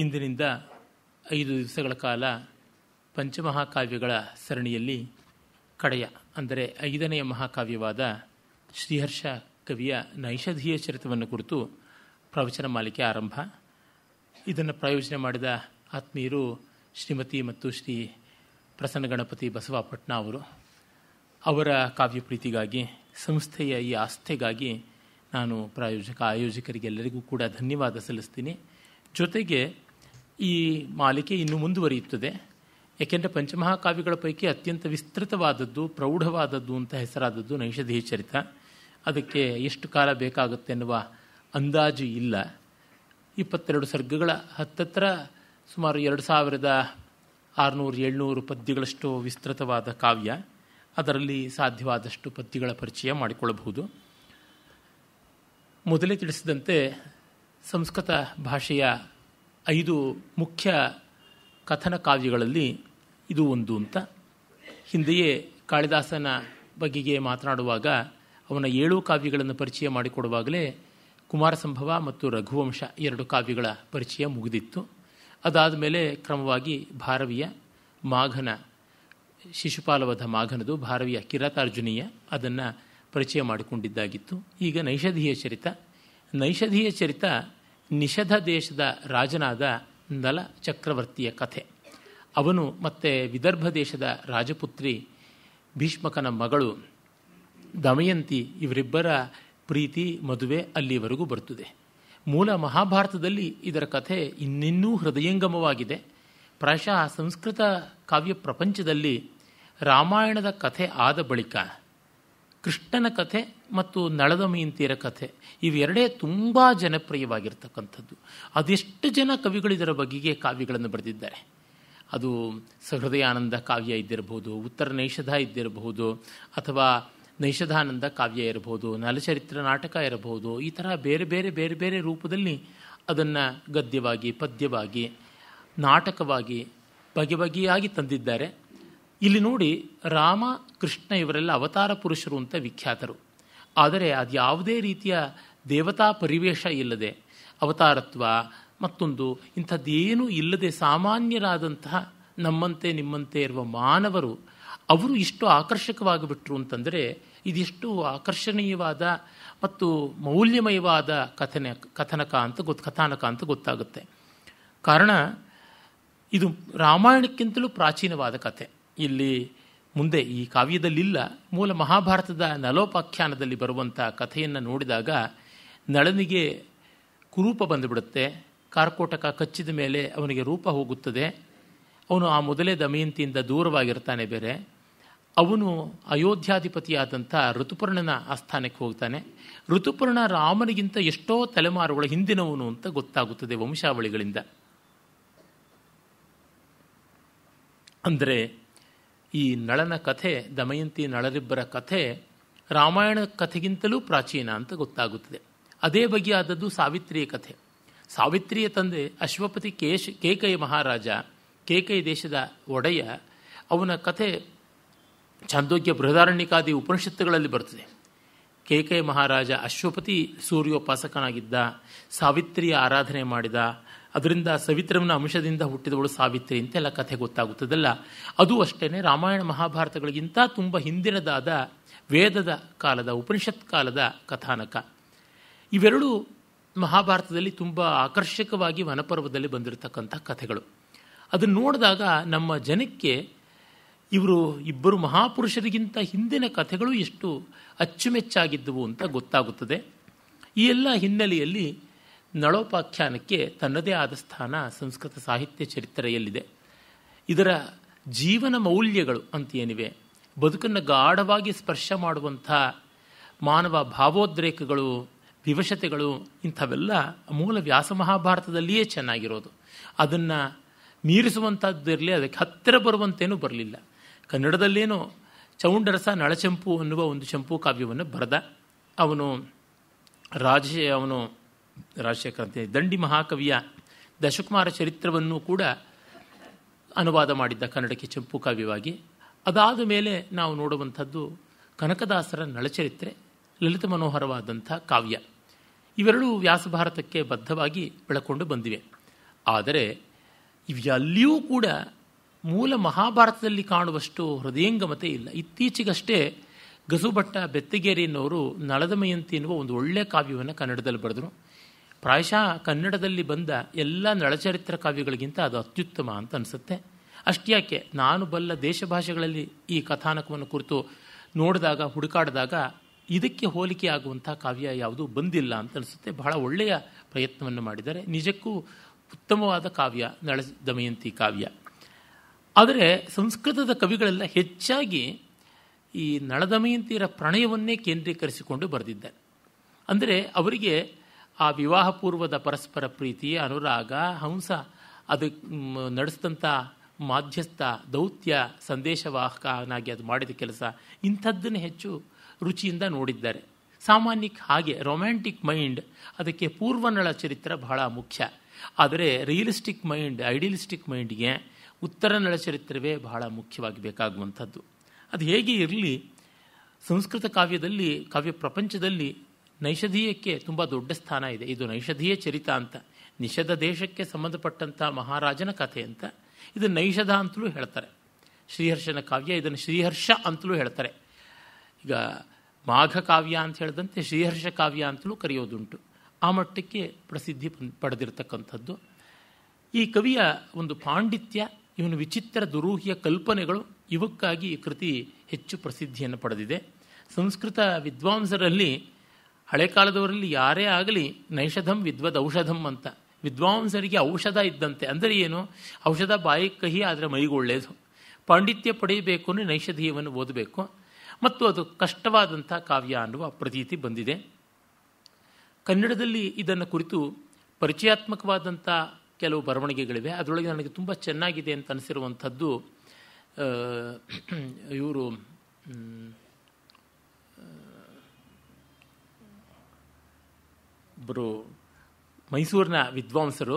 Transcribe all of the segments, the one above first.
ಇಂದಿನಿಂದ ಐದು ದಿವಸಗಳ ಕಾಲ ಪಂಚಮಹಾಕಾವ್ಯಗಳ ಸರಣಿಯಲ್ಲಿ ಕಡೆಯ ಅಂದರೆ ಐದನೆಯ ಮಹಾಕಾವ್ಯವಾದ ಶ್ರೀಹರ್ಷ ಕವಿಯ ನೈಷಧೀಯ ಚರಿತವನ್ನು ಕುರಿತು ಪ್ರವಚನ ಮಾಲಿಕೆ ಆರಂಭ ಇದನ್ನು ಪ್ರಾಯೋಜನೆ ಮಾಡಿದ ಆತ್ಮೀಯರು ಶ್ರೀಮತಿ ಮತ್ತು ಶ್ರೀ ಪ್ರಸನ್ನ ಗಣಪತಿ ಬಸವಾಪಟ್ನ ಅವರು ಅವರ ಕಾವ್ಯ ಪ್ರೀತಿಗಾಗಿ ಸಂಸ್ಥೆಯ ಈ ಆಸ್ಥೆಗಾಗಿ ನಾನು ಪ್ರಾಯೋಜಕ ಆಯೋಜಕರಿಗೆಲ್ಲರಿಗೂ ಕೂಡ ಧನ್ಯವಾದ ಸಲ್ಲಿಸ್ತೀನಿ ಜೊತೆಗೆ ಈ ಮಾಲಿಕೆ ಇನ್ನು ಮುಂದುವರಿಯುತ್ತದೆ ಏಕೆಂದರೆ ಪಂಚಮಹಾಕಾವ್ಯಗಳ ಪೈಕಿ ಅತ್ಯಂತ ವಿಸ್ತೃತವಾದದ್ದು ಪ್ರೌಢವಾದದ್ದು ಅಂತ ಹೆಸರಾದದ್ದು ನೈಷಧಿ ಚರಿತ ಅದಕ್ಕೆ ಎಷ್ಟು ಕಾಲ ಬೇಕಾಗುತ್ತೆ ಎನ್ನುವ ಅಂದಾಜು ಇಲ್ಲ ಇಪ್ಪತ್ತೆರಡು ಸರ್ಗಗಳ ಹತ್ತತ್ರ ಸುಮಾರು ಎರಡು ಸಾವಿರದ ಆರುನೂರು ಏಳ್ನೂರು ಪದ್ಯಗಳಷ್ಟು ವಿಸ್ತೃತವಾದ ಕಾವ್ಯ ಅದರಲ್ಲಿ ಸಾಧ್ಯವಾದಷ್ಟು ಪದ್ಯಗಳ ಪರಿಚಯ ಮಾಡಿಕೊಳ್ಳಬಹುದು ಮೊದಲೇ ತಿಳಿಸಿದಂತೆ ಸಂಸ್ಕೃತ ಭಾಷೆಯ ಐದು ಮುಖ್ಯ ಕಥನ ಕಾವ್ಯಗಳಲ್ಲಿ ಇದು ಒಂದು ಅಂತ ಹಿಂದೆಯೇ ಕಾಳಿದಾಸನ ಬಗೆಗೆ ಮಾತನಾಡುವಾಗ ಅವನ ಏಳು ಕಾವ್ಯಗಳನ್ನು ಪರಿಚಯ ಮಾಡಿಕೊಡುವಾಗಲೇ ಕುಮಾರ ಸಂಭವ ಮತ್ತು ರಘುವಂಶ ಎರಡು ಕಾವ್ಯಗಳ ಪರಿಚಯ ಮುಗಿದಿತ್ತು ಅದಾದ ಮೇಲೆ ಕ್ರಮವಾಗಿ ಭಾರವಿಯ ಮಾಘನ ಶಿಶುಪಾಲವಧ ಮಾಘನದು ಭಾರವಿಯ ಕಿರಾತಾರ್ಜುನೀಯ ಅದನ್ನು ಪರಿಚಯ ಮಾಡಿಕೊಂಡಿದ್ದಾಗಿತ್ತು ಈಗ ನೈಷಧೀಯ ಚರಿತ ನೈಷಧೀಯ ಚರಿತ ನಿಷಧ ದೇಶದ ರಾಜನಾದ ನಲ ಚಕ್ರವರ್ತಿಯ ಕಥೆ ಅವನು ಮತ್ತು ವಿದರ್ಭ ದೇಶದ ರಾಜಪುತ್ರಿ ಭೀಷ್ಮಕನ ಮಗಳು ದಮಯಂತಿ ಇವರಿಬ್ಬರ ಪ್ರೀತಿ ಮದುವೆ ಅಲ್ಲಿವರೆಗೂ ಬರುತ್ತದೆ ಮೂಲ ಮಹಾಭಾರತದಲ್ಲಿ ಇದರ ಕಥೆ ಇನ್ನಿನ್ನೂ ಹೃದಯಂಗಮವಾಗಿದೆ ಪ್ರಾಯಶಃ ಸಂಸ್ಕೃತ ಕಾವ್ಯ ಪ್ರಪಂಚದಲ್ಲಿ ರಾಮಾಯಣದ ಕಥೆ ಆದ ಬಳಿಕ ಕೃಷ್ಣನ ಕಥೆ ಮತ್ತು ನಳದ ಮೀಂತಿಯರ ಕಥೆ ಇವೆರಡೇ ತುಂಬ ಜನಪ್ರಿಯವಾಗಿರ್ತಕ್ಕಂಥದ್ದು ಅದೆಷ್ಟು ಜನ ಕವಿಗಳು ಇದರ ಬಗೆಗೆ ಕಾವ್ಯಗಳನ್ನು ಬರೆದಿದ್ದಾರೆ ಅದು ಸಹೃದಯಾನಂದ ಕಾವ್ಯ ಇದ್ದಿರಬಹುದು ಉತ್ತರ ನೈಷಧ ಇದ್ದಿರಬಹುದು ಅಥವಾ ನೈಷಧಾನಂದ ಕಾವ್ಯ ಇರಬಹುದು ನಲಚರಿತ್ರ ನಾಟಕ ಇರಬಹುದು ಈ ಥರ ಬೇರೆ ಬೇರೆ ಬೇರೆ ಬೇರೆ ರೂಪದಲ್ಲಿ ಅದನ್ನು ಗದ್ಯವಾಗಿ ಪದ್ಯವಾಗಿ ನಾಟಕವಾಗಿ ಬಗೆ ಬಗೆಯಾಗಿ ತಂದಿದ್ದಾರೆ ಇಲ್ಲಿ ನೋಡಿ ರಾಮ ಕೃಷ್ಣ ಇವರೆಲ್ಲ ಅವತಾರ ಪುರುಷರು ಅಂತ ವಿಖ್ಯಾತರು ಆದರೆ ಅದು ಯಾವುದೇ ರೀತಿಯ ದೇವತಾ ಪರಿವೇಶ ಇಲ್ಲದೆ ಅವತಾರತ್ವ ಮತ್ತೊಂದು ಇಂಥದ್ದೇನೂ ಇಲ್ಲದೆ ಸಾಮಾನ್ಯರಾದಂತಹ ನಮ್ಮಂತೆ ನಿಮ್ಮಂತೆ ಇರುವ ಮಾನವರು ಅವರು ಇಷ್ಟು ಆಕರ್ಷಕವಾಗಿಬಿಟ್ರು ಅಂತಂದರೆ ಇದಿಷ್ಟು ಆಕರ್ಷಣೀಯವಾದ ಮತ್ತು ಮೌಲ್ಯಮಯವಾದ ಕಥನ ಕಥನಕ ಅಂತ ಗೊತ್ತು ಕಥಾನಕ ಅಂತ ಗೊತ್ತಾಗುತ್ತೆ ಕಾರಣ ಇದು ರಾಮಾಯಣಕ್ಕಿಂತಲೂ ಪ್ರಾಚೀನವಾದ ಕಥೆ ಇಲ್ಲಿ ಮುಂದೆ ಈ ಕಾವ್ಯದಲ್ಲಿಲ್ಲ ಮೂಲ ಮಹಾಭಾರತದ ನಲೋಪಾಖ್ಯಾನದಲ್ಲಿ ಬರುವಂಥ ಕಥೆಯನ್ನು ನೋಡಿದಾಗ ನಳನಿಗೆ ಕುರೂಪ ಬಂದುಬಿಡುತ್ತೆ ಕಾರ್ಕೋಟಕ ಕಚ್ಚಿದ ಮೇಲೆ ಅವನಿಗೆ ರೂಪ ಹೋಗುತ್ತದೆ ಅವನು ಆ ಮೊದಲೇ ದಮಯಂತಿಯಿಂದ ದೂರವಾಗಿರ್ತಾನೆ ಬೇರೆ ಅವನು ಅಯೋಧ್ಯಾಧಿಪತಿಯಾದಂಥ ಋತುಪರ್ಣನ ಆಸ್ಥಾನಕ್ಕೆ ಹೋಗ್ತಾನೆ ಋತುಪರ್ಣ ರಾಮನಿಗಿಂತ ಎಷ್ಟೋ ತಲೆಮಾರುಗಳ ಹಿಂದಿನವನು ಅಂತ ಗೊತ್ತಾಗುತ್ತದೆ ವಂಶಾವಳಿಗಳಿಂದ ಅಂದರೆ ಈ ನಳನ ಕಥೆ ದಮಯಂತಿ ನಳರಿಬ್ಬರ ಕಥೆ ರಾಮಾಯಣ ಕಥೆಗಿಂತಲೂ ಪ್ರಾಚೀನ ಅಂತ ಗೊತ್ತಾಗುತ್ತದೆ ಅದೇ ಬಗೆಯಾದದ್ದು ಸಾವಿತ್ರಿಯ ಕಥೆ ಸಾವಿತ್ರಿಯ ತಂದೆ ಅಶ್ವಪತಿ ಕೇಶ ಕೇಕೈ ಮಹಾರಾಜ ಕೇಕೈ ದೇಶದ ಒಡೆಯ ಅವನ ಕಥೆ ಚಾಂದೋಗ್ಯ ಬೃಹದಾರಣ್ಯಕಾದಿ ಉಪನಿಷತ್ತುಗಳಲ್ಲಿ ಬರ್ತದೆ ಕೇಕೈ ಮಹಾರಾಜ ಅಶ್ವಪತಿ ಸೂರ್ಯೋಪಾಸಕನಾಗಿದ್ದ ಸಾವಿತ್ರಿಯ ಆರಾಧನೆ ಮಾಡಿದ ಅದರಿಂದ ಸವಿತ್ರಮನ ಅಂಶದಿಂದ ಹುಟ್ಟಿದವಳು ಸಾವಿತ್ರಿ ಅಂತ ಎಲ್ಲ ಕಥೆ ಗೊತ್ತಾಗುತ್ತದಲ್ಲ ಅದು ಅಷ್ಟೇ ರಾಮಾಯಣ ಮಹಾಭಾರತಗಳಿಗಿಂತ ತುಂಬ ಹಿಂದಿನದಾದ ವೇದದ ಕಾಲದ ಉಪನಿಷತ್ ಕಾಲದ ಕಥಾನಕ ಇವೆರಡೂ ಮಹಾಭಾರತದಲ್ಲಿ ತುಂಬ ಆಕರ್ಷಕವಾಗಿ ವನಪರ್ವದಲ್ಲಿ ಬಂದಿರತಕ್ಕಂಥ ಕಥೆಗಳು ಅದನ್ನು ನೋಡಿದಾಗ ನಮ್ಮ ಜನಕ್ಕೆ ಇವರು ಇಬ್ಬರು ಮಹಾಪುರುಷರಿಗಿಂತ ಹಿಂದಿನ ಕಥೆಗಳು ಎಷ್ಟು ಅಚ್ಚುಮೆಚ್ಚಾಗಿದ್ದವು ಅಂತ ಗೊತ್ತಾಗುತ್ತದೆ ಈ ಎಲ್ಲ ಹಿನ್ನೆಲೆಯಲ್ಲಿ ನಳೋಪಾಖ್ಯಾನಕ್ಕೆ ತನ್ನದೇ ಆದ ಸ್ಥಾನ ಸಂಸ್ಕೃತ ಸಾಹಿತ್ಯ ಚರಿತ್ರೆಯಲ್ಲಿದೆ ಇದರ ಜೀವನ ಮೌಲ್ಯಗಳು ಅಂತ ಏನಿವೆ ಬದುಕನ್ನು ಗಾಢವಾಗಿ ಸ್ಪರ್ಶ ಮಾಡುವಂಥ ಮಾನವ ಭಾವೋದ್ರೇಕಗಳು ವಿವಶತೆಗಳು ಇಂಥವೆಲ್ಲ ಮೂಲ ವ್ಯಾಸ ಮಹಾಭಾರತದಲ್ಲಿಯೇ ಚೆನ್ನಾಗಿರೋದು ಅದನ್ನು ಮೀರಿಸುವಂಥದ್ದು ಇರಲಿ ಅದಕ್ಕೆ ಹತ್ತಿರ ಬರುವಂತೇನು ಬರಲಿಲ್ಲ ಕನ್ನಡದಲ್ಲೇನು ಚೌಂಡರಸ ನಳಚೆಂಪು ಅನ್ನುವ ಒಂದು ಚಂಪು ಕಾವ್ಯವನ್ನು ಬರೆದ ಅವನು ರಾಜ ಅವನು ರಾಜಶೇಖರ್ ಅಂತ ದಂಡಿ ಮಹಾಕವಿಯ ದಶಕುಮಾರ ಚರಿತ್ರವನ್ನು ಕೂಡ ಅನುವಾದ ಮಾಡಿದ್ದ ಕನ್ನಡಕ್ಕೆ ಚಂಪು ಕಾವ್ಯವಾಗಿ ಅದಾದ ಮೇಲೆ ನಾವು ನೋಡುವಂಥದ್ದು ಕನಕದಾಸರ ನಳಚರಿತ್ರೆ ಲಲಿತ ಮನೋಹರವಾದಂಥ ಕಾವ್ಯ ಇವೆರಡೂ ವ್ಯಾಸಭಾರತಕ್ಕೆ ಬದ್ಧವಾಗಿ ಬೆಳಕೊಂಡು ಬಂದಿವೆ ಆದರೆ ಇವೆಲ್ಲಿಯೂ ಕೂಡ ಮೂಲ ಮಹಾಭಾರತದಲ್ಲಿ ಕಾಣುವಷ್ಟು ಹೃದಯಂಗಮತೆ ಇಲ್ಲ ಇತ್ತೀಚೆಗಷ್ಟೇ ಗಸುಭಟ್ಟ ಎನ್ನುವರು ನಳದಮಯಂತಿ ಎನ್ನುವ ಒಂದು ಒಳ್ಳೆಯ ಕಾವ್ಯವನ್ನು ಕನ್ನಡದಲ್ಲಿ ಬರೆದರು ಪ್ರಾಯಶಃ ಕನ್ನಡದಲ್ಲಿ ಬಂದ ಎಲ್ಲ ನಳಚರಿತ್ರ ಕಾವ್ಯಗಳಿಗಿಂತ ಅದು ಅತ್ಯುತ್ತಮ ಅಂತ ಅನಿಸುತ್ತೆ ಅಷ್ಟ್ಯಾಕೆ ನಾನು ಬಲ್ಲ ದೇಶ ಭಾಷೆಗಳಲ್ಲಿ ಈ ಕಥಾನಕವನ್ನು ಕುರಿತು ನೋಡಿದಾಗ ಹುಡುಕಾಡಿದಾಗ ಇದಕ್ಕೆ ಹೋಲಿಕೆ ಆಗುವಂಥ ಕಾವ್ಯ ಯಾವುದೂ ಬಂದಿಲ್ಲ ಅಂತ ಅನಿಸುತ್ತೆ ಬಹಳ ಒಳ್ಳೆಯ ಪ್ರಯತ್ನವನ್ನು ಮಾಡಿದ್ದಾರೆ ನಿಜಕ್ಕೂ ಉತ್ತಮವಾದ ಕಾವ್ಯ ನಳ ದಮಯಂತಿ ಕಾವ್ಯ ಆದರೆ ಸಂಸ್ಕೃತದ ಕವಿಗಳೆಲ್ಲ ಹೆಚ್ಚಾಗಿ ಈ ನಳದಮಯಂತಿಯರ ಪ್ರಣಯವನ್ನೇ ಕೇಂದ್ರೀಕರಿಸಿಕೊಂಡು ಬರೆದಿದ್ದಾರೆ ಅಂದರೆ ಅವರಿಗೆ ಆ ವಿವಾಹ ಪೂರ್ವದ ಪರಸ್ಪರ ಪ್ರೀತಿ ಅನುರಾಗ ಹಂಸ ಅದು ನಡೆಸಿದಂಥ ಮಾಧ್ಯಸ್ಥ ದೌತ್ಯ ಸಂದೇಶವಾಹಕನಾಗಿ ಅದು ಮಾಡಿದ ಕೆಲಸ ಇಂಥದ್ದನ್ನೇ ಹೆಚ್ಚು ರುಚಿಯಿಂದ ನೋಡಿದ್ದಾರೆ ಸಾಮಾನ್ಯಕ್ಕೆ ಹಾಗೆ ರೊಮ್ಯಾಂಟಿಕ್ ಮೈಂಡ್ ಅದಕ್ಕೆ ಪೂರ್ವನಳ ಚರಿತ್ರೆ ಬಹಳ ಮುಖ್ಯ ಆದರೆ ರಿಯಲಿಸ್ಟಿಕ್ ಮೈಂಡ್ ಐಡಿಯಲಿಸ್ಟಿಕ್ ಮೈಂಡ್ಗೆ ಉತ್ತರನಳ ಚರಿತ್ರವೇ ಬಹಳ ಮುಖ್ಯವಾಗಿ ಬೇಕಾಗುವಂಥದ್ದು ಅದು ಹೇಗೆ ಇರಲಿ ಸಂಸ್ಕೃತ ಕಾವ್ಯದಲ್ಲಿ ಕಾವ್ಯ ಪ್ರಪಂಚದಲ್ಲಿ ನೈಷಧೀಯಕ್ಕೆ ತುಂಬ ದೊಡ್ಡ ಸ್ಥಾನ ಇದೆ ಇದು ನೈಷಧೀಯ ಚರಿತ ಅಂತ ನಿಷಧ ದೇಶಕ್ಕೆ ಸಂಬಂಧಪಟ್ಟಂಥ ಮಹಾರಾಜನ ಕಥೆ ಅಂತ ಇದು ನೈಷಧ ಅಂತಲೂ ಹೇಳ್ತಾರೆ ಶ್ರೀಹರ್ಷನ ಕಾವ್ಯ ಇದನ್ನು ಶ್ರೀಹರ್ಷ ಅಂತಲೂ ಹೇಳ್ತಾರೆ ಈಗ ಮಾಘ ಕಾವ್ಯ ಅಂತ ಹೇಳಿದಂತೆ ಶ್ರೀಹರ್ಷ ಕಾವ್ಯ ಅಂತಲೂ ಕರೆಯೋದುಂಟು ಆ ಮಟ್ಟಕ್ಕೆ ಪ್ರಸಿದ್ಧಿ ಪಡೆದಿರತಕ್ಕಂಥದ್ದು ಈ ಕವಿಯ ಒಂದು ಪಾಂಡಿತ್ಯ ಇವನ ವಿಚಿತ್ರ ದುರೂಹಿಯ ಕಲ್ಪನೆಗಳು ಇವಕ್ಕಾಗಿ ಈ ಕೃತಿ ಹೆಚ್ಚು ಪ್ರಸಿದ್ಧಿಯನ್ನು ಪಡೆದಿದೆ ಸಂಸ್ಕೃತ ವಿದ್ವಾಂಸರಲ್ಲಿ ಹಳೆ ಕಾಲದವರಲ್ಲಿ ಯಾರೇ ಆಗಲಿ ನೈಷಧಂ ವಿದ್ವದ್ ಔಷಧಂ ಅಂತ ವಿದ್ವಾಂಸರಿಗೆ ಔಷಧ ಇದ್ದಂತೆ ಅಂದರೆ ಏನು ಔಷಧ ಬಾಯಿ ಕಹಿ ಆದರೆ ಮೈಗೊಳ್ಳೇದು ಪಾಂಡಿತ್ಯ ಪಡೆಯಬೇಕು ಅಂದರೆ ನೈಷಧೀಯವನ್ನು ಓದಬೇಕು ಮತ್ತು ಅದು ಕಷ್ಟವಾದಂಥ ಕಾವ್ಯ ಅನ್ನುವ ಪ್ರತೀತಿ ಬಂದಿದೆ ಕನ್ನಡದಲ್ಲಿ ಇದನ್ನು ಕುರಿತು ಪರಿಚಯಾತ್ಮಕವಾದಂಥ ಕೆಲವು ಬರವಣಿಗೆಗಳಿವೆ ಅದರೊಳಗೆ ನನಗೆ ತುಂಬ ಚೆನ್ನಾಗಿದೆ ಅಂತ ಅನಿಸಿರುವಂಥದ್ದು ಇವರು ಒಬ್ಬರು ಮೈಸೂರಿನ ವಿದ್ವಾಂಸರು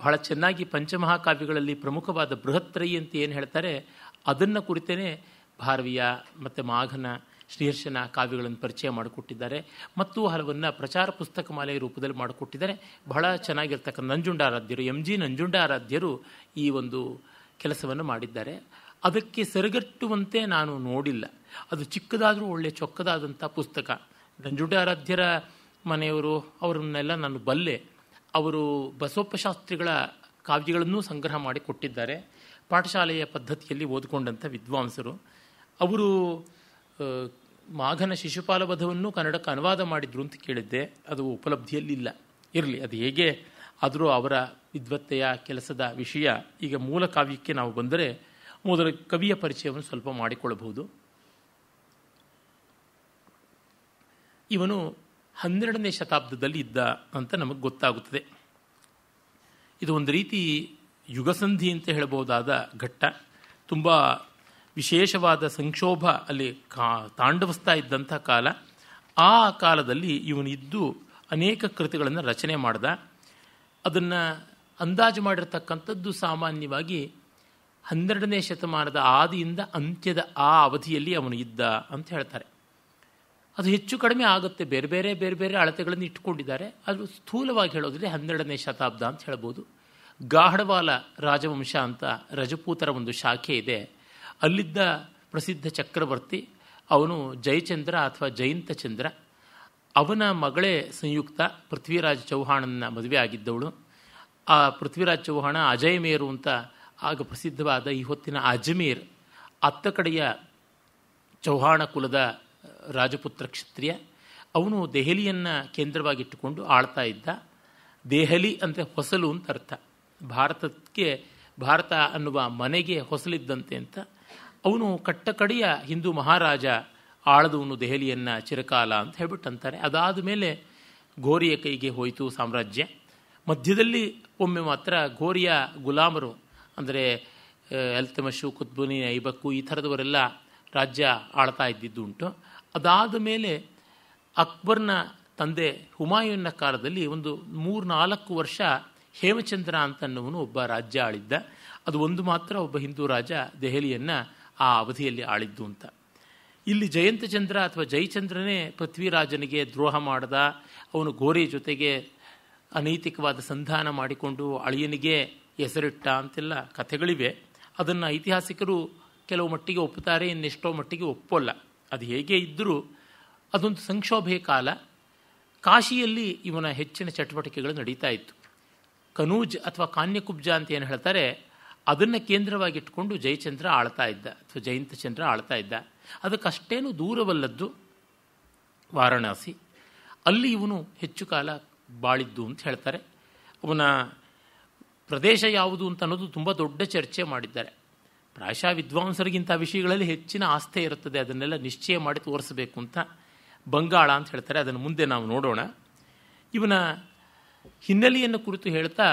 ಬಹಳ ಚೆನ್ನಾಗಿ ಪಂಚಮಹಾಕಾವ್ಯಗಳಲ್ಲಿ ಪ್ರಮುಖವಾದ ಬೃಹತ್ರಯಿ ಅಂತ ಏನು ಹೇಳ್ತಾರೆ ಅದನ್ನು ಕುರಿತೇ ಭಾರವಿಯ ಮತ್ತು ಮಾಘನ ಶ್ರೀಹರ್ಷನ ಕಾವ್ಯಗಳನ್ನು ಪರಿಚಯ ಮಾಡಿಕೊಟ್ಟಿದ್ದಾರೆ ಮತ್ತು ಹಲವನ್ನು ಪ್ರಚಾರ ಪುಸ್ತಕ ಮಾಲೆಯ ರೂಪದಲ್ಲಿ ಮಾಡಿಕೊಟ್ಟಿದ್ದಾರೆ ಬಹಳ ಚೆನ್ನಾಗಿರ್ತಕ್ಕಂಥ ನಂಜುಂಡಾರಾಧ್ಯರು ಎಂ ಜಿ ನಂಜುಂಡಾರಾಧ್ಯರು ಈ ಒಂದು ಕೆಲಸವನ್ನು ಮಾಡಿದ್ದಾರೆ ಅದಕ್ಕೆ ಸರಿಗಟ್ಟುವಂತೆ ನಾನು ನೋಡಿಲ್ಲ ಅದು ಚಿಕ್ಕದಾದರೂ ಒಳ್ಳೆಯ ಚೊಕ್ಕದಾದಂಥ ಪುಸ್ತಕ ಆರಾಧ್ಯರ ಮನೆಯವರು ಅವರನ್ನೆಲ್ಲ ನಾನು ಬಲ್ಲೆ ಅವರು ಬಸವಪ್ಪಶಾಸ್ತ್ರಿಗಳ ಕಾವ್ಯಗಳನ್ನೂ ಸಂಗ್ರಹ ಮಾಡಿ ಕೊಟ್ಟಿದ್ದಾರೆ ಪಾಠಶಾಲೆಯ ಪದ್ಧತಿಯಲ್ಲಿ ಓದಿಕೊಂಡಂಥ ವಿದ್ವಾಂಸರು ಅವರು ಮಾಘನ ಶಿಶುಪಾಲವಧವನ್ನು ಕನ್ನಡಕ್ಕೆ ಅನುವಾದ ಮಾಡಿದ್ರು ಅಂತ ಕೇಳಿದ್ದೆ ಅದು ಉಪಲಬ್ಧಿಯಲ್ಲಿಲ್ಲ ಇರಲಿ ಅದು ಹೇಗೆ ಆದರೂ ಅವರ ವಿದ್ವತ್ತೆಯ ಕೆಲಸದ ವಿಷಯ ಈಗ ಮೂಲ ಕಾವ್ಯಕ್ಕೆ ನಾವು ಬಂದರೆ ಮೊದಲ ಕವಿಯ ಪರಿಚಯವನ್ನು ಸ್ವಲ್ಪ ಮಾಡಿಕೊಳ್ಳಬಹುದು ಇವನು ಹನ್ನೆರಡನೇ ಶತಾಬ್ದದಲ್ಲಿ ಇದ್ದ ಅಂತ ನಮಗೆ ಗೊತ್ತಾಗುತ್ತದೆ ಇದು ಒಂದು ರೀತಿ ಯುಗಸಂಧಿ ಅಂತ ಹೇಳಬಹುದಾದ ಘಟ್ಟ ತುಂಬ ವಿಶೇಷವಾದ ಸಂಕ್ಷೋಭ ಅಲ್ಲಿ ಕಾ ತಾಂಡವಿಸ್ತಾ ಇದ್ದಂಥ ಕಾಲ ಆ ಕಾಲದಲ್ಲಿ ಇವನಿದ್ದು ಅನೇಕ ಕೃತಿಗಳನ್ನು ರಚನೆ ಮಾಡಿದ ಅದನ್ನು ಅಂದಾಜು ಮಾಡಿರ್ತಕ್ಕಂಥದ್ದು ಸಾಮಾನ್ಯವಾಗಿ ಹನ್ನೆರಡನೇ ಶತಮಾನದ ಆದಿಯಿಂದ ಅಂತ್ಯದ ಆ ಅವಧಿಯಲ್ಲಿ ಅವನು ಇದ್ದ ಅಂತ ಹೇಳ್ತಾರೆ ಅದು ಹೆಚ್ಚು ಕಡಿಮೆ ಆಗುತ್ತೆ ಬೇರೆ ಬೇರೆ ಬೇರೆ ಬೇರೆ ಅಳತೆಗಳನ್ನು ಇಟ್ಕೊಂಡಿದ್ದಾರೆ ಅದು ಸ್ಥೂಲವಾಗಿ ಹೇಳೋದ್ರೆ ಹನ್ನೆರಡನೇ ಶತಾಬ್ದ ಅಂತ ಹೇಳ್ಬೋದು ಗಾಢವಾಲ ರಾಜವಂಶ ಅಂತ ರಜಪೂತರ ಒಂದು ಶಾಖೆ ಇದೆ ಅಲ್ಲಿದ್ದ ಪ್ರಸಿದ್ಧ ಚಕ್ರವರ್ತಿ ಅವನು ಜಯಚಂದ್ರ ಅಥವಾ ಜಯಂತ ಚಂದ್ರ ಅವನ ಮಗಳೇ ಸಂಯುಕ್ತ ಪೃಥ್ವಿರಾಜ್ ಚೌಹಾಣನ ಮದುವೆ ಆಗಿದ್ದವಳು ಆ ಪೃಥ್ವಿರಾಜ್ ಚೌಹಾಣ ಅಜಯಮೇರು ಅಂತ ಆಗ ಪ್ರಸಿದ್ಧವಾದ ಈ ಹೊತ್ತಿನ ಅಜ್ಮೀರ್ ಅತ್ತ ಕಡೆಯ ಚೌಹಾಣ ಕುಲದ ರಾಜಪುತ್ರ ಕ್ಷತ್ರಿಯ ಅವನು ದೆಹಲಿಯನ್ನು ಕೇಂದ್ರವಾಗಿಟ್ಟುಕೊಂಡು ಆಳ್ತಾ ಇದ್ದ ದೆಹಲಿ ಅಂದರೆ ಹೊಸಲು ಅಂತ ಅರ್ಥ ಭಾರತಕ್ಕೆ ಭಾರತ ಅನ್ನುವ ಮನೆಗೆ ಹೊಸಲಿದ್ದಂತೆ ಅಂತ ಅವನು ಕಟ್ಟಕಡೆಯ ಹಿಂದೂ ಮಹಾರಾಜ ಆಳದವನು ದೆಹಲಿಯನ್ನು ಚಿರಕಾಲ ಅಂತ ಹೇಳ್ಬಿಟ್ಟು ಅಂತಾರೆ ಅದಾದ ಮೇಲೆ ಘೋರಿಯ ಕೈಗೆ ಹೋಯಿತು ಸಾಮ್ರಾಜ್ಯ ಮಧ್ಯದಲ್ಲಿ ಒಮ್ಮೆ ಮಾತ್ರ ಘೋರಿಯ ಗುಲಾಮರು ಅಂದರೆ ಎಲ್ತಮಶು ಕುತ್ಬುನಿ ಐಬಕ್ಕು ಈ ಥರದವರೆಲ್ಲ ರಾಜ್ಯ ಆಳ್ತಾ ಇದ್ದಿದ್ದು ಉಂಟು ಅದಾದ ಮೇಲೆ ಅಕ್ಬರ್ನ ತಂದೆ ಹುಮಾಯೂನ್ನ ಕಾಲದಲ್ಲಿ ಒಂದು ಮೂರ್ನಾಲ್ಕು ವರ್ಷ ಹೇಮಚಂದ್ರ ಅಂತನ್ನುವನು ಒಬ್ಬ ರಾಜ್ಯ ಆಳಿದ್ದ ಅದು ಒಂದು ಮಾತ್ರ ಒಬ್ಬ ಹಿಂದೂ ರಾಜ ದೆಹಲಿಯನ್ನು ಆ ಅವಧಿಯಲ್ಲಿ ಆಳಿದ್ದು ಅಂತ ಇಲ್ಲಿ ಜಯಂತಚಂದ್ರ ಅಥವಾ ಜಯಚಂದ್ರನೇ ಪೃಥ್ವಿರಾಜನಿಗೆ ದ್ರೋಹ ಮಾಡದ ಅವನು ಗೋರಿ ಜೊತೆಗೆ ಅನೈತಿಕವಾದ ಸಂಧಾನ ಮಾಡಿಕೊಂಡು ಅಳಿಯನಿಗೆ ಹೆಸರಿಟ್ಟ ಅಂತೆಲ್ಲ ಕಥೆಗಳಿವೆ ಅದನ್ನು ಐತಿಹಾಸಿಕರು ಕೆಲವು ಮಟ್ಟಿಗೆ ಒಪ್ಪುತ್ತಾರೆ ಇನ್ನೆಷ್ಟೋ ಮಟ್ಟಿಗೆ ಒಪ್ಪಲ್ಲ ಅದು ಹೇಗೆ ಇದ್ದರೂ ಅದೊಂದು ಸಂಕ್ಷೋಭೆ ಕಾಲ ಕಾಶಿಯಲ್ಲಿ ಇವನ ಹೆಚ್ಚಿನ ಚಟುವಟಿಕೆಗಳು ನಡೀತಾ ಇತ್ತು ಕನೂಜ್ ಅಥವಾ ಕಾನ್ಯಕುಬ್ಜ ಅಂತ ಏನು ಹೇಳ್ತಾರೆ ಅದನ್ನು ಕೇಂದ್ರವಾಗಿಟ್ಕೊಂಡು ಜಯಚಂದ್ರ ಆಳ್ತಾ ಇದ್ದ ಅಥವಾ ಚಂದ್ರ ಆಳ್ತಾ ಇದ್ದ ಅದಕ್ಕಷ್ಟೇನು ದೂರವಲ್ಲದ್ದು ವಾರಣಾಸಿ ಅಲ್ಲಿ ಇವನು ಹೆಚ್ಚು ಕಾಲ ಬಾಳಿದ್ದು ಅಂತ ಹೇಳ್ತಾರೆ ಅವನ ಪ್ರದೇಶ ಯಾವುದು ಅಂತ ಅನ್ನೋದು ತುಂಬ ದೊಡ್ಡ ಚರ್ಚೆ ಮಾಡಿದ್ದಾರೆ ಪ್ರಾಯಶಃ ವಿದ್ವಾಂಸರಿಗಿಂತ ವಿಷಯಗಳಲ್ಲಿ ಹೆಚ್ಚಿನ ಆಸ್ಥೆ ಇರುತ್ತದೆ ಅದನ್ನೆಲ್ಲ ನಿಶ್ಚಯ ಮಾಡಿ ತೋರಿಸಬೇಕು ಅಂತ ಬಂಗಾಳ ಅಂತ ಹೇಳ್ತಾರೆ ಅದನ್ನು ಮುಂದೆ ನಾವು ನೋಡೋಣ ಇವನ ಹಿನ್ನೆಲೆಯನ್ನು ಕುರಿತು ಹೇಳ್ತಾ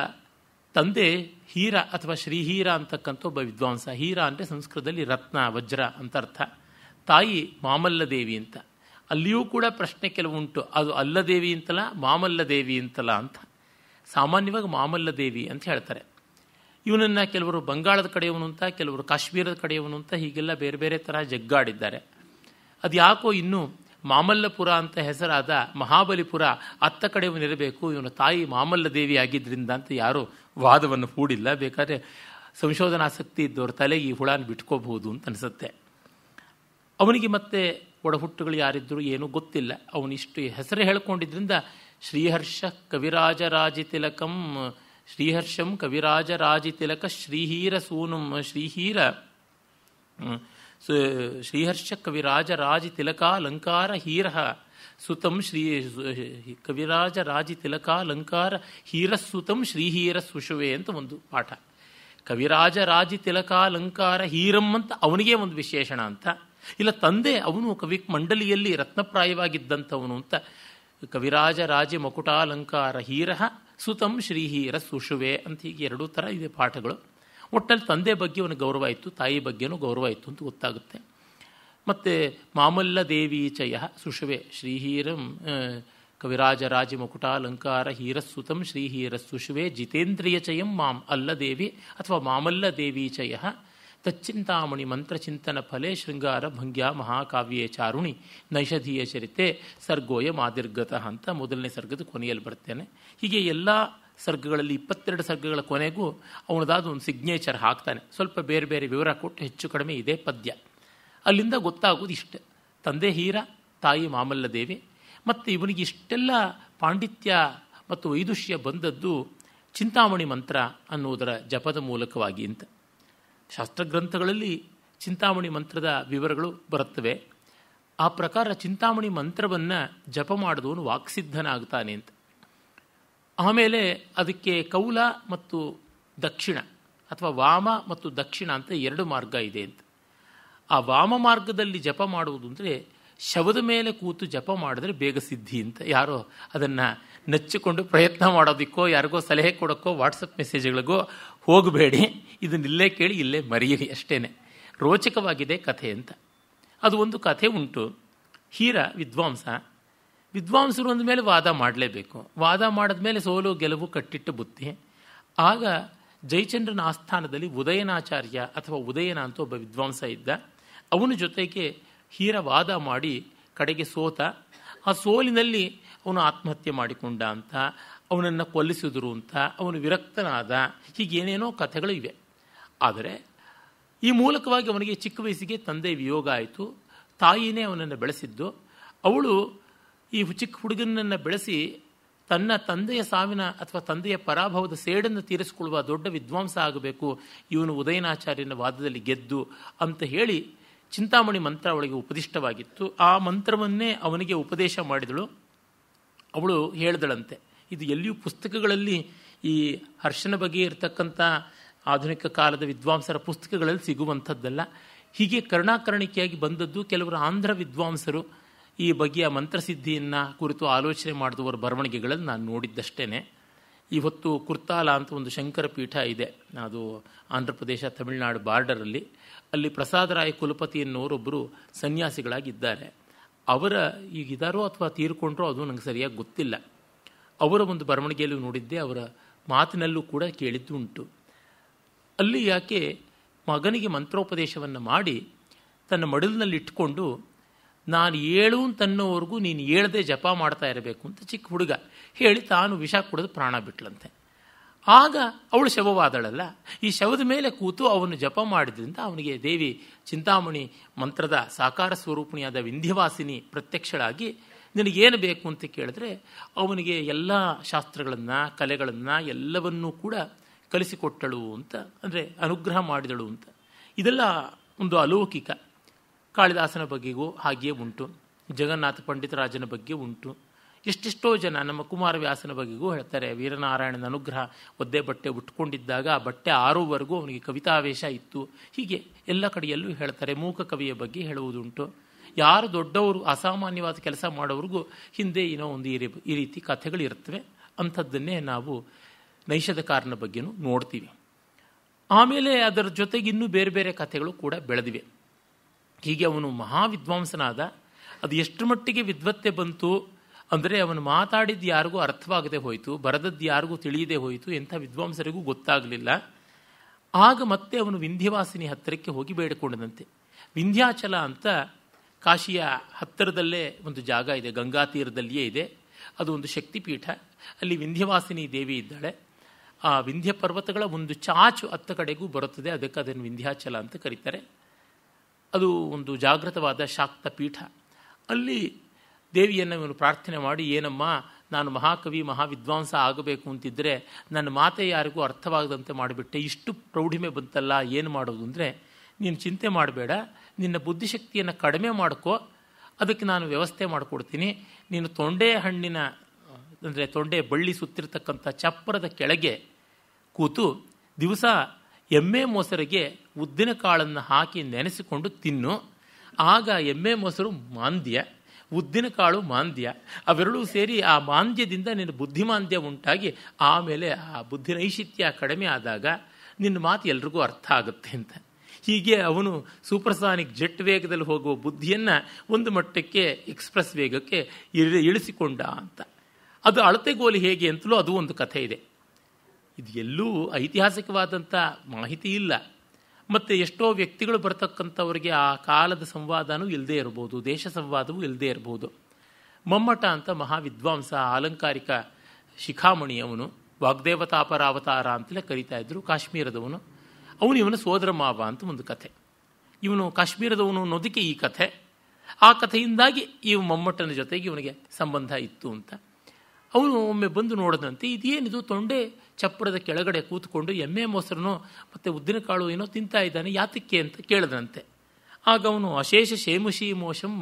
ತಂದೆ ಹೀರ ಅಥವಾ ಶ್ರೀಹೀರ ಅಂತಕ್ಕಂಥ ಒಬ್ಬ ವಿದ್ವಾಂಸ ಹೀರ ಅಂದರೆ ಸಂಸ್ಕೃತದಲ್ಲಿ ರತ್ನ ವಜ್ರ ಅಂತ ಅರ್ಥ ತಾಯಿ ದೇವಿ ಅಂತ ಅಲ್ಲಿಯೂ ಕೂಡ ಪ್ರಶ್ನೆ ಉಂಟು ಅದು ಅಲ್ಲದೇವಿ ಅಂತಲ್ಲ ದೇವಿ ಅಂತಲ್ಲ ಅಂತ ಸಾಮಾನ್ಯವಾಗಿ ಮಾಮಲ್ಲದೇವಿ ಅಂತ ಹೇಳ್ತಾರೆ ಇವನನ್ನು ಕೆಲವರು ಬಂಗಾಳದ ಕಡೆಯವನು ಅಂತ ಕೆಲವರು ಕಾಶ್ಮೀರದ ಕಡೆಯವನು ಅಂತ ಹೀಗೆಲ್ಲ ಬೇರೆ ಬೇರೆ ಥರ ಜಗ್ಗಾಡಿದ್ದಾರೆ ಅದು ಯಾಕೋ ಇನ್ನೂ ಮಾಮಲ್ಲಪುರ ಅಂತ ಹೆಸರಾದ ಮಹಾಬಲಿಪುರ ಅತ್ತ ಕಡೆಯವನಿರಬೇಕು ಇವನ ತಾಯಿ ಮಾಮಲ್ಲ ದೇವಿ ಆಗಿದ್ದರಿಂದ ಅಂತ ಯಾರೂ ವಾದವನ್ನು ಹೂಡಿಲ್ಲ ಬೇಕಾದ್ರೆ ಸಂಶೋಧನಾಸಕ್ತಿ ಇದ್ದವ್ರ ತಲೆಗೆ ಈ ಹುಳಾನ ಬಿಟ್ಕೋಬಹುದು ಅಂತ ಅನಿಸುತ್ತೆ ಅವನಿಗೆ ಮತ್ತೆ ಒಡಹುಟ್ಟುಗಳು ಯಾರಿದ್ದರೂ ಏನೂ ಗೊತ್ತಿಲ್ಲ ಅವನಿಷ್ಟು ಹೆಸರು ಹೇಳ್ಕೊಂಡಿದ್ರಿಂದ ಶ್ರೀಹರ್ಷ ಕವಿರಾಜರಾಜ ತಿಲಕಂ ಶ್ರೀಹರ್ಷಂ ತಿಲಕ ಶ್ರೀಹೀರ ಸೂನುಂ ಶ್ರೀಹೀರ ಶ್ರೀಹರ್ಷ ತಿಲಕಾಲಂಕಾರ ಹೀರ ಸುತಂ ಶ್ರೀ ಹೀರ ಹೀರಸ್ಸುತಂ ಶ್ರೀಹೀರ ಸುಷುವೆ ಅಂತ ಒಂದು ಪಾಠ ಕವಿರಾಜ ತಿಲಕಾಲಂಕಾರ ಹೀರಂ ಅಂತ ಅವನಿಗೆ ಒಂದು ವಿಶೇಷಣ ಅಂತ ಇಲ್ಲ ತಂದೆ ಅವನು ಕವಿ ಮಂಡಲಿಯಲ್ಲಿ ರತ್ನಪ್ರಾಯವಾಗಿದ್ದಂಥವನು ಅಂತ ಕವಿರಾಜ ರಾಜ ಮಕುಟಾಲಂಕಾರ ಹೀರಃ ಸುತಂ ಶ್ರೀಹೀರ ಸುಷುವೆ ಅಂತ ಹೀಗೆ ಎರಡೂ ಥರ ಇದೆ ಪಾಠಗಳು ಒಟ್ಟಲ್ಲಿ ತಂದೆ ಬಗ್ಗೆ ಅವನ ಗೌರವ ಇತ್ತು ತಾಯಿ ಬಗ್ಗೆನೂ ಗೌರವ ಇತ್ತು ಅಂತ ಗೊತ್ತಾಗುತ್ತೆ ಮತ್ತು ಮಾಮಲ್ಲ ದೇವಿ ಚಯ ಸುಶುವೆ ಶ್ರೀಹೀರಂ ಕವಿರಾಜರಾಜ ಮುಕುಟಾಲಂಕಾರ ಹೀರಸ್ಸುತಂ ಜಿತೇಂದ್ರಿಯ ಚಯಂ ಮಾಂ ಅಲ್ಲ ದೇವಿ ಅಥವಾ ಮಾಮಲ್ಲ ದೇವೀಚಯ ತಚ್ಚಿಂತಾಮಣಿ ಮಂತ್ರಚಿಂತನ ಫಲೆ ಶೃಂಗಾರ ಭಂಗ್ಯ ಮಹಾಕಾವ್ಯ ಚಾರುಣಿ ನೈಷಧೀಯ ಚರಿತೆ ಸರ್ಗೋಯ ಮಾದಿರ್ಗತ ಅಂತ ಮೊದಲನೇ ಸರ್ಗದ ಕೊನೆಯಲ್ಲಿ ಬರ್ತೇನೆ ಹೀಗೆ ಎಲ್ಲ ಸರ್ಗಗಳಲ್ಲಿ ಇಪ್ಪತ್ತೆರಡು ಸರ್ಗಗಳ ಕೊನೆಗೂ ಅವನದಾದ ಒಂದು ಸಿಗ್ನೇಚರ್ ಹಾಕ್ತಾನೆ ಸ್ವಲ್ಪ ಬೇರೆ ಬೇರೆ ವಿವರ ಕೊಟ್ಟು ಹೆಚ್ಚು ಕಡಿಮೆ ಇದೆ ಪದ್ಯ ಅಲ್ಲಿಂದ ಗೊತ್ತಾಗೋದು ಇಷ್ಟೆ ತಂದೆ ಹೀರ ತಾಯಿ ಮಾಮಲ್ಲ ದೇವಿ ಮತ್ತು ಇವನಿಗೆ ಇಷ್ಟೆಲ್ಲ ಪಾಂಡಿತ್ಯ ಮತ್ತು ವೈದುಷ್ಯ ಬಂದದ್ದು ಚಿಂತಾಮಣಿ ಮಂತ್ರ ಅನ್ನುವುದರ ಜಪದ ಮೂಲಕವಾಗಿ ಅಂತ ಶಾಸ್ತ್ರಗ್ರಂಥಗಳಲ್ಲಿ ಚಿಂತಾಮಣಿ ಮಂತ್ರದ ವಿವರಗಳು ಬರುತ್ತವೆ ಆ ಪ್ರಕಾರ ಚಿಂತಾಮಣಿ ಮಂತ್ರವನ್ನು ಜಪ ಮಾಡಿದವನು ವಾಕ್ಸಿದ್ಧನಾಗ್ತಾನೆ ಅಂತ ಆಮೇಲೆ ಅದಕ್ಕೆ ಕೌಲ ಮತ್ತು ದಕ್ಷಿಣ ಅಥವಾ ವಾಮ ಮತ್ತು ದಕ್ಷಿಣ ಅಂತ ಎರಡು ಮಾರ್ಗ ಇದೆ ಅಂತ ಆ ವಾಮ ಮಾರ್ಗದಲ್ಲಿ ಜಪ ಮಾಡುವುದು ಅಂದರೆ ಶವದ ಮೇಲೆ ಕೂತು ಜಪ ಮಾಡಿದ್ರೆ ಬೇಗ ಸಿದ್ಧಿ ಅಂತ ಯಾರೋ ಅದನ್ನು ನಚ್ಚಿಕೊಂಡು ಪ್ರಯತ್ನ ಮಾಡೋದಕ್ಕೋ ಯಾರಿಗೋ ಸಲಹೆ ಕೊಡೋಕ್ಕೋ ವಾಟ್ಸಪ್ ಮೆಸೇಜ್ಗಳಿಗೋ ಹೋಗಬೇಡಿ ಇದನ್ನಿಲ್ಲೇ ಇಲ್ಲೇ ಕೇಳಿ ಇಲ್ಲೇ ಮರೆಯಿರಿ ಅಷ್ಟೇ ರೋಚಕವಾಗಿದೆ ಕಥೆ ಅಂತ ಅದು ಒಂದು ಕಥೆ ಉಂಟು ಹೀರ ವಿದ್ವಾಂಸ ವಿದ್ವಾಂಸರು ಅಂದಮೇಲೆ ವಾದ ಮಾಡಲೇಬೇಕು ವಾದ ಮಾಡಿದ್ಮೇಲೆ ಸೋಲು ಗೆಲುವು ಕಟ್ಟಿಟ್ಟ ಬುತ್ತಿ ಆಗ ಜಯಚಂದ್ರನ ಆಸ್ಥಾನದಲ್ಲಿ ಉದಯನಾಚಾರ್ಯ ಅಥವಾ ಉದಯನ ಅಂತ ಒಬ್ಬ ವಿದ್ವಾಂಸ ಇದ್ದ ಅವನ ಜೊತೆಗೆ ಹೀರ ವಾದ ಮಾಡಿ ಕಡೆಗೆ ಸೋತ ಆ ಸೋಲಿನಲ್ಲಿ ಅವನು ಆತ್ಮಹತ್ಯೆ ಮಾಡಿಕೊಂಡ ಅಂತ ಅವನನ್ನು ಕೊಲ್ಲಿಸಿದ್ರು ಅಂತ ಅವನು ವಿರಕ್ತನಾದ ಹೀಗೇನೇನೋ ಕಥೆಗಳು ಇವೆ ಆದರೆ ಈ ಮೂಲಕವಾಗಿ ಅವನಿಗೆ ಚಿಕ್ಕ ವಯಸ್ಸಿಗೆ ತಂದೆ ವಿಯೋಗ ಆಯಿತು ತಾಯಿನೇ ಅವನನ್ನು ಬೆಳೆಸಿದ್ದು ಅವಳು ಈ ಚಿಕ್ಕ ಹುಡುಗನನ್ನು ಬೆಳೆಸಿ ತನ್ನ ತಂದೆಯ ಸಾವಿನ ಅಥವಾ ತಂದೆಯ ಪರಾಭವದ ಸೇಡನ್ನು ತೀರಿಸಿಕೊಳ್ಳುವ ದೊಡ್ಡ ವಿದ್ವಾಂಸ ಆಗಬೇಕು ಇವನು ಉದಯನಾಚಾರ್ಯನ ವಾದದಲ್ಲಿ ಗೆದ್ದು ಅಂತ ಹೇಳಿ ಚಿಂತಾಮಣಿ ಮಂತ್ರ ಅವಳಿಗೆ ಉಪದಿಷ್ಟವಾಗಿತ್ತು ಆ ಮಂತ್ರವನ್ನೇ ಅವನಿಗೆ ಉಪದೇಶ ಮಾಡಿದಳು ಅವಳು ಹೇಳಿದಳಂತೆ ಇದು ಎಲ್ಲಿಯೂ ಪುಸ್ತಕಗಳಲ್ಲಿ ಈ ಹರ್ಷನ ಬಗ್ಗೆ ಇರತಕ್ಕಂಥ ಆಧುನಿಕ ಕಾಲದ ವಿದ್ವಾಂಸರ ಪುಸ್ತಕಗಳಲ್ಲಿ ಸಿಗುವಂಥದ್ದಲ್ಲ ಹೀಗೆ ಕರ್ಣಾಕರ್ಣಿಕೆಯಾಗಿ ಬಂದದ್ದು ಕೆಲವರು ಆಂಧ್ರ ವಿದ್ವಾಂಸರು ಈ ಬಗೆಯ ಮಂತ್ರಸಿದ್ಧಿಯನ್ನು ಕುರಿತು ಆಲೋಚನೆ ಮಾಡಿದವರ ಬರವಣಿಗೆಗಳನ್ನು ನಾನು ನೋಡಿದ್ದಷ್ಟೇ ಇವತ್ತು ಕುರ್ತಾಲ ಅಂತ ಒಂದು ಶಂಕರ ಪೀಠ ಇದೆ ಅದು ಆಂಧ್ರ ಪ್ರದೇಶ ತಮಿಳುನಾಡು ಬಾರ್ಡರಲ್ಲಿ ಅಲ್ಲಿ ಪ್ರಸಾದರಾಯ ಕುಲಪತಿ ಎನ್ನುವರೊಬ್ಬರು ಸನ್ಯಾಸಿಗಳಾಗಿದ್ದಾರೆ ಅವರ ಈಗಿದಾರೋ ಅಥವಾ ತೀರ್ಕೊಂಡ್ರೋ ಅದು ನನಗೆ ಸರಿಯಾಗಿ ಗೊತ್ತಿಲ್ಲ ಅವರ ಒಂದು ಬರವಣಿಗೆಯಲ್ಲೂ ನೋಡಿದ್ದೆ ಅವರ ಮಾತಿನಲ್ಲೂ ಕೂಡ ಕೇಳಿದ್ದು ಉಂಟು ಅಲ್ಲಿ ಯಾಕೆ ಮಗನಿಗೆ ಮಂತ್ರೋಪದೇಶವನ್ನು ಮಾಡಿ ತನ್ನ ಮಡಿಲಿನಲ್ಲಿ ಇಟ್ಟುಕೊಂಡು ನಾನು ಏಳು ಅಂತನ್ನೋವರೆಗೂ ನೀನು ಹೇಳದೆ ಜಪ ಮಾಡ್ತಾ ಇರಬೇಕು ಅಂತ ಚಿಕ್ಕ ಹುಡುಗ ಹೇಳಿ ತಾನು ವಿಷ ಕೊಡೋದು ಪ್ರಾಣ ಬಿಟ್ಲಂತೆ ಆಗ ಅವಳು ಶವವಾದಳಲ್ಲ ಈ ಶವದ ಮೇಲೆ ಕೂತು ಅವನು ಜಪ ಮಾಡಿದ್ರಿಂದ ಅವನಿಗೆ ದೇವಿ ಚಿಂತಾಮಣಿ ಮಂತ್ರದ ಸಾಕಾರ ಸ್ವರೂಪಿಣಿಯಾದ ವಿಂಧ್ಯವಾಸಿನಿ ಪ್ರತ್ಯಕ್ಷಳಾಗಿ ನಿನಗೇನು ಬೇಕು ಅಂತ ಕೇಳಿದ್ರೆ ಅವನಿಗೆ ಎಲ್ಲ ಶಾಸ್ತ್ರಗಳನ್ನು ಕಲೆಗಳನ್ನು ಎಲ್ಲವನ್ನೂ ಕೂಡ ಕಲಿಸಿಕೊಟ್ಟಳು ಅಂತ ಅಂದರೆ ಅನುಗ್ರಹ ಮಾಡಿದಳು ಅಂತ ಇದೆಲ್ಲ ಒಂದು ಅಲೌಕಿಕ ಕಾಳಿದಾಸನ ಬಗ್ಗೆಗೂ ಹಾಗೆಯೇ ಉಂಟು ಜಗನ್ನಾಥ ಪಂಡಿತರಾಜನ ಬಗ್ಗೆ ಉಂಟು ಎಷ್ಟೆಷ್ಟೋ ಜನ ನಮ್ಮ ಕುಮಾರವ್ಯಾಸನ ಬಗ್ಗೆಗೂ ಹೇಳ್ತಾರೆ ವೀರನಾರಾಯಣನ ಅನುಗ್ರಹ ಒದ್ದೆ ಬಟ್ಟೆ ಉಟ್ಕೊಂಡಿದ್ದಾಗ ಆ ಬಟ್ಟೆ ಆರೋವರೆಗೂ ಅವನಿಗೆ ಕವಿತಾವೇಶ ಇತ್ತು ಹೀಗೆ ಎಲ್ಲ ಕಡೆಯಲ್ಲೂ ಹೇಳ್ತಾರೆ ಮೂಕ ಕವಿಯ ಬಗ್ಗೆ ಹೇಳುವುದುಂಟು ಯಾರು ದೊಡ್ಡವರು ಅಸಾಮಾನ್ಯವಾದ ಕೆಲಸ ಮಾಡೋವ್ರಿಗೂ ಹಿಂದೆ ಏನೋ ಒಂದು ಈ ಈ ರೀತಿ ಕಥೆಗಳಿರ್ತವೆ ಅಂಥದ್ದನ್ನೇ ನಾವು ಕಾರಣ ಬಗ್ಗೆನೂ ನೋಡ್ತೀವಿ ಆಮೇಲೆ ಅದರ ಜೊತೆಗೆ ಇನ್ನೂ ಬೇರೆ ಬೇರೆ ಕಥೆಗಳು ಕೂಡ ಬೆಳೆದಿವೆ ಹೀಗೆ ಅವನು ಮಹಾವಿದ್ವಾಂಸನಾದ ಅದು ಎಷ್ಟು ಮಟ್ಟಿಗೆ ವಿದ್ವತ್ತೆ ಬಂತು ಅಂದರೆ ಅವನು ಮಾತಾಡಿದ್ದು ಯಾರಿಗೂ ಅರ್ಥವಾಗದೆ ಹೋಯಿತು ಬರದದ್ದು ಯಾರಿಗೂ ತಿಳಿಯದೆ ಹೋಯಿತು ಎಂಥ ವಿದ್ವಾಂಸರಿಗೂ ಗೊತ್ತಾಗಲಿಲ್ಲ ಆಗ ಮತ್ತೆ ಅವನು ವಿಂಧ್ಯವಾಸಿನಿ ಹತ್ತಿರಕ್ಕೆ ಹೋಗಿ ಬೇಡಿಕೊಂಡಂತೆ ವಿಂಧ್ಯಾಚಲ ಅಂತ ಕಾಶಿಯ ಹತ್ತಿರದಲ್ಲೇ ಒಂದು ಜಾಗ ಇದೆ ಗಂಗಾ ತೀರದಲ್ಲಿಯೇ ಇದೆ ಅದು ಒಂದು ಶಕ್ತಿಪೀಠ ಅಲ್ಲಿ ವಿಂಧ್ಯವಾಸಿನಿ ದೇವಿ ಇದ್ದಾಳೆ ಆ ವಿಂಧ್ಯ ಪರ್ವತಗಳ ಒಂದು ಚಾಚು ಹತ್ತ ಕಡೆಗೂ ಬರುತ್ತದೆ ಅದಕ್ಕೆ ಅದನ್ನು ವಿಂಧ್ಯಾಚಲ ಅಂತ ಕರೀತಾರೆ ಅದು ಒಂದು ಜಾಗೃತವಾದ ಶಾಕ್ತ ಪೀಠ ಅಲ್ಲಿ ದೇವಿಯನ್ನು ಇವನು ಪ್ರಾರ್ಥನೆ ಮಾಡಿ ಏನಮ್ಮ ನಾನು ಮಹಾಕವಿ ಮಹಾವಿದ್ವಾಂಸ ಆಗಬೇಕು ಅಂತಿದ್ದರೆ ನನ್ನ ಮಾತೆ ಯಾರಿಗೂ ಅರ್ಥವಾಗದಂತೆ ಮಾಡಿಬಿಟ್ಟೆ ಇಷ್ಟು ಪ್ರೌಢಿಮೆ ಬಂತಲ್ಲ ಏನು ಮಾಡೋದು ಅಂದರೆ ನೀನು ಚಿಂತೆ ಮಾಡಬೇಡ ನಿನ್ನ ಬುದ್ಧಿಶಕ್ತಿಯನ್ನು ಕಡಿಮೆ ಮಾಡ್ಕೋ ಅದಕ್ಕೆ ನಾನು ವ್ಯವಸ್ಥೆ ಮಾಡಿಕೊಡ್ತೀನಿ ನೀನು ತೊಂಡೆ ಹಣ್ಣಿನ ಅಂದರೆ ತೊಂಡೆ ಬಳ್ಳಿ ಸುತ್ತಿರ್ತಕ್ಕಂಥ ಚಪ್ಪರದ ಕೆಳಗೆ ಕೂತು ದಿವಸ ಎಮ್ಮೆ ಮೊಸರಿಗೆ ಉದ್ದಿನ ಕಾಳನ್ನು ಹಾಕಿ ನೆನೆಸಿಕೊಂಡು ತಿನ್ನು ಆಗ ಎಮ್ಮೆ ಮೊಸರು ಮಾಂದ್ಯ ಉದ್ದಿನ ಕಾಳು ಮಾಂದ್ಯ ಅವೆರಡೂ ಸೇರಿ ಆ ಮಾಂದ್ಯದಿಂದ ನಿನ್ನ ಬುದ್ಧಿಮಾಂದ್ಯ ಉಂಟಾಗಿ ಆಮೇಲೆ ಆ ಬುದ್ಧಿನೈಶಿತ್ಯ ಕಡಿಮೆ ಆದಾಗ ನಿನ್ನ ಮಾತು ಎಲ್ರಿಗೂ ಅರ್ಥ ಆಗುತ್ತೆ ಅಂತ ಹೀಗೆ ಅವನು ಸೂಪರ್ಸಾನಿಕ್ ಜೆಟ್ ವೇಗದಲ್ಲಿ ಹೋಗುವ ಬುದ್ಧಿಯನ್ನು ಒಂದು ಮಟ್ಟಕ್ಕೆ ಎಕ್ಸ್ಪ್ರೆಸ್ ವೇಗಕ್ಕೆ ಇಳಿ ಇಳಿಸಿಕೊಂಡ ಅಂತ ಅದು ಅಳತೆಗೋಲಿ ಹೇಗೆ ಅಂತಲೂ ಅದು ಒಂದು ಕಥೆ ಇದೆ ಇದು ಎಲ್ಲೂ ಐತಿಹಾಸಿಕವಾದಂಥ ಮಾಹಿತಿ ಇಲ್ಲ ಮತ್ತು ಎಷ್ಟೋ ವ್ಯಕ್ತಿಗಳು ಬರತಕ್ಕಂಥವ್ರಿಗೆ ಆ ಕಾಲದ ಸಂವಾದನೂ ಇಲ್ಲದೇ ಇರ್ಬೋದು ದೇಶ ಸಂವಾದವೂ ಇಲ್ಲದೇ ಇರ್ಬೋದು ಮಮ್ಮಟ ಅಂತ ಮಹಾವಿದ್ವಾಂಸ ಅಲಂಕಾರಿಕ ಶಿಖಾಮಣಿ ಅವನು ಅವತಾರ ಅಂತಲೇ ಕರಿತಾ ಇದ್ದರು ಕಾಶ್ಮೀರದವನು ಅವನು ಇವನ ಸೋದರ ಮಾವ ಅಂತ ಒಂದು ಕಥೆ ಇವನು ಕಾಶ್ಮೀರದವನು ಅನ್ನೋದಕ್ಕೆ ಈ ಕಥೆ ಆ ಕಥೆಯಿಂದಾಗಿ ಈ ಮಮ್ಮಟ್ಟನ ಜೊತೆಗೆ ಇವನಿಗೆ ಸಂಬಂಧ ಇತ್ತು ಅಂತ ಅವನು ಒಮ್ಮೆ ಬಂದು ನೋಡದಂತೆ ಇದೇನಿದು ತೊಂಡೆ ಚಪ್ಪರದ ಕೆಳಗಡೆ ಕೂತ್ಕೊಂಡು ಎಮ್ಮೆ ಮೊಸರನೋ ಮತ್ತು ಕಾಳು ಏನೋ ತಿಂತಾ ಇದ್ದಾನೆ ಯಾತಕ್ಕೆ ಅಂತ ಕೇಳದಂತೆ ಆಗ ಅವನು ಅಶೇಷ ಶೇಮುಷಿ ಮೋಶಂ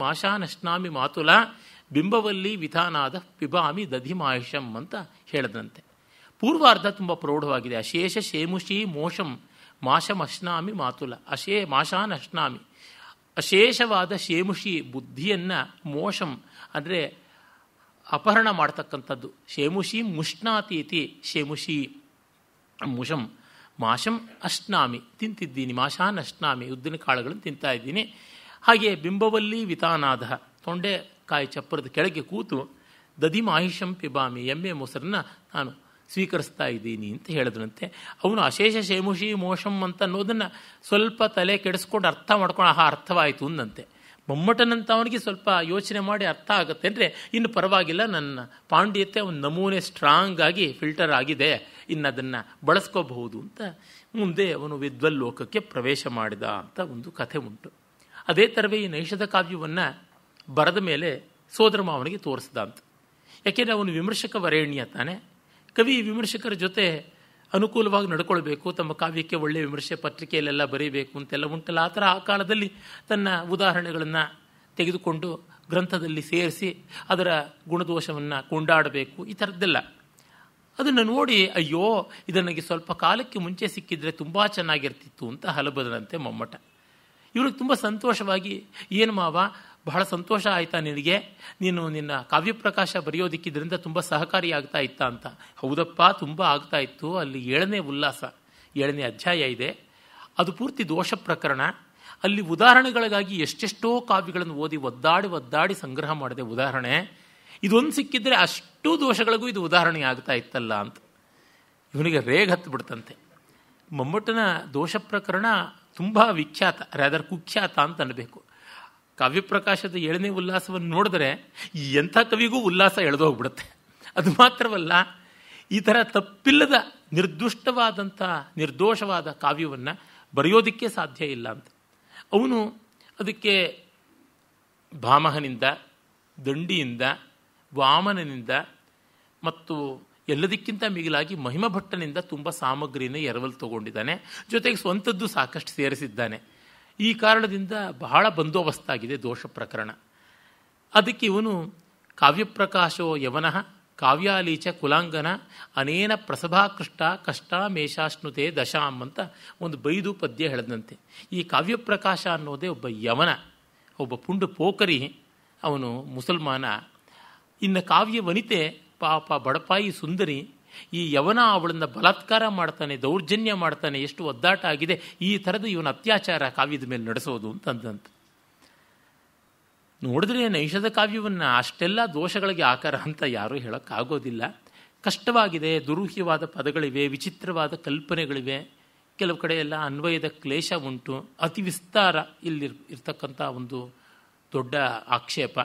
ನಷ್ಟಾಮಿ ಮಾತುಲ ಬಿಂಬವಲ್ಲಿ ವಿಧಾನಾದ ಪಿಬಾಮಿ ಮಾಹಿಷಂ ಅಂತ ಹೇಳದಂತೆ ಪೂರ್ವಾರ್ಧ ತುಂಬ ಪ್ರೌಢವಾಗಿದೆ ಅಶೇಷ ಶೇಮುಷಿ ಮೋಶಂ ಮಾಷಮಶ್ನಾಮಿ ಮಾತುಲ ಅಶೇ ಮಾಷಾನ್ ಅಶ್ನಾಮಿ ಅಶೇಷವಾದ ಶೇಮುಷಿ ಬುದ್ಧಿಯನ್ನು ಮೋಶಂ ಅಂದರೆ ಅಪಹರಣ ಮಾಡ್ತಕ್ಕಂಥದ್ದು ಶೇಮುಷಿ ಮುಷ್ಣಾತೀತಿ ಶೇಮುಷಿ ಮುಷಂ ಮಾಷಂ ಅಶ್ನಾಮಿ ತಿಂತಿದ್ದೀನಿ ಮಾಷಾನ್ ಅಶ್ನಾಮಿ ಉದ್ದಿನ ಕಾಳುಗಳನ್ನು ತಿಂತಾ ಇದ್ದೀನಿ ಹಾಗೆ ಬಿಂಬವಲ್ಲಿ ವಿತಾನಾದ ತೊಂಡೆಕಾಯಿ ಚಪ್ಪರದ ಕೆಳಗೆ ಕೂತು ದದಿ ಮಾಹಿಷಂ ಪಿಬಾಮಿ ಎಮ್ಮೆ ಮೊಸರನ್ನು ನಾನು ಸ್ವೀಕರಿಸ್ತಾ ಇದ್ದೀನಿ ಅಂತ ಹೇಳಿದ್ರಂತೆ ಅವನು ಅಶೇಷ ಶೇಮುಷಿ ಮೋಶಮ್ ಅಂತ ಅನ್ನೋದನ್ನು ಸ್ವಲ್ಪ ತಲೆ ಕೆಡಿಸ್ಕೊಂಡು ಅರ್ಥ ಮಾಡ್ಕೊಂಡು ಆಹಾ ಅರ್ಥವಾಯಿತು ಅಂದಂತೆ ಮಮ್ಮಟನಂತ ಅವನಿಗೆ ಸ್ವಲ್ಪ ಯೋಚನೆ ಮಾಡಿ ಅರ್ಥ ಆಗುತ್ತೆ ಅಂದರೆ ಇನ್ನು ಪರವಾಗಿಲ್ಲ ನನ್ನ ಪಾಂಡ್ಯತೆ ಒಂದು ನಮೂನೆ ಸ್ಟ್ರಾಂಗ್ ಆಗಿ ಫಿಲ್ಟರ್ ಆಗಿದೆ ಇನ್ನು ಅದನ್ನು ಬಳಸ್ಕೋಬಹುದು ಅಂತ ಮುಂದೆ ಅವನು ವಿದ್ವಲ್ಲೋಕಕ್ಕೆ ಪ್ರವೇಶ ಮಾಡಿದ ಅಂತ ಒಂದು ಕಥೆ ಉಂಟು ಅದೇ ಥರವೇ ಈ ನೈಷಧ ಕಾವ್ಯವನ್ನು ಬರೆದ ಮೇಲೆ ಸೋದರಮ್ಮ ಅವನಿಗೆ ತೋರಿಸ್ದ ಅಂತ ಯಾಕೆಂದರೆ ಅವನು ವಿಮರ್ಶಕ ವರೇಣ್ಯ ತಾನೆ ಕವಿ ವಿಮರ್ಶಕರ ಜೊತೆ ಅನುಕೂಲವಾಗಿ ನಡ್ಕೊಳ್ಬೇಕು ತಮ್ಮ ಕಾವ್ಯಕ್ಕೆ ಒಳ್ಳೆಯ ವಿಮರ್ಶೆ ಪತ್ರಿಕೆಯಲ್ಲೆಲ್ಲ ಬರೀಬೇಕು ಅಂತೆಲ್ಲ ಉಂಟಲ್ಲ ಆ ಥರ ಆ ಕಾಲದಲ್ಲಿ ತನ್ನ ಉದಾಹರಣೆಗಳನ್ನು ತೆಗೆದುಕೊಂಡು ಗ್ರಂಥದಲ್ಲಿ ಸೇರಿಸಿ ಅದರ ಗುಣದೋಷವನ್ನು ಕೊಂಡಾಡಬೇಕು ಈ ಥರದ್ದೆಲ್ಲ ಅದನ್ನು ನೋಡಿ ಅಯ್ಯೋ ನನಗೆ ಸ್ವಲ್ಪ ಕಾಲಕ್ಕೆ ಮುಂಚೆ ಸಿಕ್ಕಿದರೆ ತುಂಬ ಚೆನ್ನಾಗಿರ್ತಿತ್ತು ಅಂತ ಹಲಬದನಂತೆ ಮಮ್ಮಟ ಇವ್ರಿಗೆ ತುಂಬ ಸಂತೋಷವಾಗಿ ಏನು ಮಾವ ಬಹಳ ಸಂತೋಷ ಆಯಿತಾ ನಿನಗೆ ನೀನು ನಿನ್ನ ಕಾವ್ಯ ಪ್ರಕಾಶ ಬರೆಯೋದಿಕ್ಕಿದ್ರಿಂದ ತುಂಬ ಸಹಕಾರಿಯಾಗ್ತಾ ಇತ್ತ ಅಂತ ಹೌದಪ್ಪ ತುಂಬ ಆಗ್ತಾ ಇತ್ತು ಅಲ್ಲಿ ಏಳನೇ ಉಲ್ಲಾಸ ಏಳನೇ ಅಧ್ಯಾಯ ಇದೆ ಅದು ಪೂರ್ತಿ ದೋಷ ಪ್ರಕರಣ ಅಲ್ಲಿ ಉದಾಹರಣೆಗಳಿಗಾಗಿ ಎಷ್ಟೆಷ್ಟೋ ಕಾವ್ಯಗಳನ್ನು ಓದಿ ಒದ್ದಾಡಿ ಒದ್ದಾಡಿ ಸಂಗ್ರಹ ಮಾಡಿದೆ ಉದಾಹರಣೆ ಇದೊಂದು ಸಿಕ್ಕಿದ್ರೆ ಅಷ್ಟು ದೋಷಗಳಿಗೂ ಇದು ಉದಾಹರಣೆ ಆಗ್ತಾ ಇತ್ತಲ್ಲ ಅಂತ ಇವನಿಗೆ ರೇಗ್ ಹತ್ತು ಬಿಡ್ತಂತೆ ಮಮ್ಮಟ್ಟನ ದೋಷ ಪ್ರಕರಣ ತುಂಬ ವಿಖ್ಯಾತ ರಾದರ್ ಕುಖ್ಯಾತ ಅಂತ ಅನ್ನಬೇಕು ಕಾವ್ಯಪ್ರಕಾಶದ ಏಳನೇ ಉಲ್ಲಾಸವನ್ನು ನೋಡಿದ್ರೆ ಎಂಥ ಕವಿಗೂ ಉಲ್ಲಾಸ ಎಳೆದು ಹೋಗ್ಬಿಡುತ್ತೆ ಅದು ಮಾತ್ರವಲ್ಲ ಈ ಥರ ತಪ್ಪಿಲ್ಲದ ನಿರ್ದುಷ್ಟವಾದಂಥ ನಿರ್ದೋಷವಾದ ಕಾವ್ಯವನ್ನು ಬರೆಯೋದಕ್ಕೆ ಸಾಧ್ಯ ಇಲ್ಲ ಅಂತ ಅವನು ಅದಕ್ಕೆ ಭಾಮಹನಿಂದ ದಂಡಿಯಿಂದ ವಾಮನನಿಂದ ಮತ್ತು ಎಲ್ಲದಕ್ಕಿಂತ ಮಿಗಿಲಾಗಿ ಭಟ್ಟನಿಂದ ತುಂಬ ಸಾಮಗ್ರಿಯನ್ನು ಎರವಲು ತಗೊಂಡಿದ್ದಾನೆ ಜೊತೆಗೆ ಸ್ವಂತದ್ದು ಸಾಕಷ್ಟು ಸೇರಿಸಿದ್ದಾನೆ ಈ ಕಾರಣದಿಂದ ಬಹಳ ಬಂದೋಬಸ್ತಾಗಿದೆ ದೋಷ ಪ್ರಕರಣ ಅದಕ್ಕೆ ಇವನು ಕಾವ್ಯಪ್ರಕಾಶೋ ಯವನಃ ಕಾವ್ಯಾಲೀಚ ಕುಲಾಂಗನ ಅನೇನ ಪ್ರಸಭಾಕೃಷ್ಟ ಕಷ್ಟ ಮೇಷಾಶ್ನುತೆ ದಶಾಂ ಅಂತ ಒಂದು ಬೈದು ಪದ್ಯ ಹೇಳದಂತೆ ಈ ಕಾವ್ಯಪ್ರಕಾಶ ಅನ್ನೋದೇ ಒಬ್ಬ ಯವನ ಒಬ್ಬ ಪುಂಡು ಪೋಕರಿ ಅವನು ಮುಸಲ್ಮಾನ ಇನ್ನು ಕಾವ್ಯ ವನಿತೆ ಪಾಪ ಬಡಪಾಯಿ ಸುಂದರಿ ಈ ಯವನ ಅವಳನ್ನು ಬಲಾತ್ಕಾರ ಮಾಡ್ತಾನೆ ದೌರ್ಜನ್ಯ ಮಾಡ್ತಾನೆ ಎಷ್ಟು ಒದ್ದಾಟ ಆಗಿದೆ ಈ ಥರದ ಇವನ ಅತ್ಯಾಚಾರ ಕಾವ್ಯದ ಮೇಲೆ ನಡೆಸೋದು ಅಂತಂದಂತ ನೋಡಿದ್ರೆ ನೈಷಧ ಕಾವ್ಯವನ್ನು ಅಷ್ಟೆಲ್ಲ ದೋಷಗಳಿಗೆ ಆಕಾರ ಅಂತ ಯಾರೂ ಹೇಳೋಕ್ಕಾಗೋದಿಲ್ಲ ಕಷ್ಟವಾಗಿದೆ ದುರೂಹ್ಯವಾದ ಪದಗಳಿವೆ ವಿಚಿತ್ರವಾದ ಕಲ್ಪನೆಗಳಿವೆ ಕೆಲವು ಕಡೆ ಎಲ್ಲ ಅನ್ವಯದ ಕ್ಲೇಶ ಉಂಟು ಅತಿ ವಿಸ್ತಾರ ಇಲ್ಲಿ ಇರ್ತಕ್ಕಂಥ ಒಂದು ದೊಡ್ಡ ಆಕ್ಷೇಪ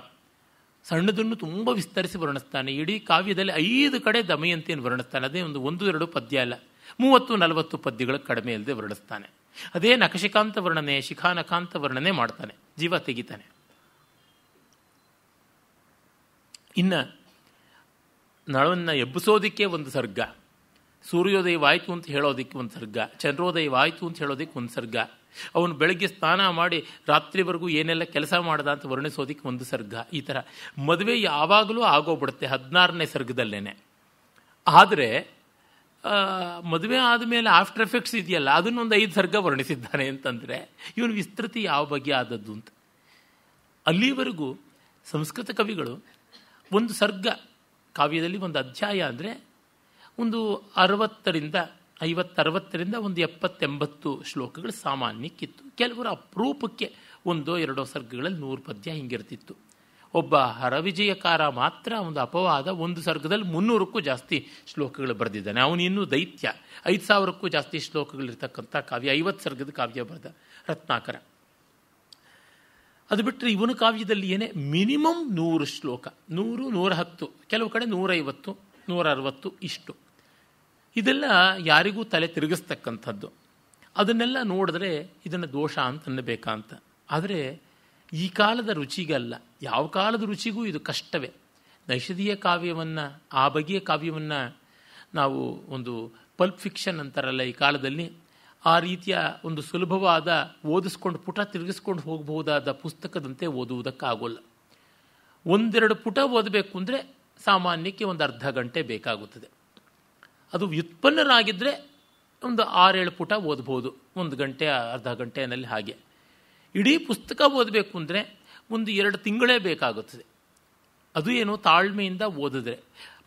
ಸಣ್ಣದನ್ನು ತುಂಬ ವಿಸ್ತರಿಸಿ ವರ್ಣಿಸ್ತಾನೆ ಇಡೀ ಕಾವ್ಯದಲ್ಲಿ ಐದು ಕಡೆ ದಮಯಂತಿಯನ್ನು ವರ್ಣಿಸ್ತಾನೆ ಅದೇ ಒಂದು ಒಂದು ಎರಡು ಪದ್ಯ ಅಲ್ಲ ಮೂವತ್ತು ನಲವತ್ತು ಪದ್ಯಗಳು ಕಡಿಮೆ ಅಲ್ಲದೆ ವರ್ಣಿಸ್ತಾನೆ ಅದೇ ನಕಶಿಕಾಂತ ವರ್ಣನೆ ಶಿಖಾನಕಾಂತ ವರ್ಣನೆ ಮಾಡ್ತಾನೆ ಜೀವ ತೆಗಿತಾನೆ ಇನ್ನು ನಳವನ್ನು ಎಬ್ಬಿಸೋದಕ್ಕೆ ಒಂದು ಸರ್ಗ ಸೂರ್ಯೋದಯವಾಯಿತು ಅಂತ ಹೇಳೋದಕ್ಕೆ ಒಂದು ಸರ್ಗ ಚಂದ್ರೋದಯವಾಯಿತು ಅಂತ ಹೇಳೋದಕ್ಕೆ ಒಂದು ಸರ್ಗ ಅವನು ಬೆಳಗ್ಗೆ ಸ್ನಾನ ಮಾಡಿ ರಾತ್ರಿವರೆಗೂ ಏನೆಲ್ಲ ಕೆಲಸ ಮಾಡ್ದ ಅಂತ ವರ್ಣಿಸೋದಿಕ್ಕೆ ಒಂದು ಸರ್ಗ ಈ ಥರ ಮದುವೆ ಯಾವಾಗಲೂ ಆಗೋಗ್ಬಿಡುತ್ತೆ ಹದಿನಾರನೇ ಸರ್ಗದಲ್ಲೇನೆ ಆದರೆ ಮದುವೆ ಆದಮೇಲೆ ಆಫ್ಟರ್ ಎಫೆಕ್ಟ್ಸ್ ಇದೆಯಲ್ಲ ಅದನ್ನೊಂದು ಐದು ಸರ್ಗ ವರ್ಣಿಸಿದ್ದಾನೆ ಅಂತಂದರೆ ಇವನು ವಿಸ್ತೃತಿ ಯಾವ ಬಗ್ಗೆ ಆದದ್ದು ಅಂತ ಅಲ್ಲಿವರೆಗೂ ಸಂಸ್ಕೃತ ಕವಿಗಳು ಒಂದು ಸರ್ಗ ಕಾವ್ಯದಲ್ಲಿ ಒಂದು ಅಧ್ಯಾಯ ಅಂದರೆ ಒಂದು ಅರವತ್ತರಿಂದ ಐವತ್ತರವತ್ತರಿಂದ ಒಂದು ಎಪ್ಪತ್ತೆಂಬತ್ತು ಶ್ಲೋಕಗಳು ಸಾಮಾನ್ಯಕ್ಕಿತ್ತು ಕೆಲವರು ಅಪರೂಪಕ್ಕೆ ಒಂದೋ ಎರಡೋ ಸರ್ಗಗಳಲ್ಲಿ ನೂರು ಪದ್ಯ ಹಿಂಗಿರ್ತಿತ್ತು ಒಬ್ಬ ಹರವಿಜಯಕಾರ ಮಾತ್ರ ಒಂದು ಅಪವಾದ ಒಂದು ಸರ್ಗದಲ್ಲಿ ಮುನ್ನೂರಕ್ಕೂ ಜಾಸ್ತಿ ಶ್ಲೋಕಗಳು ಬರೆದಿದ್ದಾನೆ ಅವನಿನ್ನೂ ದೈತ್ಯ ಐದು ಸಾವಿರಕ್ಕೂ ಜಾಸ್ತಿ ಶ್ಲೋಕಗಳಿರ್ತಕ್ಕಂಥ ಕಾವ್ಯ ಐವತ್ತು ಸರ್ಗದ ಕಾವ್ಯ ಬರೆದ ರತ್ನಾಕರ ಅದು ಬಿಟ್ಟರೆ ಇವನ ಕಾವ್ಯದಲ್ಲಿ ಏನೇ ಮಿನಿಮಮ್ ನೂರು ಶ್ಲೋಕ ನೂರು ನೂರ ಹತ್ತು ಕೆಲವು ಕಡೆ ನೂರೈವತ್ತು ನೂರ ಅರವತ್ತು ಇಷ್ಟು ಇದೆಲ್ಲ ಯಾರಿಗೂ ತಲೆ ತಿರುಗಿಸ್ತಕ್ಕಂಥದ್ದು ಅದನ್ನೆಲ್ಲ ನೋಡಿದ್ರೆ ಇದನ್ನು ದೋಷ ಅಂತ ಅಂತ ಆದರೆ ಈ ಕಾಲದ ರುಚಿಗಲ್ಲ ಯಾವ ಕಾಲದ ರುಚಿಗೂ ಇದು ಕಷ್ಟವೇ ನೈಷಧೀಯ ಕಾವ್ಯವನ್ನು ಆ ಬಗೆಯ ಕಾವ್ಯವನ್ನು ನಾವು ಒಂದು ಪಲ್ಪ್ ಫಿಕ್ಷನ್ ಅಂತಾರಲ್ಲ ಈ ಕಾಲದಲ್ಲಿ ಆ ರೀತಿಯ ಒಂದು ಸುಲಭವಾದ ಓದಿಸ್ಕೊಂಡು ಪುಟ ತಿರುಗಿಸ್ಕೊಂಡು ಹೋಗಬಹುದಾದ ಪುಸ್ತಕದಂತೆ ಓದುವುದಕ್ಕಾಗೋಲ್ಲ ಒಂದೆರಡು ಪುಟ ಓದಬೇಕು ಅಂದರೆ ಸಾಮಾನ್ಯಕ್ಕೆ ಒಂದು ಅರ್ಧ ಗಂಟೆ ಬೇಕಾಗುತ್ತದೆ ಅದು ವ್ಯುತ್ಪನ್ನರಾಗಿದ್ದರೆ ಒಂದು ಆರೇಳು ಪುಟ ಓದ್ಬೋದು ಒಂದು ಗಂಟೆ ಅರ್ಧ ಗಂಟೆಯಲ್ಲಿ ಹಾಗೆ ಇಡೀ ಪುಸ್ತಕ ಓದಬೇಕು ಅಂದರೆ ಒಂದು ಎರಡು ತಿಂಗಳೇ ಬೇಕಾಗುತ್ತದೆ ಅದು ಏನು ತಾಳ್ಮೆಯಿಂದ ಓದಿದ್ರೆ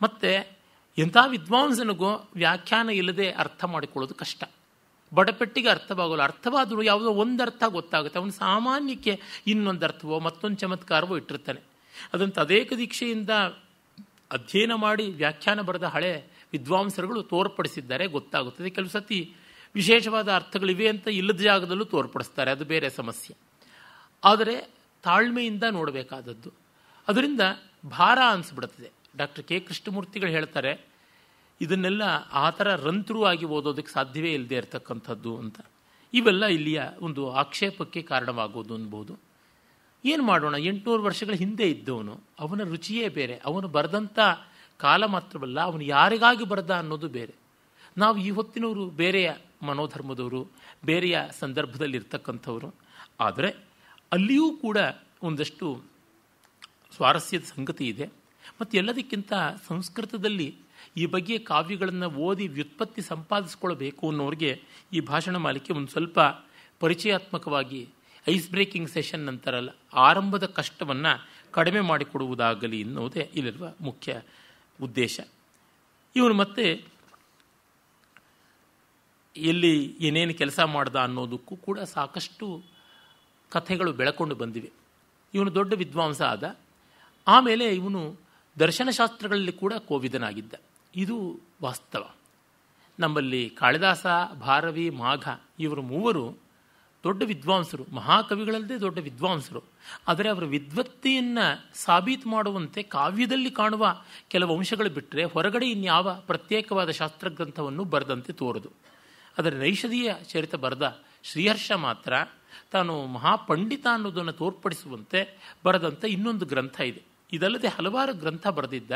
ಮತ್ತು ಎಂಥ ವಿದ್ವಾಂಸನಿಗೂ ವ್ಯಾಖ್ಯಾನ ಇಲ್ಲದೆ ಅರ್ಥ ಮಾಡಿಕೊಳ್ಳೋದು ಕಷ್ಟ ಬಡಪೆಟ್ಟಿಗೆ ಅರ್ಥವಾಗಲ್ಲ ಅರ್ಥವಾದರೂ ಯಾವುದೋ ಒಂದು ಅರ್ಥ ಗೊತ್ತಾಗುತ್ತೆ ಅವನು ಸಾಮಾನ್ಯಕ್ಕೆ ಇನ್ನೊಂದು ಅರ್ಥವೋ ಮತ್ತೊಂದು ಚಮತ್ಕಾರವೋ ಇಟ್ಟಿರ್ತಾನೆ ಅದನ್ನು ತದೇಕ ದೀಕ್ಷೆಯಿಂದ ಅಧ್ಯಯನ ಮಾಡಿ ವ್ಯಾಖ್ಯಾನ ಬರೆದ ಹಳೆ ವಿದ್ವಾಂಸರುಗಳು ತೋರ್ಪಡಿಸಿದ್ದಾರೆ ಗೊತ್ತಾಗುತ್ತದೆ ಕೆಲವು ಸತಿ ವಿಶೇಷವಾದ ಅರ್ಥಗಳಿವೆ ಅಂತ ಇಲ್ಲದ ಜಾಗದಲ್ಲೂ ತೋರ್ಪಡಿಸ್ತಾರೆ ಅದು ಬೇರೆ ಸಮಸ್ಯೆ ಆದರೆ ತಾಳ್ಮೆಯಿಂದ ನೋಡಬೇಕಾದದ್ದು ಅದರಿಂದ ಭಾರ ಅನಿಸ್ಬಿಡುತ್ತದೆ ಡಾಕ್ಟರ್ ಕೆ ಕೃಷ್ಣಮೂರ್ತಿಗಳು ಹೇಳ್ತಾರೆ ಇದನ್ನೆಲ್ಲ ಆ ಥರ ಆಗಿ ಓದೋದಕ್ಕೆ ಸಾಧ್ಯವೇ ಇಲ್ಲದೆ ಇರತಕ್ಕಂಥದ್ದು ಅಂತ ಇವೆಲ್ಲ ಇಲ್ಲಿಯ ಒಂದು ಆಕ್ಷೇಪಕ್ಕೆ ಕಾರಣವಾಗೋದು ಅನ್ಬೋದು ಏನು ಮಾಡೋಣ ಎಂಟುನೂರು ವರ್ಷಗಳ ಹಿಂದೆ ಇದ್ದವನು ಅವನ ರುಚಿಯೇ ಬೇರೆ ಅವನು ಬರೆದಂಥ ಕಾಲ ಮಾತ್ರವಲ್ಲ ಅವನು ಯಾರಿಗಾಗಿ ಬರೆದ ಅನ್ನೋದು ಬೇರೆ ನಾವು ಈ ಹೊತ್ತಿನವರು ಬೇರೆಯ ಮನೋಧರ್ಮದವರು ಬೇರೆಯ ಸಂದರ್ಭದಲ್ಲಿರ್ತಕ್ಕಂಥವರು ಆದರೆ ಅಲ್ಲಿಯೂ ಕೂಡ ಒಂದಷ್ಟು ಸ್ವಾರಸ್ಯದ ಸಂಗತಿ ಇದೆ ಮತ್ತು ಎಲ್ಲದಕ್ಕಿಂತ ಸಂಸ್ಕೃತದಲ್ಲಿ ಈ ಬಗ್ಗೆ ಕಾವ್ಯಗಳನ್ನು ಓದಿ ವ್ಯುತ್ಪತ್ತಿ ಸಂಪಾದಿಸ್ಕೊಳ್ಬೇಕು ಅನ್ನೋರಿಗೆ ಈ ಭಾಷಣ ಮಾಲಿಕೆ ಒಂದು ಸ್ವಲ್ಪ ಪರಿಚಯಾತ್ಮಕವಾಗಿ ಐಸ್ ಬ್ರೇಕಿಂಗ್ ಸೆಷನ್ ನಂತರ ಆರಂಭದ ಕಷ್ಟವನ್ನು ಕಡಿಮೆ ಮಾಡಿಕೊಡುವುದಾಗಲಿ ಎನ್ನುವುದೇ ಇಲ್ಲಿರುವ ಮುಖ್ಯ ಉದ್ದೇಶ ಇವನು ಮತ್ತೆ ಎಲ್ಲಿ ಏನೇನು ಕೆಲಸ ಮಾಡ್ದ ಅನ್ನೋದಕ್ಕೂ ಕೂಡ ಸಾಕಷ್ಟು ಕಥೆಗಳು ಬೆಳಕೊಂಡು ಬಂದಿವೆ ಇವನು ದೊಡ್ಡ ವಿದ್ವಾಂಸ ಆದ ಆಮೇಲೆ ಇವನು ದರ್ಶನಶಾಸ್ತ್ರಗಳಲ್ಲಿ ಕೂಡ ಕೋವಿದನಾಗಿದ್ದ ಇದು ವಾಸ್ತವ ನಮ್ಮಲ್ಲಿ ಕಾಳಿದಾಸ ಭಾರವಿ ಮಾಘ ಇವರು ಮೂವರು ದೊಡ್ಡ ವಿದ್ವಾಂಸರು ಮಹಾಕವಿಗಳಲ್ಲದೆ ದೊಡ್ಡ ವಿದ್ವಾಂಸರು ಆದರೆ ಅವರ ವಿದ್ವತ್ತೆಯನ್ನು ಸಾಬೀತು ಮಾಡುವಂತೆ ಕಾವ್ಯದಲ್ಲಿ ಕಾಣುವ ಕೆಲವು ಅಂಶಗಳು ಬಿಟ್ಟರೆ ಹೊರಗಡೆ ಇನ್ಯಾವ ಪ್ರತ್ಯೇಕವಾದ ಶಾಸ್ತ್ರಗ್ರಂಥವನ್ನು ಬರೆದಂತೆ ತೋರದು ಆದರೆ ನೈಷಧೀಯ ಚರಿತ ಬರೆದ ಶ್ರೀಹರ್ಷ ಮಾತ್ರ ತಾನು ಮಹಾಪಂಡಿತ ಅನ್ನೋದನ್ನು ತೋರ್ಪಡಿಸುವಂತೆ ಬರೆದಂಥ ಇನ್ನೊಂದು ಗ್ರಂಥ ಇದೆ ಇದಲ್ಲದೆ ಹಲವಾರು ಗ್ರಂಥ ಬರೆದಿದ್ದ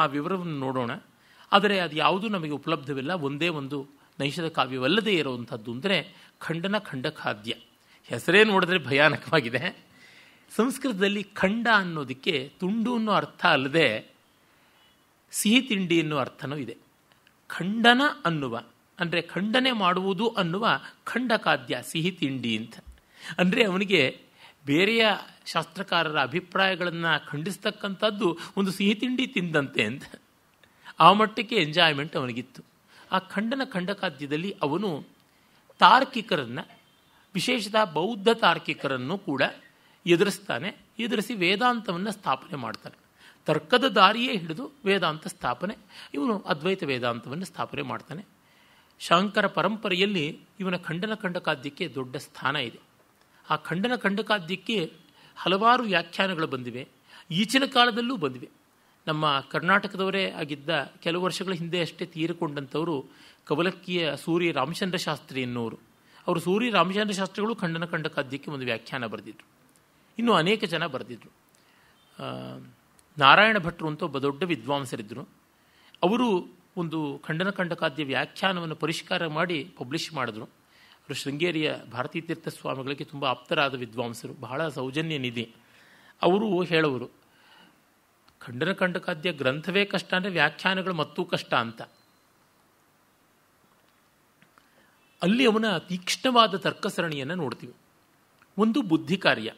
ಆ ವಿವರವನ್ನು ನೋಡೋಣ ಆದರೆ ಅದು ಯಾವುದೂ ನಮಗೆ ಉಪಲಬ್ಧವಿಲ್ಲ ಒಂದೇ ಒಂದು ನೈಷಧ ಕಾವ್ಯವಲ್ಲದೇ ಇರುವಂಥದ್ದು ಅಂದರೆ ಖಂಡನ ಖಾದ್ಯ ಹೆಸರೇ ನೋಡಿದ್ರೆ ಭಯಾನಕವಾಗಿದೆ ಸಂಸ್ಕೃತದಲ್ಲಿ ಖಂಡ ಅನ್ನೋದಕ್ಕೆ ತುಂಡು ಅನ್ನೋ ಅರ್ಥ ಅಲ್ಲದೆ ಸಿಹಿ ತಿಂಡಿ ಅನ್ನೋ ಅರ್ಥನೂ ಇದೆ ಖಂಡನ ಅನ್ನುವ ಅಂದರೆ ಖಂಡನೆ ಮಾಡುವುದು ಅನ್ನುವ ಖಾದ್ಯ ಸಿಹಿ ತಿಂಡಿ ಅಂತ ಅಂದರೆ ಅವನಿಗೆ ಬೇರೆಯ ಶಾಸ್ತ್ರಕಾರರ ಅಭಿಪ್ರಾಯಗಳನ್ನು ಖಂಡಿಸ್ತಕ್ಕಂಥದ್ದು ಒಂದು ಸಿಹಿ ತಿಂಡಿ ತಿಂದಂತೆ ಅಂತ ಆ ಮಟ್ಟಕ್ಕೆ ಎಂಜಾಯ್ಮೆಂಟ್ ಅವನಿಗಿತ್ತು ಆ ಖಂಡನ ಖಂಡಕಾದ್ಯದಲ್ಲಿ ಅವನು ತಾರ್ಕಿಕರನ್ನು ವಿಶೇಷತಃ ಬೌದ್ಧ ತಾರ್ಕಿಕರನ್ನು ಕೂಡ ಎದುರಿಸ್ತಾನೆ ಎದುರಿಸಿ ವೇದಾಂತವನ್ನು ಸ್ಥಾಪನೆ ಮಾಡ್ತಾನೆ ತರ್ಕದ ದಾರಿಯೇ ಹಿಡಿದು ವೇದಾಂತ ಸ್ಥಾಪನೆ ಇವನು ಅದ್ವೈತ ವೇದಾಂತವನ್ನು ಸ್ಥಾಪನೆ ಮಾಡ್ತಾನೆ ಶಾಂಕರ ಪರಂಪರೆಯಲ್ಲಿ ಇವನ ಖಂಡನ ಖಂಡಕಾದ್ಯಕ್ಕೆ ದೊಡ್ಡ ಸ್ಥಾನ ಇದೆ ಆ ಖಂಡನ ಖಂಡಕಾದ್ಯಕ್ಕೆ ಹಲವಾರು ವ್ಯಾಖ್ಯಾನಗಳು ಬಂದಿವೆ ಈಚಿನ ಕಾಲದಲ್ಲೂ ಬಂದಿವೆ ನಮ್ಮ ಕರ್ನಾಟಕದವರೇ ಆಗಿದ್ದ ಕೆಲವು ವರ್ಷಗಳ ಹಿಂದೆ ಅಷ್ಟೇ ತೀರಿಕೊಂಡಂಥವರು ಕವಲಕ್ಕಿಯ ಸೂರಿ ರಾಮಚಂದ್ರ ಶಾಸ್ತ್ರಿ ಎನ್ನುವರು ಅವರು ಸೂರಿ ರಾಮಚಂದ್ರ ಶಾಸ್ತ್ರಿಗಳು ಖಂಡನ ಕಂಡ ಕಾದ್ಯಕ್ಕೆ ಒಂದು ವ್ಯಾಖ್ಯಾನ ಬರೆದಿದ್ರು ಇನ್ನೂ ಅನೇಕ ಜನ ಬರೆದಿದ್ರು ನಾರಾಯಣ ಭಟ್ರು ಅಂತ ಒಬ್ಬ ದೊಡ್ಡ ವಿದ್ವಾಂಸರಿದ್ದರು ಅವರು ಒಂದು ಖಂಡನ ಕಂಡ ಕಾದ್ಯ ವ್ಯಾಖ್ಯಾನವನ್ನು ಪರಿಷ್ಕಾರ ಮಾಡಿ ಪಬ್ಲಿಷ್ ಮಾಡಿದ್ರು ಅವರು ಶೃಂಗೇರಿಯ ಭಾರತೀ ತೀರ್ಥ ಸ್ವಾಮಿಗಳಿಗೆ ತುಂಬ ಆಪ್ತರಾದ ವಿದ್ವಾಂಸರು ಬಹಳ ಸೌಜನ್ಯ ನಿಧಿ ಅವರು ಹೇಳುವರು ಖಂಡಕಾದ್ಯ ಗ್ರಂಥವೇ ಕಷ್ಟ ಅಂದರೆ ವ್ಯಾಖ್ಯಾನಗಳು ಮತ್ತೂ ಕಷ್ಟ ಅಂತ ಅಲ್ಲಿ ಅವನ ತೀಕ್ಷ್ಣವಾದ ತರ್ಕಸರಣಿಯನ್ನು ನೋಡ್ತೀವಿ ಒಂದು ಬುದ್ಧಿ ಕಾರ್ಯ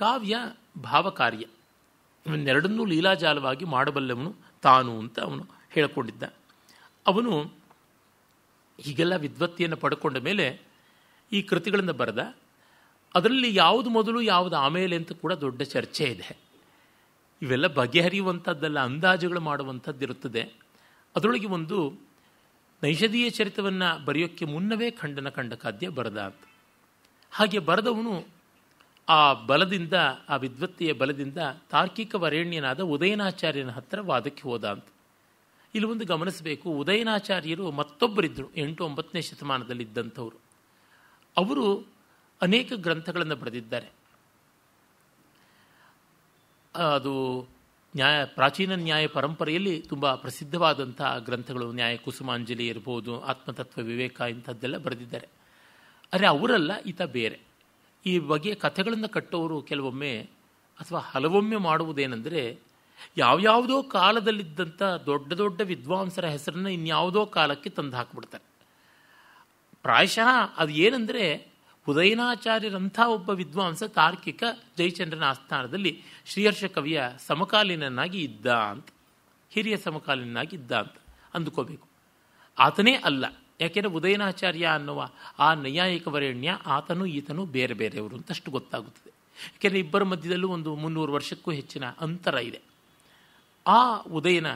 ಕಾವ್ಯ ಭಾವಕಾರ್ಯ ಇವನ್ನೆರಡನ್ನೂ ಲೀಲಾಜಾಲವಾಗಿ ಮಾಡಬಲ್ಲವನು ತಾನು ಅಂತ ಅವನು ಹೇಳಿಕೊಂಡಿದ್ದ ಅವನು ಹೀಗೆಲ್ಲ ವಿದ್ವತ್ತಿಯನ್ನು ಪಡ್ಕೊಂಡ ಮೇಲೆ ಈ ಕೃತಿಗಳನ್ನು ಬರೆದ ಅದರಲ್ಲಿ ಯಾವುದು ಮೊದಲು ಯಾವುದು ಆಮೇಲೆ ಅಂತ ಕೂಡ ದೊಡ್ಡ ಚರ್ಚೆ ಇದೆ ಇವೆಲ್ಲ ಬಗೆಹರಿಯುವಂಥದ್ದಲ್ಲ ಅಂದಾಜುಗಳು ಮಾಡುವಂಥದ್ದಿರುತ್ತದೆ ಅದರೊಳಗೆ ಒಂದು ನೈಷಧೀಯ ಚರಿತವನ್ನು ಬರೆಯೋಕ್ಕೆ ಮುನ್ನವೇ ಖಂಡನ ಕಂಡ ಖಾದ್ಯ ಬರದ ಹಾಗೆ ಬರೆದವನು ಆ ಬಲದಿಂದ ಆ ವಿದ್ವತ್ತೆಯ ಬಲದಿಂದ ತಾರ್ಕಿಕ ವರೇಣ್ಯನಾದ ಉದಯನಾಚಾರ್ಯನ ಹತ್ರ ವಾದಕ್ಕೆ ಹೋದ ಅಂತ ಇಲ್ಲಿ ಒಂದು ಗಮನಿಸಬೇಕು ಉದಯನಾಚಾರ್ಯರು ಮತ್ತೊಬ್ಬರಿದ್ದರು ಎಂಟು ಒಂಬತ್ತನೇ ಶತಮಾನದಲ್ಲಿ ಇದ್ದಂಥವ್ರು ಅವರು ಅನೇಕ ಗ್ರಂಥಗಳನ್ನು ಬರೆದಿದ್ದಾರೆ ಅದು ನ್ಯಾಯ ಪ್ರಾಚೀನ ನ್ಯಾಯ ಪರಂಪರೆಯಲ್ಲಿ ತುಂಬ ಪ್ರಸಿದ್ಧವಾದಂಥ ಗ್ರಂಥಗಳು ನ್ಯಾಯ ಕುಸುಮಾಂಜಲಿ ಇರ್ಬೋದು ಆತ್ಮತತ್ವ ವಿವೇಕ ಇಂಥದ್ದೆಲ್ಲ ಬರೆದಿದ್ದಾರೆ ಆದರೆ ಅವರಲ್ಲ ಈತ ಬೇರೆ ಈ ಬಗೆಯ ಕಥೆಗಳನ್ನು ಕಟ್ಟೋರು ಕೆಲವೊಮ್ಮೆ ಅಥವಾ ಹಲವೊಮ್ಮೆ ಮಾಡುವುದೇನೆಂದರೆ ಯಾವ್ಯಾವುದೋ ಕಾಲದಲ್ಲಿದ್ದಂಥ ದೊಡ್ಡ ದೊಡ್ಡ ವಿದ್ವಾಂಸರ ಹೆಸರನ್ನು ಇನ್ಯಾವುದೋ ಕಾಲಕ್ಕೆ ತಂದು ಹಾಕಿಬಿಡ್ತಾರೆ ಪ್ರಾಯಶಃ ಅದು ಏನಂದರೆ ಉದಯನಾಚಾರ್ಯರಂಥ ಒಬ್ಬ ವಿದ್ವಾಂಸ ತಾರ್ಕಿಕ ಜಯಚಂದ್ರನ ಆಸ್ಥಾನದಲ್ಲಿ ಶ್ರೀಹರ್ಷ ಕವಿಯ ಸಮಕಾಲೀನನಾಗಿ ಇದ್ದ ಅಂತ ಹಿರಿಯ ಸಮಕಾಲೀನಾಗಿ ಇದ್ದ ಅಂತ ಅಂದುಕೋಬೇಕು ಆತನೇ ಅಲ್ಲ ಯಾಕೆಂದರೆ ಉದಯನಾಚಾರ್ಯ ಅನ್ನುವ ಆ ನೈಯಾಯಿಕ ವರೆಣ್ಯ ಆತನು ಈತನು ಬೇರೆ ಬೇರೆಯವರು ಅಂತಷ್ಟು ಗೊತ್ತಾಗುತ್ತದೆ ಯಾಕೆಂದರೆ ಇಬ್ಬರ ಮಧ್ಯದಲ್ಲೂ ಒಂದು ಮುನ್ನೂರು ವರ್ಷಕ್ಕೂ ಹೆಚ್ಚಿನ ಅಂತರ ಇದೆ ಆ ಉದಯನ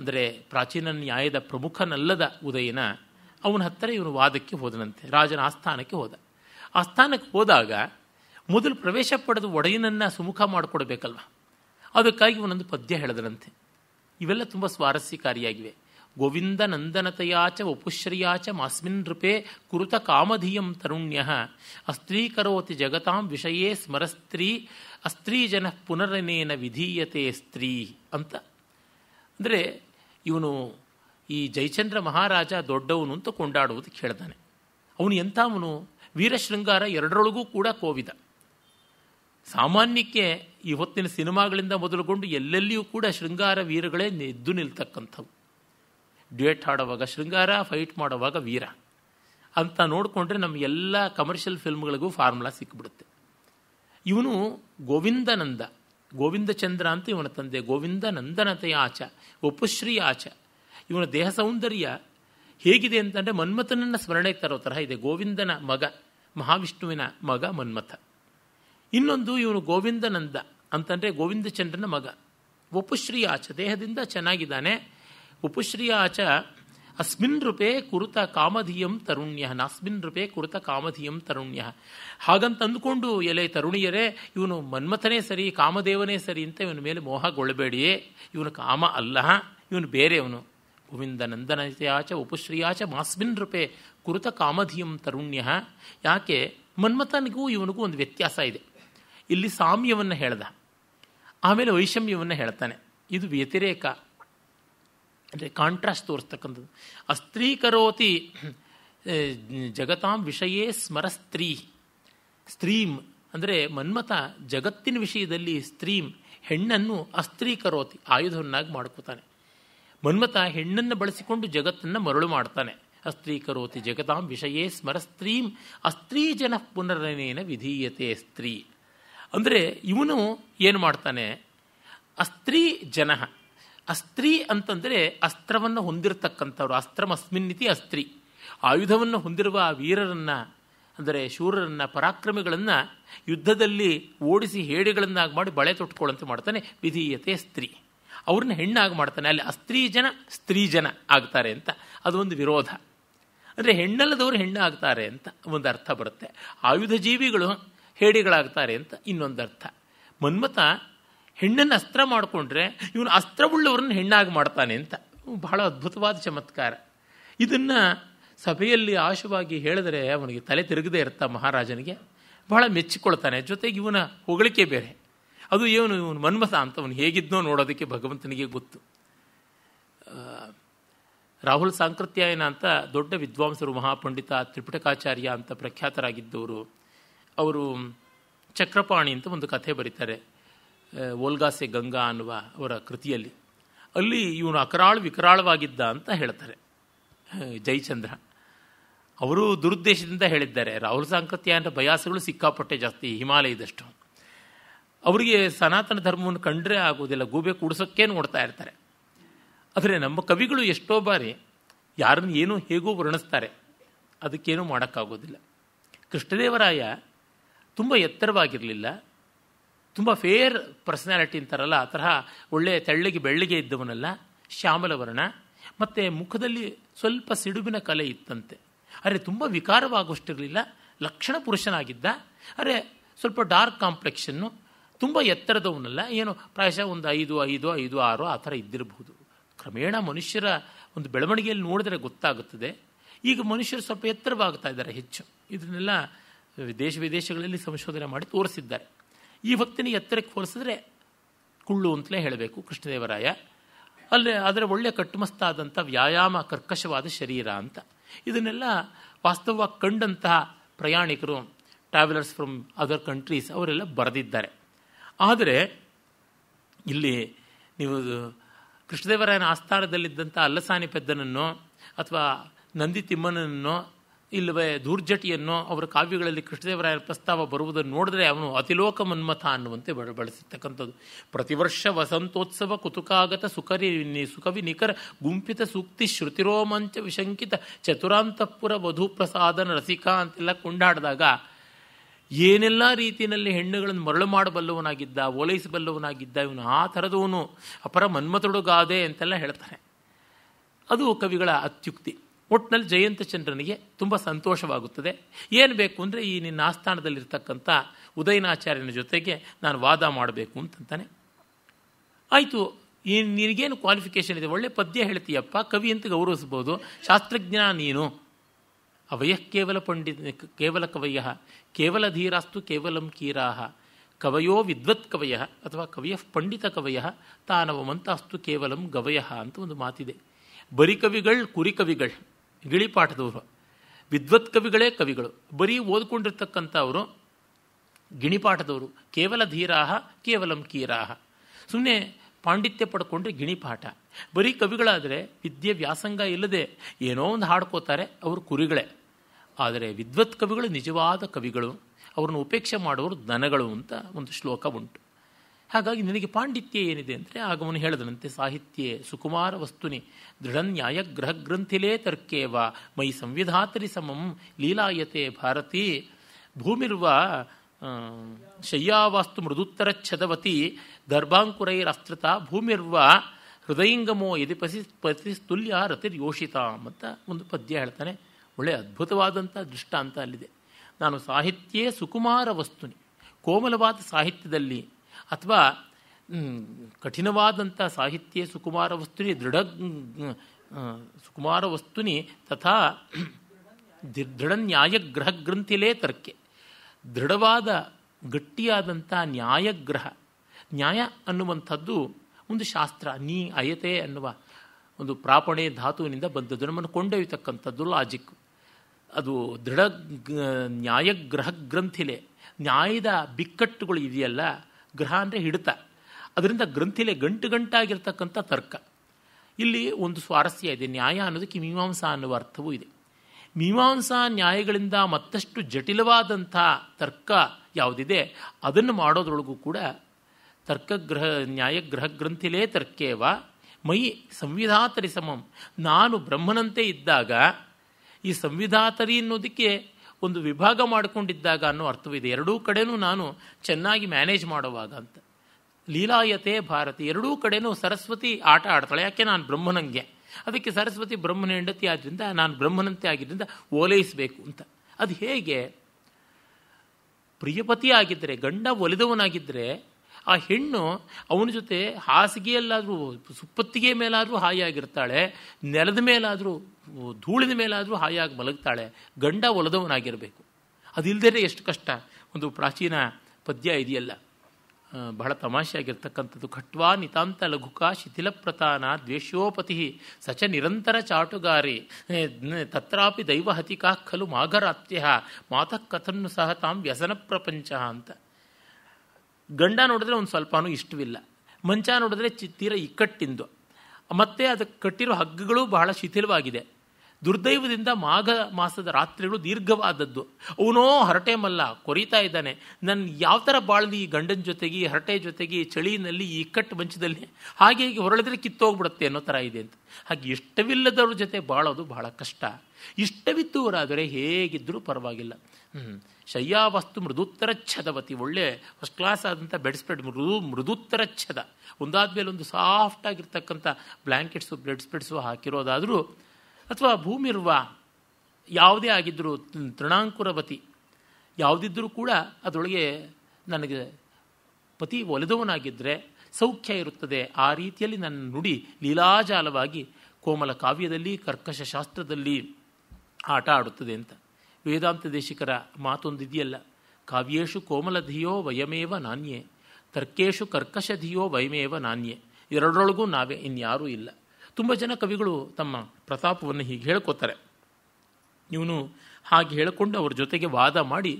ಅಂದರೆ ಪ್ರಾಚೀನ ನ್ಯಾಯದ ಪ್ರಮುಖನಲ್ಲದ ಉದಯನ ಅವನ ಹತ್ತಿರ ಇವನು ವಾದಕ್ಕೆ ಹೋದನಂತೆ ರಾಜನ ಆಸ್ಥಾನಕ್ಕೆ ಹೋದ ಆ ಸ್ಥಾನಕ್ಕೆ ಹೋದಾಗ ಮೊದಲು ಪ್ರವೇಶ ಪಡೆದು ಒಡೆಯನನ್ನು ಸುಮುಖ ಮಾಡಿಕೊಡ್ಬೇಕಲ್ವ ಅದಕ್ಕಾಗಿ ಒಂದೊಂದು ಪದ್ಯ ಹೇಳಿದರಂತೆ ಇವೆಲ್ಲ ತುಂಬ ಸ್ವಾರಸ್ಯಕಾರಿಯಾಗಿವೆ ಗೋವಿಂದ ನಂದನತೆಯಾಚ ವಪುಶ್ರಿಯಾಚ ಮಾಸ್ಮಿನ್ ರೂಪೇ ಕುರುತ ಕಾಮಧಿಯಂ ತರುಣ್ಯ ಅಸ್ತ್ರೀಕರೋತಿ ಜಗತಾಂ ವಿಷಯೇ ಸ್ಮರಸ್ತ್ರೀ ಜನ ಪುನರನೇನ ವಿಧೀಯತೆ ಸ್ತ್ರೀ ಅಂತ ಅಂದರೆ ಇವನು ಈ ಜಯಚಂದ್ರ ಮಹಾರಾಜ ದೊಡ್ಡವನು ಅಂತ ಕೊಂಡಾಡುವುದಕ್ಕೆ ಹೇಳ್ತಾನೆ ಅವನು ಎಂಥವನು ವೀರಶೃಂಗಾರ ಎರಡರೊಳಗೂ ಕೂಡ ಕೋವಿದ ಸಾಮಾನ್ಯಕ್ಕೆ ಇವತ್ತಿನ ಸಿನಿಮಾಗಳಿಂದ ಮೊದಲುಗೊಂಡು ಎಲ್ಲೆಲ್ಲಿಯೂ ಕೂಡ ಶೃಂಗಾರ ವೀರಗಳೇ ಎದ್ದು ನಿಲ್ತಕ್ಕಂಥವು ಡ್ಯೇಟ್ ಆಡುವಾಗ ಶೃಂಗಾರ ಫೈಟ್ ಮಾಡುವಾಗ ವೀರ ಅಂತ ನೋಡಿಕೊಂಡ್ರೆ ನಮ್ಮ ಎಲ್ಲ ಕಮರ್ಷಿಯಲ್ ಫಿಲ್ಮ್ಗಳಿಗೂ ಫಾರ್ಮುಲಾ ಸಿಕ್ಕಿಬಿಡುತ್ತೆ ಇವನು ಗೋವಿಂದನಂದ ಚಂದ್ರ ಅಂತ ಇವನ ತಂದೆ ಗೋವಿಂದನಂದನತೆಯ ಆಚ ಉಪಶ್ರೀ ಆಚ ಇವನ ದೇಹ ಸೌಂದರ್ಯ ಹೇಗಿದೆ ಅಂತಂದರೆ ಮನ್ಮಥನನ್ನು ಸ್ಮರಣೆಗೆ ತರೋ ತರಹ ಇದೆ ಗೋವಿಂದನ ಮಗ ಮಹಾವಿಷ್ಣುವಿನ ಮಗ ಮನ್ಮಥ ಇನ್ನೊಂದು ಇವನು ಗೋವಿಂದನಂದ ಅಂತಂದರೆ ಚಂದ್ರನ ಮಗ ವಪುಶ್ರೀ ಆಚ ದೇಹದಿಂದ ಚೆನ್ನಾಗಿದ್ದಾನೆ ವಪುಶ್ರೀ ಆಚ ಅಸ್ಮಿನ್ ರೂಪೇ ಕುರುತ ಕಾಮಧಿಯಂ ತರುಣ್ಯ ನಾಸ್ಮಿನ್ ರೂಪೇ ಕುರುತ ಕಾಮಧಿಯಂ ತರುಣ್ಯ ಹಾಗಂತ ಅಂದ್ಕೊಂಡು ಎಲೆ ತರುಣಿಯರೇ ಇವನು ಮನ್ಮಥನೇ ಸರಿ ಕಾಮದೇವನೇ ಸರಿ ಅಂತ ಇವನ ಮೇಲೆ ಮೋಹಗೊಳ್ಳಬೇಡಿಯೇ ಇವನು ಕಾಮ ಅಲ್ಲ ಇವನು ಬೇರೆಯವನು ಗೋವಿಂದ ನಂದನತೆಯಾಚ ಉಪಶ್ರೀಯಾಚ ಮಾಸ್ಮಿನ್ ರೂಪೆ ಕುರುತ ಕಾಮಧಿಯಂ ತರುಣ್ಯ ಯಾಕೆ ಮನ್ಮಥನಿಗೂ ಇವನಿಗೂ ಒಂದು ವ್ಯತ್ಯಾಸ ಇದೆ ಇಲ್ಲಿ ಸಾಮ್ಯವನ್ನು ಹೇಳ್ದ ಆಮೇಲೆ ವೈಷಮ್ಯವನ್ನು ಹೇಳ್ತಾನೆ ಇದು ವ್ಯತಿರೇಕ ಅಂದರೆ ಕಾಂಟ್ರಾಸ್ಟ್ ತೋರಿಸ್ತಕ್ಕಂಥದ್ದು ಅಸ್ತ್ರೀಕರೋತಿ ಜಗತಾಂ ವಿಷಯೇ ಸ್ಮರ ಸ್ತ್ರೀ ಸ್ತ್ರೀಂ ಅಂದರೆ ಮನ್ಮಥ ಜಗತ್ತಿನ ವಿಷಯದಲ್ಲಿ ಸ್ತ್ರೀಂ ಹೆಣ್ಣನ್ನು ಅಸ್ತ್ರೀಕರೋತಿ ಆಯುಧವನ್ನಾಗಿ ಮಾಡ್ಕೋತಾನೆ ಮನ್ಮಥ ಹೆಣ್ಣನ್ನು ಬಳಸಿಕೊಂಡು ಜಗತ್ತನ್ನು ಮರಳು ಮಾಡ್ತಾನೆ ಅಸ್ತ್ರೀ ಕರೋತಿ ಜಗತಾಂ ವಿಷಯೇ ಸ್ಮರ ಸ್ತ್ರೀಂ ಅಸ್ತ್ರೀ ಜನ ಪುನರನೇನ ವಿಧೀಯತೆ ಸ್ತ್ರೀ ಅಂದರೆ ಇವನು ಏನು ಮಾಡ್ತಾನೆ ಅಸ್ತ್ರೀ ಜನ ಅಸ್ತ್ರೀ ಅಂತಂದರೆ ಅಸ್ತ್ರವನ್ನು ಹೊಂದಿರತಕ್ಕಂಥವ್ರು ಅಸ್ತ್ರಮಸ್ಮಿನ್ನಿತಿ ಅಸ್ತ್ರೀ ಆಯುಧವನ್ನು ಹೊಂದಿರುವ ವೀರರನ್ನು ಅಂದರೆ ಶೂರರನ್ನ ಪರಾಕ್ರಮಿಗಳನ್ನು ಯುದ್ಧದಲ್ಲಿ ಓಡಿಸಿ ಹೇಡಿಗಳನ್ನಾಗಿ ಮಾಡಿ ಬಳೆ ತೊಟ್ಕೊಳ್ಳುವಂತೆ ಮಾಡ್ತಾನೆ ವಿಧೀಯತೆ ಸ್ತ್ರೀ ಅವ್ರನ್ನ ಹೆಣ್ಣಾಗಿ ಮಾಡ್ತಾನೆ ಅಲ್ಲಿ ಅಸ್ತ್ರೀ ಜನ ಸ್ತ್ರೀ ಜನ ಆಗ್ತಾರೆ ಅಂತ ಅದೊಂದು ವಿರೋಧ ಅಂದರೆ ಹೆಣ್ಣಲ್ಲದವರು ಆಗ್ತಾರೆ ಅಂತ ಒಂದು ಅರ್ಥ ಬರುತ್ತೆ ಆಯುಧ ಜೀವಿಗಳು ಹೇಡಿಗಳಾಗ್ತಾರೆ ಅಂತ ಇನ್ನೊಂದು ಅರ್ಥ ಮನ್ಮತ ಹೆಣ್ಣನ್ನು ಅಸ್ತ್ರ ಮಾಡಿಕೊಂಡ್ರೆ ಇವನು ಅಸ್ತ್ರವುಳ್ಳವ್ರನ್ನ ಹೆಣ್ಣಾಗಿ ಮಾಡ್ತಾನೆ ಅಂತ ಬಹಳ ಅದ್ಭುತವಾದ ಚಮತ್ಕಾರ ಇದನ್ನು ಸಭೆಯಲ್ಲಿ ಆಶವಾಗಿ ಹೇಳಿದರೆ ಅವನಿಗೆ ತಲೆ ತಿರುಗದೇ ಇರ್ತಾ ಮಹಾರಾಜನಿಗೆ ಬಹಳ ಮೆಚ್ಚಿಕೊಳ್ತಾನೆ ಜೊತೆಗೆ ಇವನ ಹೊಗಳಿಕೆ ಬೇರೆ ಅದು ಏನು ಇವನು ಮನ್ಮಸ ಅಂತ ಅವನು ಹೇಗಿದ್ನೋ ನೋಡೋದಕ್ಕೆ ಭಗವಂತನಿಗೆ ಗೊತ್ತು ರಾಹುಲ್ ಸಾಂಕೃತ್ಯಾಯನ ಅಂತ ದೊಡ್ಡ ವಿದ್ವಾಂಸರು ಮಹಾಪಂಡಿತ ತ್ರಿಪುಟಕಾಚಾರ್ಯ ಅಂತ ಪ್ರಖ್ಯಾತರಾಗಿದ್ದವರು ಅವರು ಚಕ್ರಪಾಣಿ ಅಂತ ಒಂದು ಕಥೆ ಬರೀತಾರೆ ಓಲ್ಗಾಸೆ ಗಂಗಾ ಅನ್ನುವ ಅವರ ಕೃತಿಯಲ್ಲಿ ಅಲ್ಲಿ ಇವನು ಅಕರಾಳ ವಿಕರಾಳವಾಗಿದ್ದ ಅಂತ ಹೇಳ್ತಾರೆ ಜಯಚಂದ್ರ ಅವರು ದುರುದ್ದೇಶದಿಂದ ಹೇಳಿದ್ದಾರೆ ರಾಹುಲ್ ಸಾಂಕೃತ್ಯಾಯನ ಬಯಾಸಗಳು ಸಿಕ್ಕಾಪಟ್ಟೆ ಜಾಸ್ತಿ ಹಿಮಾಲಯದಷ್ಟು ಅವರಿಗೆ ಸನಾತನ ಧರ್ಮವನ್ನು ಕಂಡ್ರೆ ಆಗೋದಿಲ್ಲ ಗೂಬೆ ಕೂಡಿಸೋಕ್ಕೆ ನೋಡ್ತಾ ಇರ್ತಾರೆ ಆದರೆ ನಮ್ಮ ಕವಿಗಳು ಎಷ್ಟೋ ಬಾರಿ ಯಾರನ್ನು ಏನೂ ಹೇಗೂ ವರ್ಣಿಸ್ತಾರೆ ಅದಕ್ಕೇನೂ ಮಾಡೋಕ್ಕಾಗೋದಿಲ್ಲ ಕೃಷ್ಣದೇವರಾಯ ತುಂಬ ಎತ್ತರವಾಗಿರಲಿಲ್ಲ ತುಂಬ ಫೇರ್ ಪರ್ಸನಾಲಿಟಿ ಅಂತಾರಲ್ಲ ಆ ತರಹ ಒಳ್ಳೆಯ ತೆಳ್ಳಗೆ ಬೆಳ್ಳಗೆ ಇದ್ದವನಲ್ಲ ಶ್ಯಾಮಲವರ್ಣ ಮತ್ತು ಮುಖದಲ್ಲಿ ಸ್ವಲ್ಪ ಸಿಡುಬಿನ ಕಲೆ ಇತ್ತಂತೆ ಅರೆ ತುಂಬ ವಿಕಾರವಾಗುವಷ್ಟಿರಲಿಲ್ಲ ಲಕ್ಷಣ ಪುರುಷನಾಗಿದ್ದ ಅರೆ ಸ್ವಲ್ಪ ಡಾರ್ಕ್ ಕಾಂಪ್ಲೆಕ್ಷನ್ನು ತುಂಬ ಎತ್ತರದವನ್ನಲ್ಲ ಏನು ಪ್ರಾಯಶಃ ಒಂದು ಐದು ಐದು ಐದು ಆರು ಆ ಥರ ಇದ್ದಿರಬಹುದು ಕ್ರಮೇಣ ಮನುಷ್ಯರ ಒಂದು ಬೆಳವಣಿಗೆಯಲ್ಲಿ ನೋಡಿದ್ರೆ ಗೊತ್ತಾಗುತ್ತದೆ ಈಗ ಮನುಷ್ಯರು ಸ್ವಲ್ಪ ಎತ್ತರವಾಗ್ತಾ ಇದ್ದಾರೆ ಹೆಚ್ಚು ಇದನ್ನೆಲ್ಲ ದೇಶ ವಿದೇಶಗಳಲ್ಲಿ ಸಂಶೋಧನೆ ಮಾಡಿ ತೋರಿಸಿದ್ದಾರೆ ಈ ಭಕ್ತಿನ ಎತ್ತರಕ್ಕೆ ಹೋಲಿಸಿದ್ರೆ ಕುಳ್ಳು ಅಂತಲೇ ಹೇಳಬೇಕು ಕೃಷ್ಣದೇವರಾಯ ಅಲ್ಲಿ ಅದರ ಒಳ್ಳೆಯ ಕಟ್ಟುಮಸ್ತಾದಂಥ ವ್ಯಾಯಾಮ ಕರ್ಕಶವಾದ ಶರೀರ ಅಂತ ಇದನ್ನೆಲ್ಲ ವಾಸ್ತವವಾಗಿ ಕಂಡಂತಹ ಪ್ರಯಾಣಿಕರು ಟ್ರಾವೆಲರ್ಸ್ ಫ್ರಮ್ ಅದರ್ ಕಂಟ್ರೀಸ್ ಅವರೆಲ್ಲ ಬರೆದಿದ್ದಾರೆ ಆದರೆ ಇಲ್ಲಿ ನೀವು ಕೃಷ್ಣದೇವರಾಯನ ಆಸ್ಥಾನದಲ್ಲಿದ್ದಂಥ ಅಲ್ಲಸಾನಿ ಪೆದ್ದನನ್ನು ಅಥವಾ ನಂದಿ ತಿಮ್ಮನನ್ನು ಇಲ್ಲವೇ ಧೂರ್ಜಟಿಯನ್ನೋ ಅವರ ಕಾವ್ಯಗಳಲ್ಲಿ ಕೃಷ್ಣದೇವರಾಯನ ಪ್ರಸ್ತಾವ ಬರುವುದನ್ನು ನೋಡಿದ್ರೆ ಅವನು ಅತಿಲೋಕ ಮನ್ಮಥ ಅನ್ನುವಂತೆ ಬಳಸಿರ್ತಕ್ಕಂಥದ್ದು ಪ್ರತಿವರ್ಷ ವಸಂತೋತ್ಸವ ಕುತುಕಾಗತ ಸುಕರಿ ಸುಕವಿ ನಿಖರ ಗುಂಪಿತ ಸೂಕ್ತಿ ಶ್ರುತಿರೋಮಂಚ ವಿಶಂಕಿತ ಚತುರಾಂತಪುರ ವಧು ಪ್ರಸಾದನ ರಸಿಕ ಅಂತೆಲ್ಲ ಕೊಂಡಾಡಿದಾಗ ಏನೆಲ್ಲ ರೀತಿಯಲ್ಲಿ ಹೆಣ್ಣುಗಳನ್ನು ಮರಳು ಮಾಡಬಲ್ಲವನಾಗಿದ್ದ ಓಲೈಸಬಲ್ಲವನಾಗಿದ್ದ ಇವನು ಆ ಥರದವನು ಅಪರ ಮನ್ಮಥೊಡುಗಾದೆ ಅಂತೆಲ್ಲ ಹೇಳ್ತಾನೆ ಅದು ಕವಿಗಳ ಅತ್ಯುಕ್ತಿ ಒಟ್ಟಿನಲ್ಲಿ ಜಯಂತ ಚಂದ್ರನಿಗೆ ತುಂಬ ಸಂತೋಷವಾಗುತ್ತದೆ ಏನು ಬೇಕು ಅಂದರೆ ಈ ನಿನ್ನ ಆಸ್ಥಾನದಲ್ಲಿರ್ತಕ್ಕಂಥ ಉದಯನಾಚಾರ್ಯನ ಜೊತೆಗೆ ನಾನು ವಾದ ಮಾಡಬೇಕು ಅಂತಂತಾನೆ ಆಯಿತು ಏನು ನಿನಗೇನು ಕ್ವಾಲಿಫಿಕೇಷನ್ ಇದೆ ಒಳ್ಳೆ ಪದ್ಯ ಹೇಳ್ತೀಯಪ್ಪ ಕವಿ ಅಂತ ಗೌರವಿಸ್ಬೋದು ಶಾಸ್ತ್ರಜ್ಞ ನೀನು ಅವಯ ಕೇವಲ ಪಂಡಿತ ಕೇವಲ ಕವಯ ಕೇವಲ ಧೀರಾಸ್ತು ಕೇವಲಂ ಕೀರಾಹ ಕವಯೋ ವಿದ್ವತ್ ಕವಯ ಅಥವಾ ಕವಿಯ ಪಂಡಿತ ಕವಯ ತಾನವಮಂತಾಸ್ತು ಕೇವಲಂ ಗವಯ ಅಂತ ಒಂದು ಮಾತಿದೆ ಬರಿ ಕವಿಗಳು ಕುರಿ ಕವಿಗಳು ಗಿಳಿಪಾಠದವರು ವಿದ್ವತ್ ಕವಿಗಳೇ ಕವಿಗಳು ಬರೀ ಓದ್ಕೊಂಡಿರ್ತಕ್ಕಂಥವರು ಗಿಣಿಪಾಠದವರು ಕೇವಲ ಧೀರಾಹ ಕೇವಲಂ ಕೀರಾಹ ಸುಮ್ಮನೆ ಪಾಂಡಿತ್ಯ ಪಡ್ಕೊಂಡ್ರೆ ಗಿಣಿಪಾಠ ಬರೀ ಕವಿಗಳಾದರೆ ವಿದ್ಯೆ ವ್ಯಾಸಂಗ ಇಲ್ಲದೆ ಏನೋ ಒಂದು ಹಾಡ್ಕೋತಾರೆ ಅವರು ಕುರಿಗಳೇ ಆದರೆ ವಿದ್ವತ್ ಕವಿಗಳು ನಿಜವಾದ ಕವಿಗಳು ಅವ್ರನ್ನ ಉಪೇಕ್ಷೆ ಮಾಡೋರು ದನಗಳು ಅಂತ ಒಂದು ಶ್ಲೋಕ ಉಂಟು ಹಾಗಾಗಿ ನಿನಗೆ ಪಾಂಡಿತ್ಯ ಏನಿದೆ ಅಂದರೆ ಆಗಮನ ಹೇಳಿದನಂತೆ ಸಾಹಿತ್ಯ ಸುಕುಮಾರ ವಸ್ತುನಿ ದೃಢನ್ಯಾಯ ಗ್ರಂಥಿಲೇ ತರ್ಕೇವ ಮೈ ಸಂವಿಧಾತರಿ ಸಮಂ ಲೀಲಾಯತೆ ಭಾರತಿ ಭೂಮಿರುವ ಶಯ್ಯಾವಾಸ್ತು ಮೃದುತ್ತರ ಛದವತಿ ದರ್ಭಾಂಕುರೈರಾಸ್ತೃತ ಭೂಮಿರ್ವ ಹೃದಯಂಗಮೋ ಯದಿ ಪಸಿ ಪತಿಸ್ತುಲ್ಯ ರತಿರ್ಯೋಷಿತ ಅಂತ ಒಂದು ಪದ್ಯ ಹೇಳ್ತಾನೆ ಒಳ್ಳೆಯ ಅದ್ಭುತವಾದಂಥ ದೃಷ್ಟಾಂತ ಅಲ್ಲಿದೆ ನಾನು ಸಾಹಿತ್ಯೇ ಸುಕುಮಾರ ವಸ್ತುನಿ ಕೋಮಲವಾದ ಸಾಹಿತ್ಯದಲ್ಲಿ ಅಥವಾ ಕಠಿಣವಾದಂಥ ಸಾಹಿತ್ಯ ಸುಕುಮಾರ ವಸ್ತುನಿ ದೃಢ ಸುಕುಮಾರ ವಸ್ತುನಿ ತಥಾ ದೃಢ ನ್ಯಾಯಗ್ರಹ ಗ್ರಂಥಿಲೇ ತರ್ಕೆ ದೃಢವಾದ ಗಟ್ಟಿಯಾದಂಥ ನ್ಯಾಯಗ್ರಹ ನ್ಯಾಯ ಅನ್ನುವಂಥದ್ದು ಒಂದು ಶಾಸ್ತ್ರ ನೀ ಅಯತೆ ಅನ್ನುವ ಒಂದು ಪ್ರಾಪಣೆ ಧಾತುವಿನಿಂದ ಬಂದದ್ದು ನಮ್ಮನ್ನು ಕೊಂಡೊಯ್ಯತಕ್ಕಂಥದ್ದು ಲಾಜಿಕ್ ಅದು ದೃಢ ನ್ಯಾಯ ಗ್ರಹ ಗ್ರಂಥಿಲೆ ನ್ಯಾಯದ ಬಿಕ್ಕಟ್ಟುಗಳು ಇದೆಯಲ್ಲ ಗ್ರಹ ಅಂದರೆ ಹಿಡಿತ ಅದರಿಂದ ಗ್ರಂಥಿಲೆ ಗಂಟು ಗಂಟಾಗಿರ್ತಕ್ಕಂಥ ತರ್ಕ ಇಲ್ಲಿ ಒಂದು ಸ್ವಾರಸ್ಯ ಇದೆ ನ್ಯಾಯ ಅನ್ನೋದಕ್ಕೆ ಮೀಮಾಂಸಾ ಅನ್ನುವ ಅರ್ಥವೂ ಇದೆ ಮೀಮಾಂಸಾ ನ್ಯಾಯಗಳಿಂದ ಮತ್ತಷ್ಟು ಜಟಿಲವಾದಂಥ ತರ್ಕ ಯಾವುದಿದೆ ಅದನ್ನು ಮಾಡೋದ್ರೊಳಗೂ ಕೂಡ ತರ್ಕಗ್ರಹ ನ್ಯಾಯಗ್ರಹ ಗ್ರಂಥಿಲೇ ತರ್ಕೇವ ಮೈ ಸಂವಿಧಾತರಿ ಸಮಂ ನಾನು ಬ್ರಹ್ಮನಂತೆ ಇದ್ದಾಗ ಈ ಸಂವಿಧಾತರಿ ಅನ್ನೋದಕ್ಕೆ ಒಂದು ವಿಭಾಗ ಮಾಡಿಕೊಂಡಿದ್ದಾಗ ಅನ್ನೋ ಅರ್ಥವಿದೆ ಎರಡೂ ಕಡೆನೂ ನಾನು ಚೆನ್ನಾಗಿ ಮ್ಯಾನೇಜ್ ಮಾಡುವಾಗ ಅಂತ ಲೀಲಾಯತೆ ಭಾರತಿ ಎರಡೂ ಕಡೆನೂ ಸರಸ್ವತಿ ಆಟ ಆಡ್ತಾಳೆ ಯಾಕೆ ನಾನು ಬ್ರಹ್ಮನಂಗೆ ಅದಕ್ಕೆ ಸರಸ್ವತಿ ಬ್ರಹ್ಮನ ಹೆಂಡತಿ ಆದ್ದರಿಂದ ನಾನು ಬ್ರಹ್ಮನಂತೆ ಆಗಿದ್ದರಿಂದ ಓಲೈಸಬೇಕು ಅಂತ ಅದು ಹೇಗೆ ಪ್ರಿಯಪತಿ ಆಗಿದ್ದರೆ ಗಂಡ ಒಲಿದವನಾಗಿದ್ದರೆ ಆ ಹೆಣ್ಣು ಅವನ ಜೊತೆ ಹಾಸಿಗೆಯಲ್ಲಾದರೂ ಸುಪ್ಪತ್ತಿಗೆ ಮೇಲಾದರೂ ಹಾಯಾಗಿರ್ತಾಳೆ ನೆಲದ ಮೇಲಾದರೂ ಧೂಳಿನ ಮೇಲಾದರೂ ಹಾಯಾಗಿ ಮಲಗ್ತಾಳೆ ಗಂಡ ಒಲದವನಾಗಿರಬೇಕು ಅದಿಲ್ಲದೇ ಎಷ್ಟು ಕಷ್ಟ ಒಂದು ಪ್ರಾಚೀನ ಪದ್ಯ ಇದೆಯಲ್ಲ ಬಹಳ ತಮಾಷೆಯಾಗಿರ್ತಕ್ಕಂಥದ್ದು ಖಟ್ವಾ ನಿತಾಂತ ಲಘುಕ ಶಿಥಿಲ ಪ್ರತಾನ ದ್ವೇಷೋಪತಿ ಸಚ ನಿರಂತರ ಚಾಟುಗಾರಿ ತತ್ರಾಪಿ ದೈವಹತಿಕಾ ಖಲು ಮಾಘರಾತ್ಯ ಮಾತಃ ಕಥನ್ನು ಸಹ ತಾಂ ವ್ಯಸನ ಪ್ರಪಂಚ ಅಂತ ಗಂಡ ನೋಡಿದ್ರೆ ಒಂದು ಸ್ವಲ್ಪನೂ ಇಷ್ಟವಿಲ್ಲ ಮಂಚ ನೋಡಿದ್ರೆ ಚಿತ್ತೀರ ಇಕ್ಕಟ್ಟಿಂದು ಮತ್ತು ಅದಕ್ಕೆ ಕಟ್ಟಿರೋ ಹಗ್ಗಗಳು ಬಹಳ ಶಿಥಿಲವಾಗಿದೆ ದುರ್ದೈವದಿಂದ ಮಾಘ ಮಾಸದ ರಾತ್ರಿಗಳು ದೀರ್ಘವಾದದ್ದು ಅವನೋ ಹರಟೆ ಮಲ್ಲ ಕೊರಿತಾ ಇದ್ದಾನೆ ನನ್ನ ಯಾವ ಥರ ಬಾಳಲಿ ಈ ಗಂಡನ ಜೊತೆಗೆ ಹರಟೆ ಜೊತೆಗೆ ಚಳಿಯಲ್ಲಿ ಈ ಇಕ್ಕಟ್ಟು ಮಂಚದಲ್ಲಿ ಹಾಗೆ ಹೀಗೆ ಹೊರಳಿದ್ರೆ ಕಿತ್ತೋಗ್ಬಿಡುತ್ತೆ ಅನ್ನೋ ಥರ ಇದೆ ಅಂತ ಹಾಗೆ ಇಷ್ಟವಿಲ್ಲದವ್ರ ಜೊತೆ ಬಾಳೋದು ಬಹಳ ಕಷ್ಟ ಇಷ್ಟವಿದ್ದವರಾದರೆ ಹೇಗಿದ್ದರೂ ಪರವಾಗಿಲ್ಲ ಹ್ಞೂ ಶಯ್ಯಾವಸ್ತು ಮೃದುತ್ತರ ಛದವತಿ ಒಳ್ಳೆ ಫಸ್ಟ್ ಕ್ಲಾಸ್ ಆದಂಥ ಬೆಡ್ ಸ್ಪ್ರೆಡ್ ಮೃದು ಮೃದುತ್ತರ ಛದ ಮೇಲೆ ಒಂದು ಸಾಫ್ಟ್ ಆಗಿರ್ತಕ್ಕಂಥ ಬ್ಲ್ಯಾಂಕೆಟ್ಸು ಬ್ಲೆಡ್ ಸ್ಪ್ರೆಡ್ಸು ಹಾಕಿರೋದಾದರೂ ಅಥವಾ ಭೂಮಿರುವ ಯಾವುದೇ ಆಗಿದ್ದರೂ ತೃಣಾಂಕುರವತಿ ಯಾವುದಿದ್ದರೂ ಕೂಡ ಅದರೊಳಗೆ ನನಗೆ ಪತಿ ಒಲೆದವನಾಗಿದ್ದರೆ ಸೌಖ್ಯ ಇರುತ್ತದೆ ಆ ರೀತಿಯಲ್ಲಿ ನನ್ನ ನುಡಿ ಲೀಲಾಜಾಲವಾಗಿ ಕೋಮಲ ಕಾವ್ಯದಲ್ಲಿ ಕರ್ಕಶ ಶಾಸ್ತ್ರದಲ್ಲಿ ಆಟ ಆಡುತ್ತದೆ ಅಂತ ವೇದಾಂತ ದೇಶಿಕರ ಮಾತೊಂದಿದೆಯಲ್ಲ ಕಾವ್ಯೇಶು ಕೋಮಲಧಿಯೋ ವಯಮೇವ ನಾಣ್ಯೆ ತರ್ಕೇಶು ಕರ್ಕಶಧಿಯೋ ವಯಮೇವ ನಾಣ್ಯೆ ಎರಡರೊಳಗೂ ನಾವೇ ಇನ್ಯಾರೂ ಇಲ್ಲ ತುಂಬ ಜನ ಕವಿಗಳು ತಮ್ಮ ಪ್ರತಾಪವನ್ನು ಹೀಗೆ ಹೇಳ್ಕೋತಾರೆ ಇವನು ಹಾಗೆ ಹೇಳಿಕೊಂಡು ಅವ್ರ ಜೊತೆಗೆ ವಾದ ಮಾಡಿ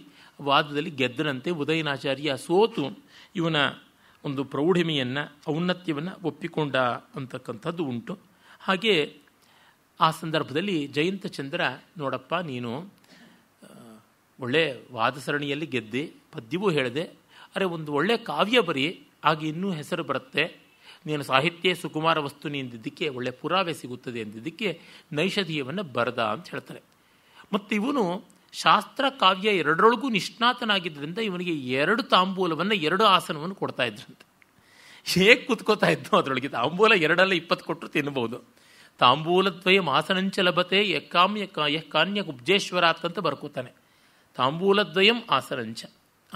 ವಾದದಲ್ಲಿ ಗೆದ್ದನಂತೆ ಉದಯನಾಚಾರ್ಯ ಸೋತು ಇವನ ಒಂದು ಪ್ರೌಢಿಮೆಯನ್ನು ಔನ್ನತ್ಯವನ್ನು ಒಪ್ಪಿಕೊಂಡ ಅಂತಕ್ಕಂಥದ್ದು ಉಂಟು ಹಾಗೆ ಆ ಸಂದರ್ಭದಲ್ಲಿ ಜಯಂತ ಚಂದ್ರ ನೋಡಪ್ಪ ನೀನು ಒಳ್ಳೆ ವಾದಸರಣಿಯಲ್ಲಿ ಗೆದ್ದೆ ಪದ್ಯವೂ ಹೇಳಿದೆ ಅರೆ ಒಂದು ಒಳ್ಳೆಯ ಕಾವ್ಯ ಬರಿ ಆಗ ಇನ್ನೂ ಹೆಸರು ಬರುತ್ತೆ ನೀನು ಸಾಹಿತ್ಯ ಸುಕುಮಾರ ವಸ್ತುನಿ ಎಂದಿದ್ದಕ್ಕೆ ಒಳ್ಳೆ ಪುರಾವೆ ಸಿಗುತ್ತದೆ ಎಂದಿದ್ದಕ್ಕೆ ನೈಷಧೀಯವನ್ನು ಬರದ ಅಂತ ಹೇಳ್ತಾರೆ ಮತ್ತು ಇವನು ಶಾಸ್ತ್ರ ಕಾವ್ಯ ಎರಡರೊಳಗೂ ನಿಷ್ಣಾತನಾಗಿದ್ದರಿಂದ ಇವನಿಗೆ ಎರಡು ತಾಂಬೂಲವನ್ನು ಎರಡು ಆಸನವನ್ನು ಕೊಡ್ತಾ ಇದ್ರಂತೆ ಹೇಗೆ ಕುತ್ಕೋತಾ ಇದ್ದು ಅದರೊಳಗೆ ತಾಂಬೂಲ ಎರಡಲ್ಲ ಇಪ್ಪತ್ತು ಕೊಟ್ಟರು ತಿನ್ಬೋದು ತಾಂಬೂಲದ್ವಯ ಮಾಸನಂಚಲಭತೆ ಯಕ್ಕಾಮ್ಯ ಯಃ ಕಾನ್ಯ ಕುಬ್ಜೇಶ್ವರ ಅಂತ ಬರ್ಕೋತಾನೆ ತಾಂಬೂಲದ್ವಯಂ ಆಸರಂಚ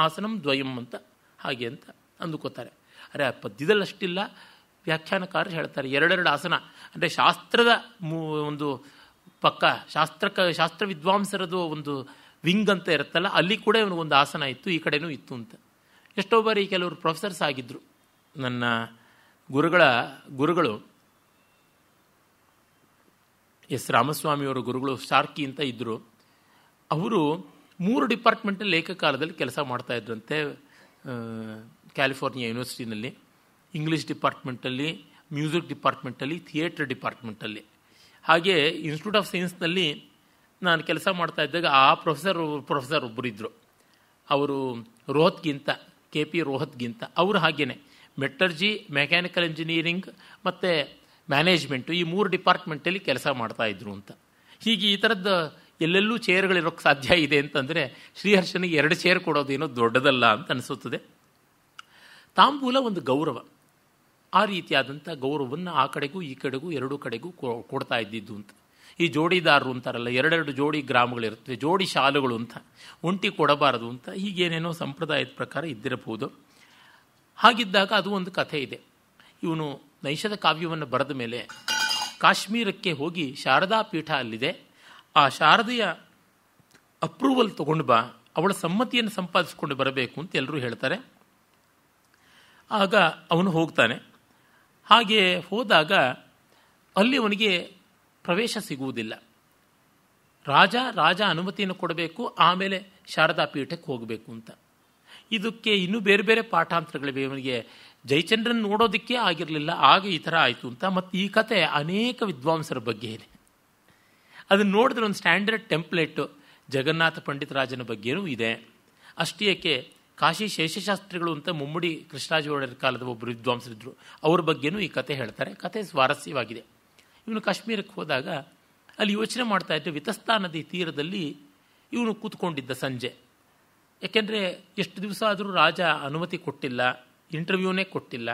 ಆಸನಂ ದ್ವಯಂ ಅಂತ ಹಾಗೆ ಅಂತ ಅಂದುಕೊತಾರೆ ಅರೆ ಆ ಪದ್ಯದಲ್ಲಿ ಅಷ್ಟಿಲ್ಲ ವ್ಯಾಖ್ಯಾನಕಾರರು ಹೇಳ್ತಾರೆ ಎರಡೆರಡು ಆಸನ ಅಂದರೆ ಶಾಸ್ತ್ರದ ಒಂದು ಪಕ್ಕ ಶಾಸ್ತ್ರ ಶಾಸ್ತ್ರ ವಿದ್ವಾಂಸರದು ಒಂದು ವಿಂಗ್ ಅಂತ ಇರುತ್ತಲ್ಲ ಅಲ್ಲಿ ಕೂಡ ಒಂದು ಆಸನ ಇತ್ತು ಈ ಕಡೆನೂ ಇತ್ತು ಅಂತ ಎಷ್ಟೋ ಬಾರಿ ಕೆಲವರು ಪ್ರೊಫೆಸರ್ಸ್ ಆಗಿದ್ದರು ನನ್ನ ಗುರುಗಳ ಗುರುಗಳು ಎಸ್ ರಾಮಸ್ವಾಮಿಯವರ ಗುರುಗಳು ಶಾರ್ಕಿ ಅಂತ ಇದ್ದರು ಅವರು ಮೂರು ಡಿಪಾರ್ಟ್ಮೆಂಟಲ್ಲಿ ಏಕಕಾಲದಲ್ಲಿ ಕೆಲಸ ಮಾಡ್ತಾಯಿದ್ರಂತೆ ಕ್ಯಾಲಿಫೋರ್ನಿಯಾ ಯೂನಿವರ್ಸಿಟಿನಲ್ಲಿ ಇಂಗ್ಲೀಷ್ ಡಿಪಾರ್ಟ್ಮೆಂಟಲ್ಲಿ ಮ್ಯೂಸಿಕ್ ಡಿಪಾರ್ಟ್ಮೆಂಟಲ್ಲಿ ಥಿಯೇಟ್ರ್ ಡಿಪಾರ್ಟ್ಮೆಂಟಲ್ಲಿ ಹಾಗೆ ಇನ್ಸ್ಟಿಟ್ಯೂಟ್ ಆಫ್ ಸೈನ್ಸ್ನಲ್ಲಿ ನಾನು ಕೆಲಸ ಮಾಡ್ತಾ ಇದ್ದಾಗ ಆ ಪ್ರೊಫೆಸರ್ ಪ್ರೊಫೆಸರ್ ಒಬ್ಬರಿದ್ದರು ಅವರು ರೋಹತ್ಗಿಂತ ಕೆ ಪಿ ರೋಹತ್ಗಿಂತ ಅವರು ಹಾಗೇ ಮೆಟರ್ಜಿ ಮೆಕ್ಯಾನಿಕಲ್ ಇಂಜಿನಿಯರಿಂಗ್ ಮತ್ತು ಮ್ಯಾನೇಜ್ಮೆಂಟು ಈ ಮೂರು ಡಿಪಾರ್ಟ್ಮೆಂಟಲ್ಲಿ ಕೆಲಸ ಮಾಡ್ತಾಯಿದ್ರು ಅಂತ ಹೀಗೆ ಈ ಥರದ್ದು ಎಲ್ಲೆಲ್ಲೂ ಚೇರ್ಗಳಿರೋಕ್ಕೆ ಸಾಧ್ಯ ಇದೆ ಅಂತಂದರೆ ಶ್ರೀಹರ್ಷನಿಗೆ ಎರಡು ಚೇರ್ ಕೊಡೋದೇನೋ ದೊಡ್ಡದಲ್ಲ ಅಂತ ಅನಿಸುತ್ತದೆ ತಾಂಬೂಲ ಒಂದು ಗೌರವ ಆ ರೀತಿಯಾದಂಥ ಗೌರವವನ್ನು ಆ ಕಡೆಗೂ ಈ ಕಡೆಗೂ ಎರಡೂ ಕಡೆಗೂ ಕೊಡ್ತಾ ಇದ್ದಿದ್ದು ಅಂತ ಈ ಜೋಡಿದಾರರು ಅಂತಾರಲ್ಲ ಎರಡೆರಡು ಜೋಡಿ ಗ್ರಾಮಗಳಿರುತ್ತವೆ ಜೋಡಿ ಶಾಲುಗಳು ಅಂತ ಒಂಟಿ ಕೊಡಬಾರದು ಅಂತ ಹೀಗೇನೇನೋ ಸಂಪ್ರದಾಯದ ಪ್ರಕಾರ ಇದ್ದಿರಬಹುದು ಹಾಗಿದ್ದಾಗ ಅದು ಒಂದು ಕಥೆ ಇದೆ ಇವನು ನೈಷದ ಕಾವ್ಯವನ್ನು ಬರೆದ ಮೇಲೆ ಕಾಶ್ಮೀರಕ್ಕೆ ಹೋಗಿ ಶಾರದಾ ಪೀಠ ಅಲ್ಲಿದೆ ಆ ಶಾರದೆಯ ಅಪ್ರೂವಲ್ ತಗೊಂಡು ಬಾ ಅವಳ ಸಮ್ಮತಿಯನ್ನು ಸಂಪಾದಿಸಿಕೊಂಡು ಬರಬೇಕು ಅಂತ ಎಲ್ಲರೂ ಹೇಳ್ತಾರೆ ಆಗ ಅವನು ಹೋಗ್ತಾನೆ ಹಾಗೆ ಹೋದಾಗ ಅಲ್ಲಿ ಅವನಿಗೆ ಪ್ರವೇಶ ಸಿಗುವುದಿಲ್ಲ ರಾಜ ರಾಜ ಅನುಮತಿಯನ್ನು ಕೊಡಬೇಕು ಆಮೇಲೆ ಶಾರದಾ ಪೀಠಕ್ಕೆ ಹೋಗಬೇಕು ಅಂತ ಇದಕ್ಕೆ ಇನ್ನೂ ಬೇರೆ ಬೇರೆ ಪಾಠಾಂತರಗಳಿವೆ ಅವನಿಗೆ ಜಯಚಂದ್ರನ್ ನೋಡೋದಕ್ಕೆ ಆಗಿರಲಿಲ್ಲ ಆಗ ಈ ಥರ ಆಯಿತು ಅಂತ ಮತ್ತು ಈ ಕತೆ ಅನೇಕ ವಿದ್ವಾಂಸರ ಬಗ್ಗೆ ಇದೆ ಅದನ್ನು ನೋಡಿದ್ರೆ ಒಂದು ಸ್ಟ್ಯಾಂಡರ್ಡ್ ಟೆಂಪ್ಲೇಟು ಜಗನ್ನಾಥ ಪಂಡಿತರಾಜನ ಬಗ್ಗೆಯೂ ಇದೆ ಅಷ್ಟೇಕೆ ಕಾಶಿ ಶೇಷಶಾಸ್ತ್ರಿಗಳು ಅಂತ ಮುಮ್ಮಡಿ ಕೃಷ್ಣರಾಜ ಒಡೆಯರ್ ಕಾಲದ ಒಬ್ಬರು ವಿದ್ವಾಂಸರಿದ್ದರು ಅವ್ರ ಬಗ್ಗೆನೂ ಈ ಕತೆ ಹೇಳ್ತಾರೆ ಕತೆ ಸ್ವಾರಸ್ಯವಾಗಿದೆ ಇವನು ಕಾಶ್ಮೀರಕ್ಕೆ ಹೋದಾಗ ಅಲ್ಲಿ ಯೋಚನೆ ಮಾಡ್ತಾ ಇದ್ದ ವಿತಸ್ತಾ ನದಿ ತೀರದಲ್ಲಿ ಇವನು ಕೂತ್ಕೊಂಡಿದ್ದ ಸಂಜೆ ಯಾಕೆಂದರೆ ಎಷ್ಟು ದಿವಸ ಆದರೂ ರಾಜ ಅನುಮತಿ ಕೊಟ್ಟಿಲ್ಲ ಇಂಟರ್ವ್ಯೂನೇ ಕೊಟ್ಟಿಲ್ಲ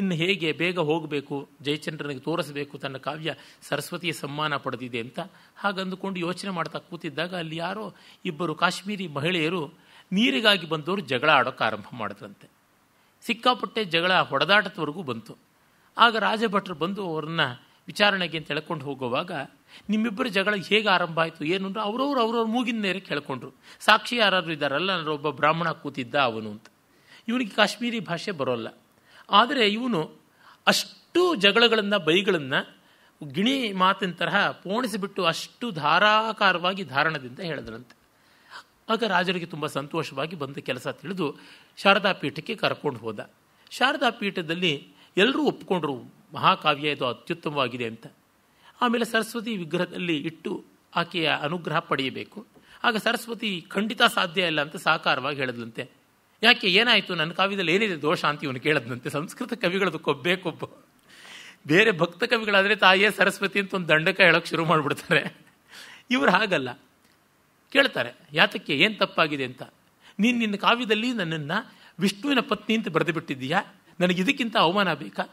ಇನ್ನು ಹೇಗೆ ಬೇಗ ಹೋಗಬೇಕು ಜಯಚಂದ್ರನಿಗೆ ತೋರಿಸಬೇಕು ತನ್ನ ಕಾವ್ಯ ಸರಸ್ವತಿಯ ಸಮ್ಮಾನ ಪಡೆದಿದೆ ಅಂತ ಹಾಗಂದುಕೊಂಡು ಯೋಚನೆ ಮಾಡ್ತಾ ಕೂತಿದ್ದಾಗ ಅಲ್ಲಿ ಯಾರೋ ಇಬ್ಬರು ಕಾಶ್ಮೀರಿ ಮಹಿಳೆಯರು ನೀರಿಗಾಗಿ ಬಂದವರು ಜಗಳ ಆಡೋಕ್ಕೆ ಆರಂಭ ಮಾಡಿದ್ರಂತೆ ಸಿಕ್ಕಾಪಟ್ಟೆ ಜಗಳ ಹೊಡೆದಾಟದವರೆಗೂ ಬಂತು ಆಗ ರಾಜಭಟ್ರು ಬಂದು ಅವ್ರನ್ನ ವಿಚಾರಣೆಗೆ ಅಂತ ತಿಳ್ಕೊಂಡು ಹೋಗುವಾಗ ನಿಮ್ಮಿಬ್ಬರು ಜಗಳ ಹೇಗೆ ಆರಂಭ ಆಯಿತು ಏನು ಅಂದ್ರೆ ಅವರವ್ರು ಅವ್ರವ್ರ ಮೂಗಿನ ನೇರೆ ಕೇಳ್ಕೊಂಡ್ರು ಸಾಕ್ಷಿ ಯಾರಾದರೂ ಇದ್ದಾರಲ್ಲ ಒಬ್ಬ ಬ್ರಾಹ್ಮಣ ಕೂತಿದ್ದ ಅವನು ಅಂತ ಇವನಿಗೆ ಕಾಶ್ಮೀರಿ ಭಾಷೆ ಬರೋಲ್ಲ ಆದರೆ ಇವನು ಅಷ್ಟು ಜಗಳಗಳನ್ನು ಬೈಗಳನ್ನು ಗಿಣಿ ಮಾತಿನ ತರಹ ಪೋಣಿಸಿಬಿಟ್ಟು ಅಷ್ಟು ಧಾರಾಕಾರವಾಗಿ ಧಾರಣದಿಂದ ಹೇಳಿದ್ರಂತೆ ಆಗ ರಾಜರಿಗೆ ತುಂಬ ಸಂತೋಷವಾಗಿ ಬಂದ ಕೆಲಸ ತಿಳಿದು ಶಾರದಾ ಪೀಠಕ್ಕೆ ಕರ್ಕೊಂಡು ಹೋದ ಶಾರದಾ ಪೀಠದಲ್ಲಿ ಎಲ್ಲರೂ ಒಪ್ಕೊಂಡ್ರು ಮಹಾಕಾವ್ಯ ಇದು ಅತ್ಯುತ್ತಮವಾಗಿದೆ ಅಂತ ಆಮೇಲೆ ಸರಸ್ವತಿ ವಿಗ್ರಹದಲ್ಲಿ ಇಟ್ಟು ಆಕೆಯ ಅನುಗ್ರಹ ಪಡೆಯಬೇಕು ಆಗ ಸರಸ್ವತಿ ಖಂಡಿತ ಸಾಧ್ಯ ಇಲ್ಲ ಅಂತ ಸಾಕಾರವಾಗಿ ಹೇಳಿದ್ಲಂತೆ ಯಾಕೆ ಏನಾಯಿತು ನನ್ನ ಕಾವ್ಯದಲ್ಲಿ ಏನಿದೆ ದೋಷ ಅಂತ ಇವನು ಕೇಳದಂತೆ ಸಂಸ್ಕೃತ ಕವಿಗಳದು ಕೊಬ್ಬೇ ಕೊಬ್ಬ ಬೇರೆ ಭಕ್ತ ಕವಿಗಳಾದರೆ ತಾಯೇ ಸರಸ್ವತಿ ಅಂತ ಒಂದು ದಂಡಕ ಹೇಳೋಕ್ಕೆ ಶುರು ಮಾಡಿಬಿಡ್ತಾರೆ ಇವರು ಹಾಗಲ್ಲ ಕೇಳ್ತಾರೆ ಯಾತಕ್ಕೆ ಏನು ತಪ್ಪಾಗಿದೆ ಅಂತ ನೀನು ನಿನ್ನ ಕಾವ್ಯದಲ್ಲಿ ನನ್ನನ್ನು ವಿಷ್ಣುವಿನ ಪತ್ನಿ ಅಂತ ಬರೆದು ಬಿಟ್ಟಿದ್ದೀಯಾ ನನಗೆ ಇದಕ್ಕಿಂತ ಅವಮಾನ ಬೇಕಾ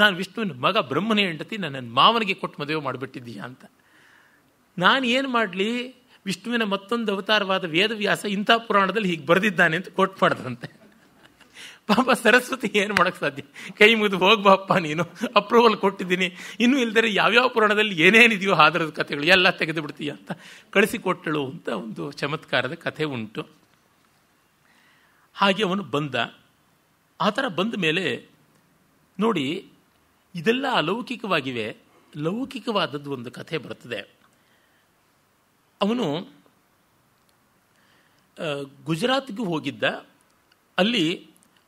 ನಾನು ವಿಷ್ಣುವಿನ ಮಗ ಬ್ರಹ್ಮನೇ ಹೆಂಡತಿ ನನ್ನನ್ನು ಮಾವನಿಗೆ ಕೊಟ್ಟು ಮದುವೆ ಮಾಡಿಬಿಟ್ಟಿದ್ದೀಯಾ ಅಂತ ನಾನು ಏನು ಮಾಡಲಿ ವಿಷ್ಣುವಿನ ಮತ್ತೊಂದು ಅವತಾರವಾದ ವೇದವ್ಯಾಸ ಇಂಥ ಪುರಾಣದಲ್ಲಿ ಹೀಗೆ ಬರೆದಿದ್ದಾನೆ ಅಂತ ಕೊಟ್ಟು ಮಾಡ್ದಂತೆ ಪಾಪ ಸರಸ್ವತಿ ಏನು ಮಾಡೋಕೆ ಸಾಧ್ಯ ಕೈ ಮುಗಿದು ಹೋಗ್ಬಾಪ್ಪ ನೀನು ಅಪ್ರೂವಲ್ ಕೊಟ್ಟಿದ್ದೀನಿ ಇನ್ನೂ ಇಲ್ದರೆ ಯಾವ್ಯಾವ ಪುರಾಣದಲ್ಲಿ ಏನೇನಿದೆಯೋ ಆದರದ ಕಥೆಗಳು ಎಲ್ಲ ತೆಗೆದು ಬಿಡ್ತೀಯ ಅಂತ ಕಳಿಸಿಕೊಟ್ಟಳು ಅಂತ ಒಂದು ಚಮತ್ಕಾರದ ಕಥೆ ಉಂಟು ಹಾಗೆ ಅವನು ಬಂದ ಆ ಥರ ಬಂದ ಮೇಲೆ ನೋಡಿ ಇದೆಲ್ಲ ಅಲೌಕಿಕವಾಗಿವೆ ಲೌಕಿಕವಾದದ್ದು ಒಂದು ಕಥೆ ಬರ್ತದೆ ಅವನು ಗುಜರಾತ್ಗೂ ಹೋಗಿದ್ದ ಅಲ್ಲಿ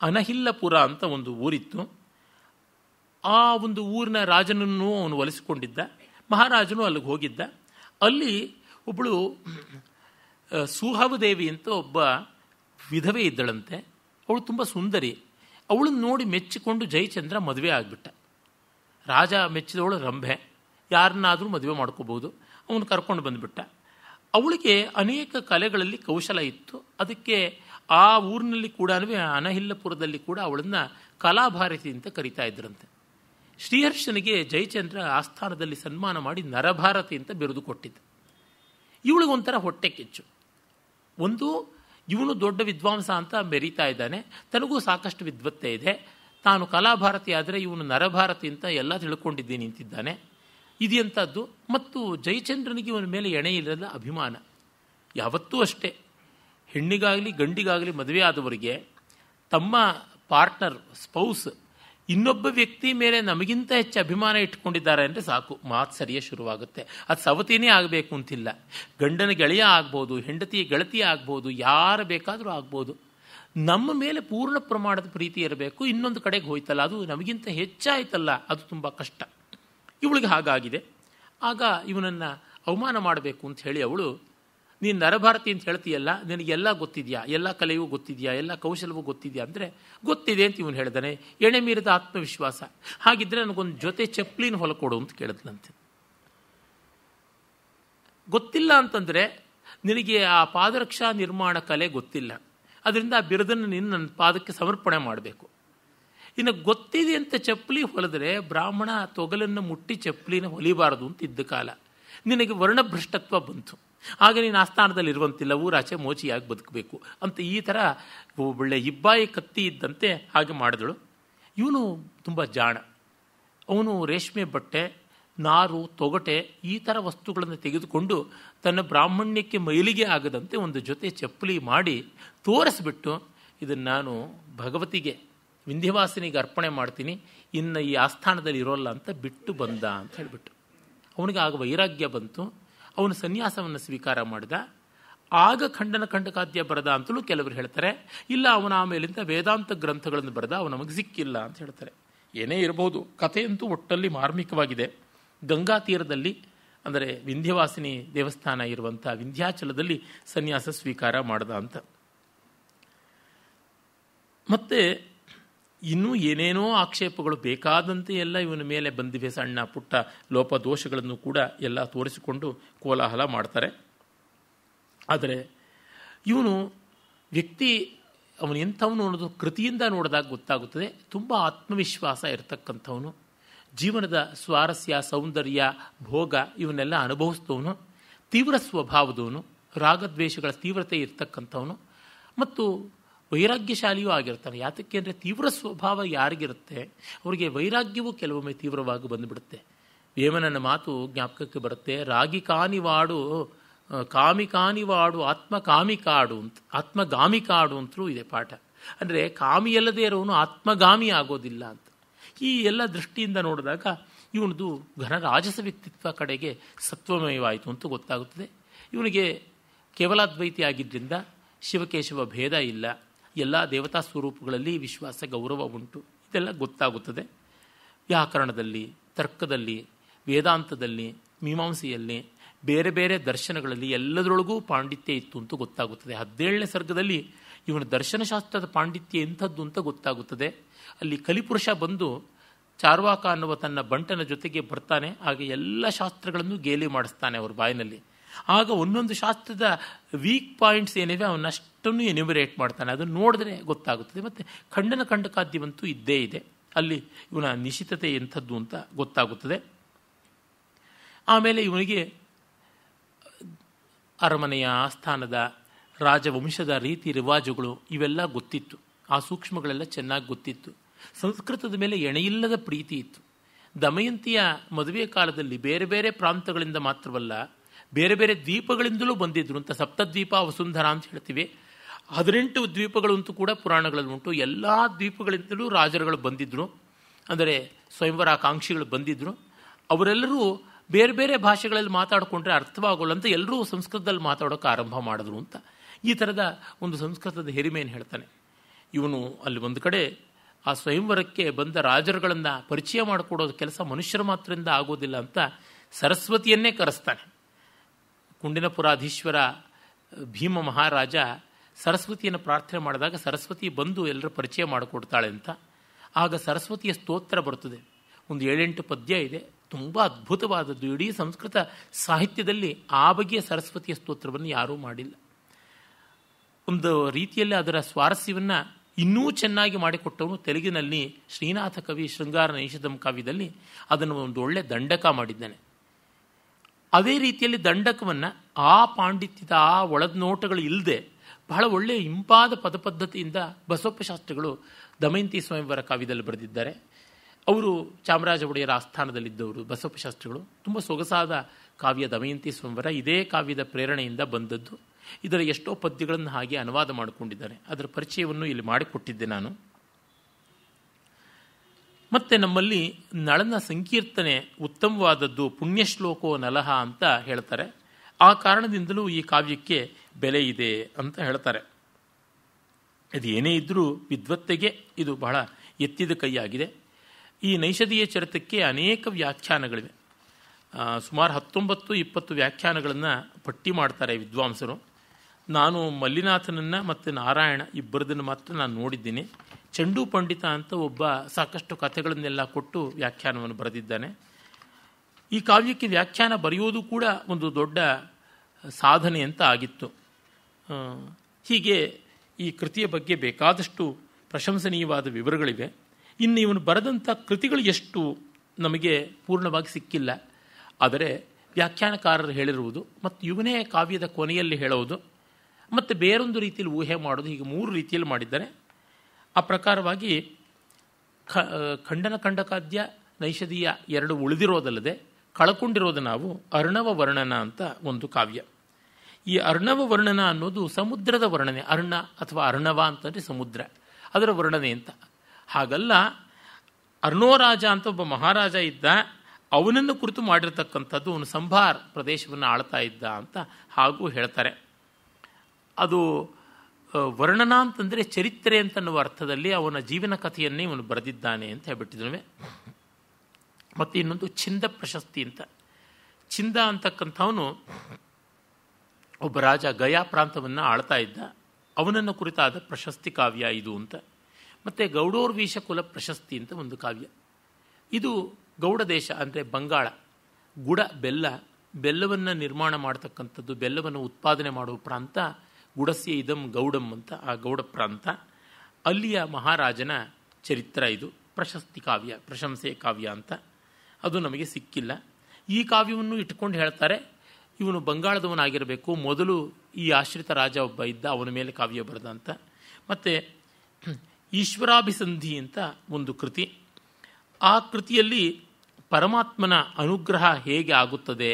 ಅನಹಿಲ್ಲಪುರ ಅಂತ ಒಂದು ಊರಿತ್ತು ಆ ಒಂದು ಊರಿನ ರಾಜನನ್ನು ಅವನು ಒಲಿಸಿಕೊಂಡಿದ್ದ ಮಹಾರಾಜನು ಅಲ್ಲಿಗೆ ಹೋಗಿದ್ದ ಅಲ್ಲಿ ಒಬ್ಬಳು ದೇವಿ ಅಂತ ಒಬ್ಬ ವಿಧವೆ ಇದ್ದಳಂತೆ ಅವಳು ತುಂಬ ಸುಂದರಿ ಅವಳನ್ನು ನೋಡಿ ಮೆಚ್ಚಿಕೊಂಡು ಜಯಚಂದ್ರ ಮದುವೆ ಆಗಿಬಿಟ್ಟ ರಾಜ ಮೆಚ್ಚಿದವಳು ರಂಭೆ ಯಾರನ್ನಾದರೂ ಮದುವೆ ಮಾಡ್ಕೋಬೋದು ಅವನು ಕರ್ಕೊಂಡು ಬಂದುಬಿಟ್ಟ ಅವಳಿಗೆ ಅನೇಕ ಕಲೆಗಳಲ್ಲಿ ಕೌಶಲ ಇತ್ತು ಅದಕ್ಕೆ ಆ ಊರಿನಲ್ಲಿ ಕೂಡ ಅನಹಿಲ್ಲಪುರದಲ್ಲಿ ಕೂಡ ಅವಳನ್ನು ಕಲಾಭಾರತಿ ಅಂತ ಕರಿತಾ ಇದ್ರಂತೆ ಶ್ರೀಹರ್ಷನಿಗೆ ಜಯಚಂದ್ರ ಆಸ್ಥಾನದಲ್ಲಿ ಸನ್ಮಾನ ಮಾಡಿ ನರಭಾರತಿ ಅಂತ ಬಿರುದು ಕೊಟ್ಟಿದ್ದ ಇವಳಿಗೊಂಥರ ಹೊಟ್ಟೆ ಕಿಚ್ಚು ಒಂದು ಇವನು ದೊಡ್ಡ ವಿದ್ವಾಂಸ ಅಂತ ಮೆರೀತಾ ಇದ್ದಾನೆ ತನಗೂ ಸಾಕಷ್ಟು ವಿದ್ವತ್ತೆ ಇದೆ ತಾನು ಕಲಾಭಾರತಿ ಆದರೆ ಇವನು ನರಭಾರತಿ ಅಂತ ಎಲ್ಲ ತಿಳ್ಕೊಂಡಿದ್ದೀನಿ ಅಂತಿದ್ದಾನೆ ಇದೆಯಂಥದ್ದು ಮತ್ತು ಜಯಚಂದ್ರನಿಗೆ ಇವನ ಮೇಲೆ ಎಣೆ ಇಲ್ಲದ ಅಭಿಮಾನ ಯಾವತ್ತೂ ಅಷ್ಟೇ ಹೆಣ್ಣಿಗಾಗಲಿ ಗಂಡಿಗಾಗಲಿ ಮದುವೆ ಆದವರಿಗೆ ತಮ್ಮ ಪಾರ್ಟ್ನರ್ ಸ್ಪೌಸ್ ಇನ್ನೊಬ್ಬ ವ್ಯಕ್ತಿ ಮೇಲೆ ನಮಗಿಂತ ಹೆಚ್ಚು ಅಭಿಮಾನ ಇಟ್ಕೊಂಡಿದ್ದಾರೆ ಅಂದರೆ ಸಾಕು ಮಾತು ಸರಿಯೇ ಶುರುವಾಗುತ್ತೆ ಅದು ಸವತಿನೇ ಆಗಬೇಕು ಅಂತಿಲ್ಲ ಗಂಡನ ಗೆಳೆಯ ಆಗ್ಬೋದು ಹೆಂಡತಿ ಗೆಳತಿ ಆಗ್ಬೋದು ಯಾರು ಬೇಕಾದರೂ ಆಗ್ಬೋದು ನಮ್ಮ ಮೇಲೆ ಪೂರ್ಣ ಪ್ರಮಾಣದ ಪ್ರೀತಿ ಇರಬೇಕು ಇನ್ನೊಂದು ಕಡೆಗೆ ಹೋಯ್ತಲ್ಲ ಅದು ನಮಗಿಂತ ಹೆಚ್ಚಾಯ್ತಲ್ಲ ಅದು ತುಂಬ ಕಷ್ಟ ಇವಳಿಗೆ ಹಾಗಾಗಿದೆ ಆಗ ಇವನನ್ನು ಅವಮಾನ ಮಾಡಬೇಕು ಅಂತ ಹೇಳಿ ಅವಳು ನೀನು ನರಭಾರತಿ ಅಂತ ಹೇಳ್ತೀಯಲ್ಲ ನಿನಗೆಲ್ಲ ಗೊತ್ತಿದೆಯಾ ಎಲ್ಲ ಕಲೆಯೂ ಗೊತ್ತಿದೆಯಾ ಎಲ್ಲ ಕೌಶಲವೂ ಗೊತ್ತಿದೆಯಾ ಅಂದರೆ ಗೊತ್ತಿದೆ ಅಂತ ಇವನು ಹೇಳಿದಾನೆ ಎಣೆ ಮೀರಿದ ಆತ್ಮವಿಶ್ವಾಸ ಹಾಗಿದ್ರೆ ನನಗೊಂದು ಜೊತೆ ಹೊಲ ಕೊಡು ಅಂತ ಕೇಳಿದ್ನಂತೆ ಗೊತ್ತಿಲ್ಲ ಅಂತಂದರೆ ನಿನಗೆ ಆ ಪಾದರಕ್ಷಾ ನಿರ್ಮಾಣ ಕಲೆ ಗೊತ್ತಿಲ್ಲ ಅದರಿಂದ ಆ ಬಿರುದನ್ನು ನೀನು ನನ್ನ ಪಾದಕ್ಕೆ ಸಮರ್ಪಣೆ ಮಾಡಬೇಕು ಇನ್ನು ಗೊತ್ತಿದೆ ಅಂತ ಚಪ್ಪಲಿ ಹೊಲಿದ್ರೆ ಬ್ರಾಹ್ಮಣ ತೊಗಲನ್ನು ಮುಟ್ಟಿ ಚಪ್ಪಲಿನ ಹೊಲಿಬಾರದು ಅಂತ ಇದ್ದ ಕಾಲ ನಿನಗೆ ವರ್ಣಭ್ರಷ್ಟತ್ವ ಬಂತು ಆಗ ನೀನು ಆಸ್ಥಾನದಲ್ಲಿ ಇರುವಂತಿಲ್ಲ ಊರಾಚೆ ಮೋಚಿಯಾಗಿ ಬದುಕಬೇಕು ಅಂತ ಈ ಥರ ಒಳ್ಳೆ ಇಬ್ಬಾಯಿ ಕತ್ತಿ ಇದ್ದಂತೆ ಹಾಗೆ ಮಾಡಿದಳು ಇವನು ತುಂಬ ಜಾಣ ಅವನು ರೇಷ್ಮೆ ಬಟ್ಟೆ ನಾರು ತೊಗಟೆ ಈ ಥರ ವಸ್ತುಗಳನ್ನು ತೆಗೆದುಕೊಂಡು ತನ್ನ ಬ್ರಾಹ್ಮಣ್ಯಕ್ಕೆ ಮೈಲಿಗೆ ಆಗದಂತೆ ಒಂದು ಜೊತೆ ಚಪ್ಪಲಿ ಮಾಡಿ ತೋರಿಸ್ಬಿಟ್ಟು ಇದನ್ನು ನಾನು ಭಗವತಿಗೆ ವಿಂಧ್ಯವಾಸಿನಿಗೆ ಅರ್ಪಣೆ ಮಾಡ್ತೀನಿ ಇನ್ನು ಈ ಆಸ್ಥಾನದಲ್ಲಿ ಇರೋಲ್ಲ ಅಂತ ಬಿಟ್ಟು ಬಂದ ಅಂತ ಹೇಳಿಬಿಟ್ಟು ಅವನಿಗೆ ಆಗ ವೈರಾಗ್ಯ ಬಂತು ಅವನು ಸನ್ಯಾಸವನ್ನು ಸ್ವೀಕಾರ ಮಾಡಿದ ಆಗ ಖಂಡನ ಖಾದ್ಯ ಬರದ ಅಂತಲೂ ಕೆಲವರು ಹೇಳ್ತಾರೆ ಇಲ್ಲ ಅವನ ಆಮೇಲಿಂದ ವೇದಾಂತ ಗ್ರಂಥಗಳನ್ನು ಬರೆದ ಅವನು ನಮಗೆ ಸಿಕ್ಕಿಲ್ಲ ಅಂತ ಹೇಳ್ತಾರೆ ಏನೇ ಇರಬಹುದು ಕಥೆಯಂತೂ ಒಟ್ಟಲ್ಲಿ ಮಾರ್ಮಿಕವಾಗಿದೆ ಗಂಗಾ ತೀರದಲ್ಲಿ ಅಂದರೆ ವಿಂಧ್ಯವಾಸಿನಿ ದೇವಸ್ಥಾನ ಇರುವಂಥ ವಿಂಧ್ಯಾಚಲದಲ್ಲಿ ಸನ್ಯಾಸ ಸ್ವೀಕಾರ ಮಾಡ್ದ ಅಂತ ಮತ್ತೆ ಇನ್ನೂ ಏನೇನೋ ಆಕ್ಷೇಪಗಳು ಬೇಕಾದಂತೆ ಎಲ್ಲ ಇವನ ಮೇಲೆ ಬಂದಿವೆ ಸಣ್ಣ ಪುಟ್ಟ ಲೋಪ ದೋಷಗಳನ್ನು ಕೂಡ ಎಲ್ಲ ತೋರಿಸಿಕೊಂಡು ಕೋಲಾಹಲ ಮಾಡ್ತಾರೆ ಆದರೆ ಇವನು ವ್ಯಕ್ತಿ ಅವನು ಎಂಥವನು ಅನ್ನೋದು ಕೃತಿಯಿಂದ ನೋಡಿದಾಗ ಗೊತ್ತಾಗುತ್ತದೆ ತುಂಬ ಆತ್ಮವಿಶ್ವಾಸ ಇರತಕ್ಕಂಥವನು ಜೀವನದ ಸ್ವಾರಸ್ಯ ಸೌಂದರ್ಯ ಭೋಗ ಇವನ್ನೆಲ್ಲ ಅನುಭವಿಸ್ತವನು ತೀವ್ರ ಸ್ವಭಾವದವನು ರಾಗದ್ವೇಷಗಳ ತೀವ್ರತೆ ಇರತಕ್ಕಂಥವನು ಮತ್ತು ವೈರಾಗ್ಯಶಾಲಿಯೂ ಆಗಿರ್ತಾನೆ ಯಾತಕ್ಕೆ ಅಂದರೆ ತೀವ್ರ ಸ್ವಭಾವ ಯಾರಿಗಿರುತ್ತೆ ಅವರಿಗೆ ವೈರಾಗ್ಯವೂ ಕೆಲವೊಮ್ಮೆ ತೀವ್ರವಾಗಿ ಬಂದುಬಿಡುತ್ತೆ ವೇಮನನ ಮಾತು ಜ್ಞಾಪಕಕ್ಕೆ ಬರುತ್ತೆ ರಾಗಿ ಕಾನಿವಾಡು ಕಾಮಿ ಕಾನಿವಾಡು ಆತ್ಮ ಕಾಮಿ ಕಾಡು ಅಂತ ಆತ್ಮಗಾಮಿ ಕಾಡು ಅಂತಲೂ ಇದೆ ಪಾಠ ಅಂದರೆ ಕಾಮಿಯಲ್ಲದೇ ಇರೋನು ಆತ್ಮಗಾಮಿ ಆಗೋದಿಲ್ಲ ಅಂತ ಈ ಎಲ್ಲ ದೃಷ್ಟಿಯಿಂದ ನೋಡಿದಾಗ ಇವನದು ಘನ ರಾಜಸ ವ್ಯಕ್ತಿತ್ವ ಕಡೆಗೆ ಸತ್ವಮಯವಾಯಿತು ಅಂತ ಗೊತ್ತಾಗುತ್ತದೆ ಇವನಿಗೆ ಕೇವಲಾದ್ವೈತಿ ಆಗಿದ್ದರಿಂದ ಶಿವಕೇಶವ ಭೇದ ಇಲ್ಲ ಎಲ್ಲ ದೇವತಾ ಸ್ವರೂಪಗಳಲ್ಲಿ ವಿಶ್ವಾಸ ಗೌರವ ಉಂಟು ಇದೆಲ್ಲ ಗೊತ್ತಾಗುತ್ತದೆ ವ್ಯಾಕರಣದಲ್ಲಿ ತರ್ಕದಲ್ಲಿ ವೇದಾಂತದಲ್ಲಿ ಮೀಮಾಂಸೆಯಲ್ಲಿ ಬೇರೆ ಬೇರೆ ದರ್ಶನಗಳಲ್ಲಿ ಎಲ್ಲದರೊಳಗೂ ಪಾಂಡಿತ್ಯ ಇತ್ತು ಅಂತ ಗೊತ್ತಾಗುತ್ತದೆ ಹದಿನೇಳನೇ ಸರ್ಗದಲ್ಲಿ ಇವನ ದರ್ಶನಶಾಸ್ತ್ರದ ಪಾಂಡಿತ್ಯ ಎಂಥದ್ದು ಅಂತ ಗೊತ್ತಾಗುತ್ತದೆ ಅಲ್ಲಿ ಕಲಿಪುರುಷ ಬಂದು ಚಾರ್ವಾಕ ಅನ್ನುವ ತನ್ನ ಬಂಟನ ಜೊತೆಗೆ ಬರ್ತಾನೆ ಹಾಗೆ ಎಲ್ಲ ಶಾಸ್ತ್ರಗಳನ್ನು ಗೇಲಿ ಮಾಡಿಸ್ತಾನೆ ಅವ್ರ ಬಾಯಿನಲ್ಲಿ ಆಗ ಒಂದೊಂದು ಶಾಸ್ತ್ರದ ವೀಕ್ ಪಾಯಿಂಟ್ಸ್ ಏನಿವೆ ಅವನಷ್ಟನ್ನು ಎನ್ಯುಮರೇಟ್ ಮಾಡ್ತಾನೆ ಅದನ್ನು ನೋಡಿದ್ರೆ ಗೊತ್ತಾಗುತ್ತದೆ ಮತ್ತು ಖಂಡನ ಖಂಡಕಾದ್ಯವಂತೂ ಇದ್ದೇ ಇದೆ ಅಲ್ಲಿ ಇವನ ನಿಶ್ಚಿತತೆ ಎಂಥದ್ದು ಅಂತ ಗೊತ್ತಾಗುತ್ತದೆ ಆಮೇಲೆ ಇವನಿಗೆ ಅರಮನೆಯ ಆಸ್ಥಾನದ ರಾಜವಂಶದ ರೀತಿ ರಿವಾಜುಗಳು ಇವೆಲ್ಲ ಗೊತ್ತಿತ್ತು ಆ ಸೂಕ್ಷ್ಮಗಳೆಲ್ಲ ಚೆನ್ನಾಗಿ ಗೊತ್ತಿತ್ತು ಸಂಸ್ಕೃತದ ಮೇಲೆ ಎಣೆಯಿಲ್ಲದ ಪ್ರೀತಿ ಇತ್ತು ದಮಯಂತಿಯ ಮದುವೆ ಕಾಲದಲ್ಲಿ ಬೇರೆ ಬೇರೆ ಪ್ರಾಂತಗಳಿಂದ ಮಾತ್ರವಲ್ಲ ಬೇರೆ ಬೇರೆ ದ್ವೀಪಗಳಿಂದಲೂ ಬಂದಿದ್ರು ಅಂತ ಸಪ್ತದ್ವೀಪ ವಸುಂಧರ ಅಂತ ಹೇಳ್ತೀವಿ ಹದಿನೆಂಟು ದ್ವೀಪಗಳಂತೂ ಕೂಡ ಪುರಾಣಗಳಲ್ಲಿ ಉಂಟು ಎಲ್ಲ ದ್ವೀಪಗಳಿಂದಲೂ ರಾಜರುಗಳು ಬಂದಿದ್ರು ಅಂದರೆ ಸ್ವಯಂವರ ಆಕಾಂಕ್ಷಿಗಳು ಬಂದಿದ್ರು ಅವರೆಲ್ಲರೂ ಬೇರೆ ಬೇರೆ ಭಾಷೆಗಳಲ್ಲಿ ಮಾತಾಡಿಕೊಂಡ್ರೆ ಅರ್ಥವಾಗೋಲ್ಲ ಅಂತ ಎಲ್ಲರೂ ಸಂಸ್ಕೃತದಲ್ಲಿ ಮಾತಾಡೋಕೆ ಆರಂಭ ಮಾಡಿದ್ರು ಅಂತ ಈ ಥರದ ಒಂದು ಸಂಸ್ಕೃತದ ಹಿರಿಮೆಯನ್ನು ಹೇಳ್ತಾನೆ ಇವನು ಅಲ್ಲಿ ಒಂದು ಕಡೆ ಆ ಸ್ವಯಂವರಕ್ಕೆ ಬಂದ ರಾಜರುಗಳನ್ನು ಪರಿಚಯ ಮಾಡಿಕೊಡೋ ಕೆಲಸ ಮನುಷ್ಯರ ಮಾತ್ರದಿಂದ ಆಗೋದಿಲ್ಲ ಅಂತ ಸರಸ್ವತಿಯನ್ನೇ ಕರೆಸ್ತಾನೆ ಪುರಾಧೀಶ್ವರ ಭೀಮ ಮಹಾರಾಜ ಸರಸ್ವತಿಯನ್ನು ಪ್ರಾರ್ಥನೆ ಮಾಡಿದಾಗ ಸರಸ್ವತಿ ಬಂದು ಎಲ್ಲರೂ ಪರಿಚಯ ಮಾಡಿಕೊಡ್ತಾಳೆ ಅಂತ ಆಗ ಸರಸ್ವತಿಯ ಸ್ತೋತ್ರ ಬರ್ತದೆ ಒಂದು ಏಳೆಂಟು ಪದ್ಯ ಇದೆ ತುಂಬ ಅದ್ಭುತವಾದದ್ದು ಇಡೀ ಸಂಸ್ಕೃತ ಸಾಹಿತ್ಯದಲ್ಲಿ ಆ ಬಗೆಯ ಸರಸ್ವತಿಯ ಸ್ತೋತ್ರವನ್ನು ಯಾರೂ ಮಾಡಿಲ್ಲ ಒಂದು ರೀತಿಯಲ್ಲಿ ಅದರ ಸ್ವಾರಸ್ಯವನ್ನು ಇನ್ನೂ ಚೆನ್ನಾಗಿ ಮಾಡಿಕೊಟ್ಟವನು ತೆಲುಗಿನಲ್ಲಿ ಶ್ರೀನಾಥ ಕವಿ ಶೃಂಗಾರ ನೈಷಧಂ ಕಾವ್ಯದಲ್ಲಿ ಅದನ್ನು ಒಂದು ಒಳ್ಳೆ ದಂಡಕ ಮಾಡಿದ್ದಾನೆ ಅದೇ ರೀತಿಯಲ್ಲಿ ದಂಡಕವನ್ನು ಆ ಪಾಂಡಿತ್ಯದ ಆ ಒಳದ ನೋಟಗಳು ಇಲ್ಲದೆ ಬಹಳ ಒಳ್ಳೆಯ ಇಂಪಾದ ಪದಪದ್ಧತಿಯಿಂದ ಬಸವಪ್ಪಶಾಸ್ತ್ರಿಗಳು ದಮಯಂತಿ ಸ್ವಯಂವರ ಕಾವ್ಯದಲ್ಲಿ ಬರೆದಿದ್ದಾರೆ ಅವರು ಚಾಮರಾಜ ಒಡೆಯರ ಆಸ್ಥಾನದಲ್ಲಿದ್ದವರು ಬಸವಪ್ಪಶಾಸ್ತ್ರಿಗಳು ತುಂಬ ಸೊಗಸಾದ ಕಾವ್ಯ ದಮಯಂತಿ ಸ್ವಯಂವರ ಇದೇ ಕಾವ್ಯದ ಪ್ರೇರಣೆಯಿಂದ ಬಂದದ್ದು ಇದರ ಎಷ್ಟೋ ಪದ್ಯಗಳನ್ನು ಹಾಗೆ ಅನುವಾದ ಮಾಡಿಕೊಂಡಿದ್ದಾರೆ ಅದರ ಪರಿಚಯವನ್ನು ಇಲ್ಲಿ ಮಾಡಿಕೊಟ್ಟಿದ್ದೆ ನಾನು ಮತ್ತು ನಮ್ಮಲ್ಲಿ ನಳನ ಸಂಕೀರ್ತನೆ ಉತ್ತಮವಾದದ್ದು ಪುಣ್ಯಶ್ಲೋಕೋ ನಲಹ ಅಂತ ಹೇಳ್ತಾರೆ ಆ ಕಾರಣದಿಂದಲೂ ಈ ಕಾವ್ಯಕ್ಕೆ ಬೆಲೆ ಇದೆ ಅಂತ ಹೇಳ್ತಾರೆ ಇದು ಏನೇ ಇದ್ದರೂ ವಿದ್ವತ್ತೆಗೆ ಇದು ಬಹಳ ಎತ್ತಿದ ಕೈಯಾಗಿದೆ ಈ ನೈಷಧೀಯ ಚರಿತಕ್ಕೆ ಅನೇಕ ವ್ಯಾಖ್ಯಾನಗಳಿವೆ ಸುಮಾರು ಹತ್ತೊಂಬತ್ತು ಇಪ್ಪತ್ತು ವ್ಯಾಖ್ಯಾನಗಳನ್ನು ಪಟ್ಟಿ ಮಾಡ್ತಾರೆ ವಿದ್ವಾಂಸರು ನಾನು ಮಲ್ಲಿನಾಥನನ್ನು ಮತ್ತು ನಾರಾಯಣ ಇಬ್ಬರದನ್ನು ಮಾತ್ರ ನಾನು ನೋಡಿದ್ದೀನಿ ಚಂಡು ಪಂಡಿತ ಅಂತ ಒಬ್ಬ ಸಾಕಷ್ಟು ಕಥೆಗಳನ್ನೆಲ್ಲ ಕೊಟ್ಟು ವ್ಯಾಖ್ಯಾನವನ್ನು ಬರೆದಿದ್ದಾನೆ ಈ ಕಾವ್ಯಕ್ಕೆ ವ್ಯಾಖ್ಯಾನ ಬರೆಯೋದು ಕೂಡ ಒಂದು ದೊಡ್ಡ ಸಾಧನೆ ಅಂತ ಆಗಿತ್ತು ಹೀಗೆ ಈ ಕೃತಿಯ ಬಗ್ಗೆ ಬೇಕಾದಷ್ಟು ಪ್ರಶಂಸನೀಯವಾದ ವಿವರಗಳಿವೆ ಇನ್ನು ಇವನು ಬರೆದಂಥ ಕೃತಿಗಳು ಎಷ್ಟು ನಮಗೆ ಪೂರ್ಣವಾಗಿ ಸಿಕ್ಕಿಲ್ಲ ಆದರೆ ವ್ಯಾಖ್ಯಾನಕಾರರು ಹೇಳಿರುವುದು ಮತ್ತು ಇವನೇ ಕಾವ್ಯದ ಕೊನೆಯಲ್ಲಿ ಹೇಳೋದು ಮತ್ತು ಬೇರೊಂದು ರೀತಿಯಲ್ಲಿ ಊಹೆ ಮಾಡೋದು ಹೀಗೆ ಮೂರು ರೀತಿಯಲ್ಲಿ ಮಾಡಿದ್ದಾರೆ ಆ ಪ್ರಕಾರವಾಗಿ ಖ ಖಂಡನ ಖಂಡಕಾದ್ಯ ನೈಷಧೀಯ ಎರಡು ಉಳಿದಿರೋದಲ್ಲದೆ ಕಳಕೊಂಡಿರೋದು ನಾವು ಅರ್ಣವ ವರ್ಣನ ಅಂತ ಒಂದು ಕಾವ್ಯ ಈ ಅರ್ಣವ ವರ್ಣನ ಅನ್ನೋದು ಸಮುದ್ರದ ವರ್ಣನೆ ಅರ್ಣ ಅಥವಾ ಅರ್ಣವ ಅಂತಂದರೆ ಸಮುದ್ರ ಅದರ ವರ್ಣನೆ ಅಂತ ಹಾಗಲ್ಲ ಅರ್ಣೋರಾಜ ಅಂತ ಒಬ್ಬ ಮಹಾರಾಜ ಇದ್ದ ಅವನನ್ನು ಕುರಿತು ಮಾಡಿರ್ತಕ್ಕಂಥದ್ದು ಅವನು ಸಂಭಾರ್ ಪ್ರದೇಶವನ್ನು ಆಳ್ತಾ ಇದ್ದ ಅಂತ ಹಾಗೂ ಹೇಳ್ತಾರೆ ಅದು ವರ್ಣನ ಅಂತಂದರೆ ಚರಿತ್ರೆ ಅಂತನ್ನುವ ಅರ್ಥದಲ್ಲಿ ಅವನ ಜೀವನ ಕಥೆಯನ್ನೇ ಇವನು ಬರೆದಿದ್ದಾನೆ ಅಂತ ಹೇಳ್ಬಿಟ್ಟಿದ್ನವೆ ಮತ್ತು ಇನ್ನೊಂದು ಛಿಂದ ಪ್ರಶಸ್ತಿ ಅಂತ ಛಿಂದ ಅಂತಕ್ಕಂಥವನು ಒಬ್ಬ ರಾಜ ಗಯಾ ಪ್ರಾಂತವನ್ನು ಆಳ್ತಾ ಇದ್ದ ಅವನನ್ನು ಕುರಿತಾದ ಪ್ರಶಸ್ತಿ ಕಾವ್ಯ ಇದು ಅಂತ ಮತ್ತು ಗೌಡೋರ್ವೀಶ ಕುಲ ಪ್ರಶಸ್ತಿ ಅಂತ ಒಂದು ಕಾವ್ಯ ಇದು ಗೌಡ ದೇಶ ಅಂದರೆ ಬಂಗಾಳ ಗುಡ ಬೆಲ್ಲ ಬೆಲ್ಲವನ್ನು ನಿರ್ಮಾಣ ಮಾಡತಕ್ಕಂಥದ್ದು ಬೆಲ್ಲವನ್ನು ಉತ್ಪಾದನೆ ಮಾಡುವ ಪ್ರಾಂತ ಗುಡಸ್ಯ ಇದಂ ಗೌಡಂ ಅಂತ ಆ ಗೌಡ ಪ್ರಾಂತ ಅಲ್ಲಿಯ ಮಹಾರಾಜನ ಚರಿತ್ರ ಇದು ಪ್ರಶಸ್ತಿ ಕಾವ್ಯ ಪ್ರಶಂಸೆ ಕಾವ್ಯ ಅಂತ ಅದು ನಮಗೆ ಸಿಕ್ಕಿಲ್ಲ ಈ ಕಾವ್ಯವನ್ನು ಇಟ್ಕೊಂಡು ಹೇಳ್ತಾರೆ ಇವನು ಬಂಗಾಳದವನಾಗಿರಬೇಕು ಮೊದಲು ಈ ಆಶ್ರಿತ ರಾಜ ಒಬ್ಬ ಇದ್ದ ಅವನ ಮೇಲೆ ಕಾವ್ಯ ಬರೆದ ಅಂತ ಮತ್ತು ಈಶ್ವರಾಭಿಸಂಧಿ ಅಂತ ಒಂದು ಕೃತಿ ಆ ಕೃತಿಯಲ್ಲಿ ಪರಮಾತ್ಮನ ಅನುಗ್ರಹ ಹೇಗೆ ಆಗುತ್ತದೆ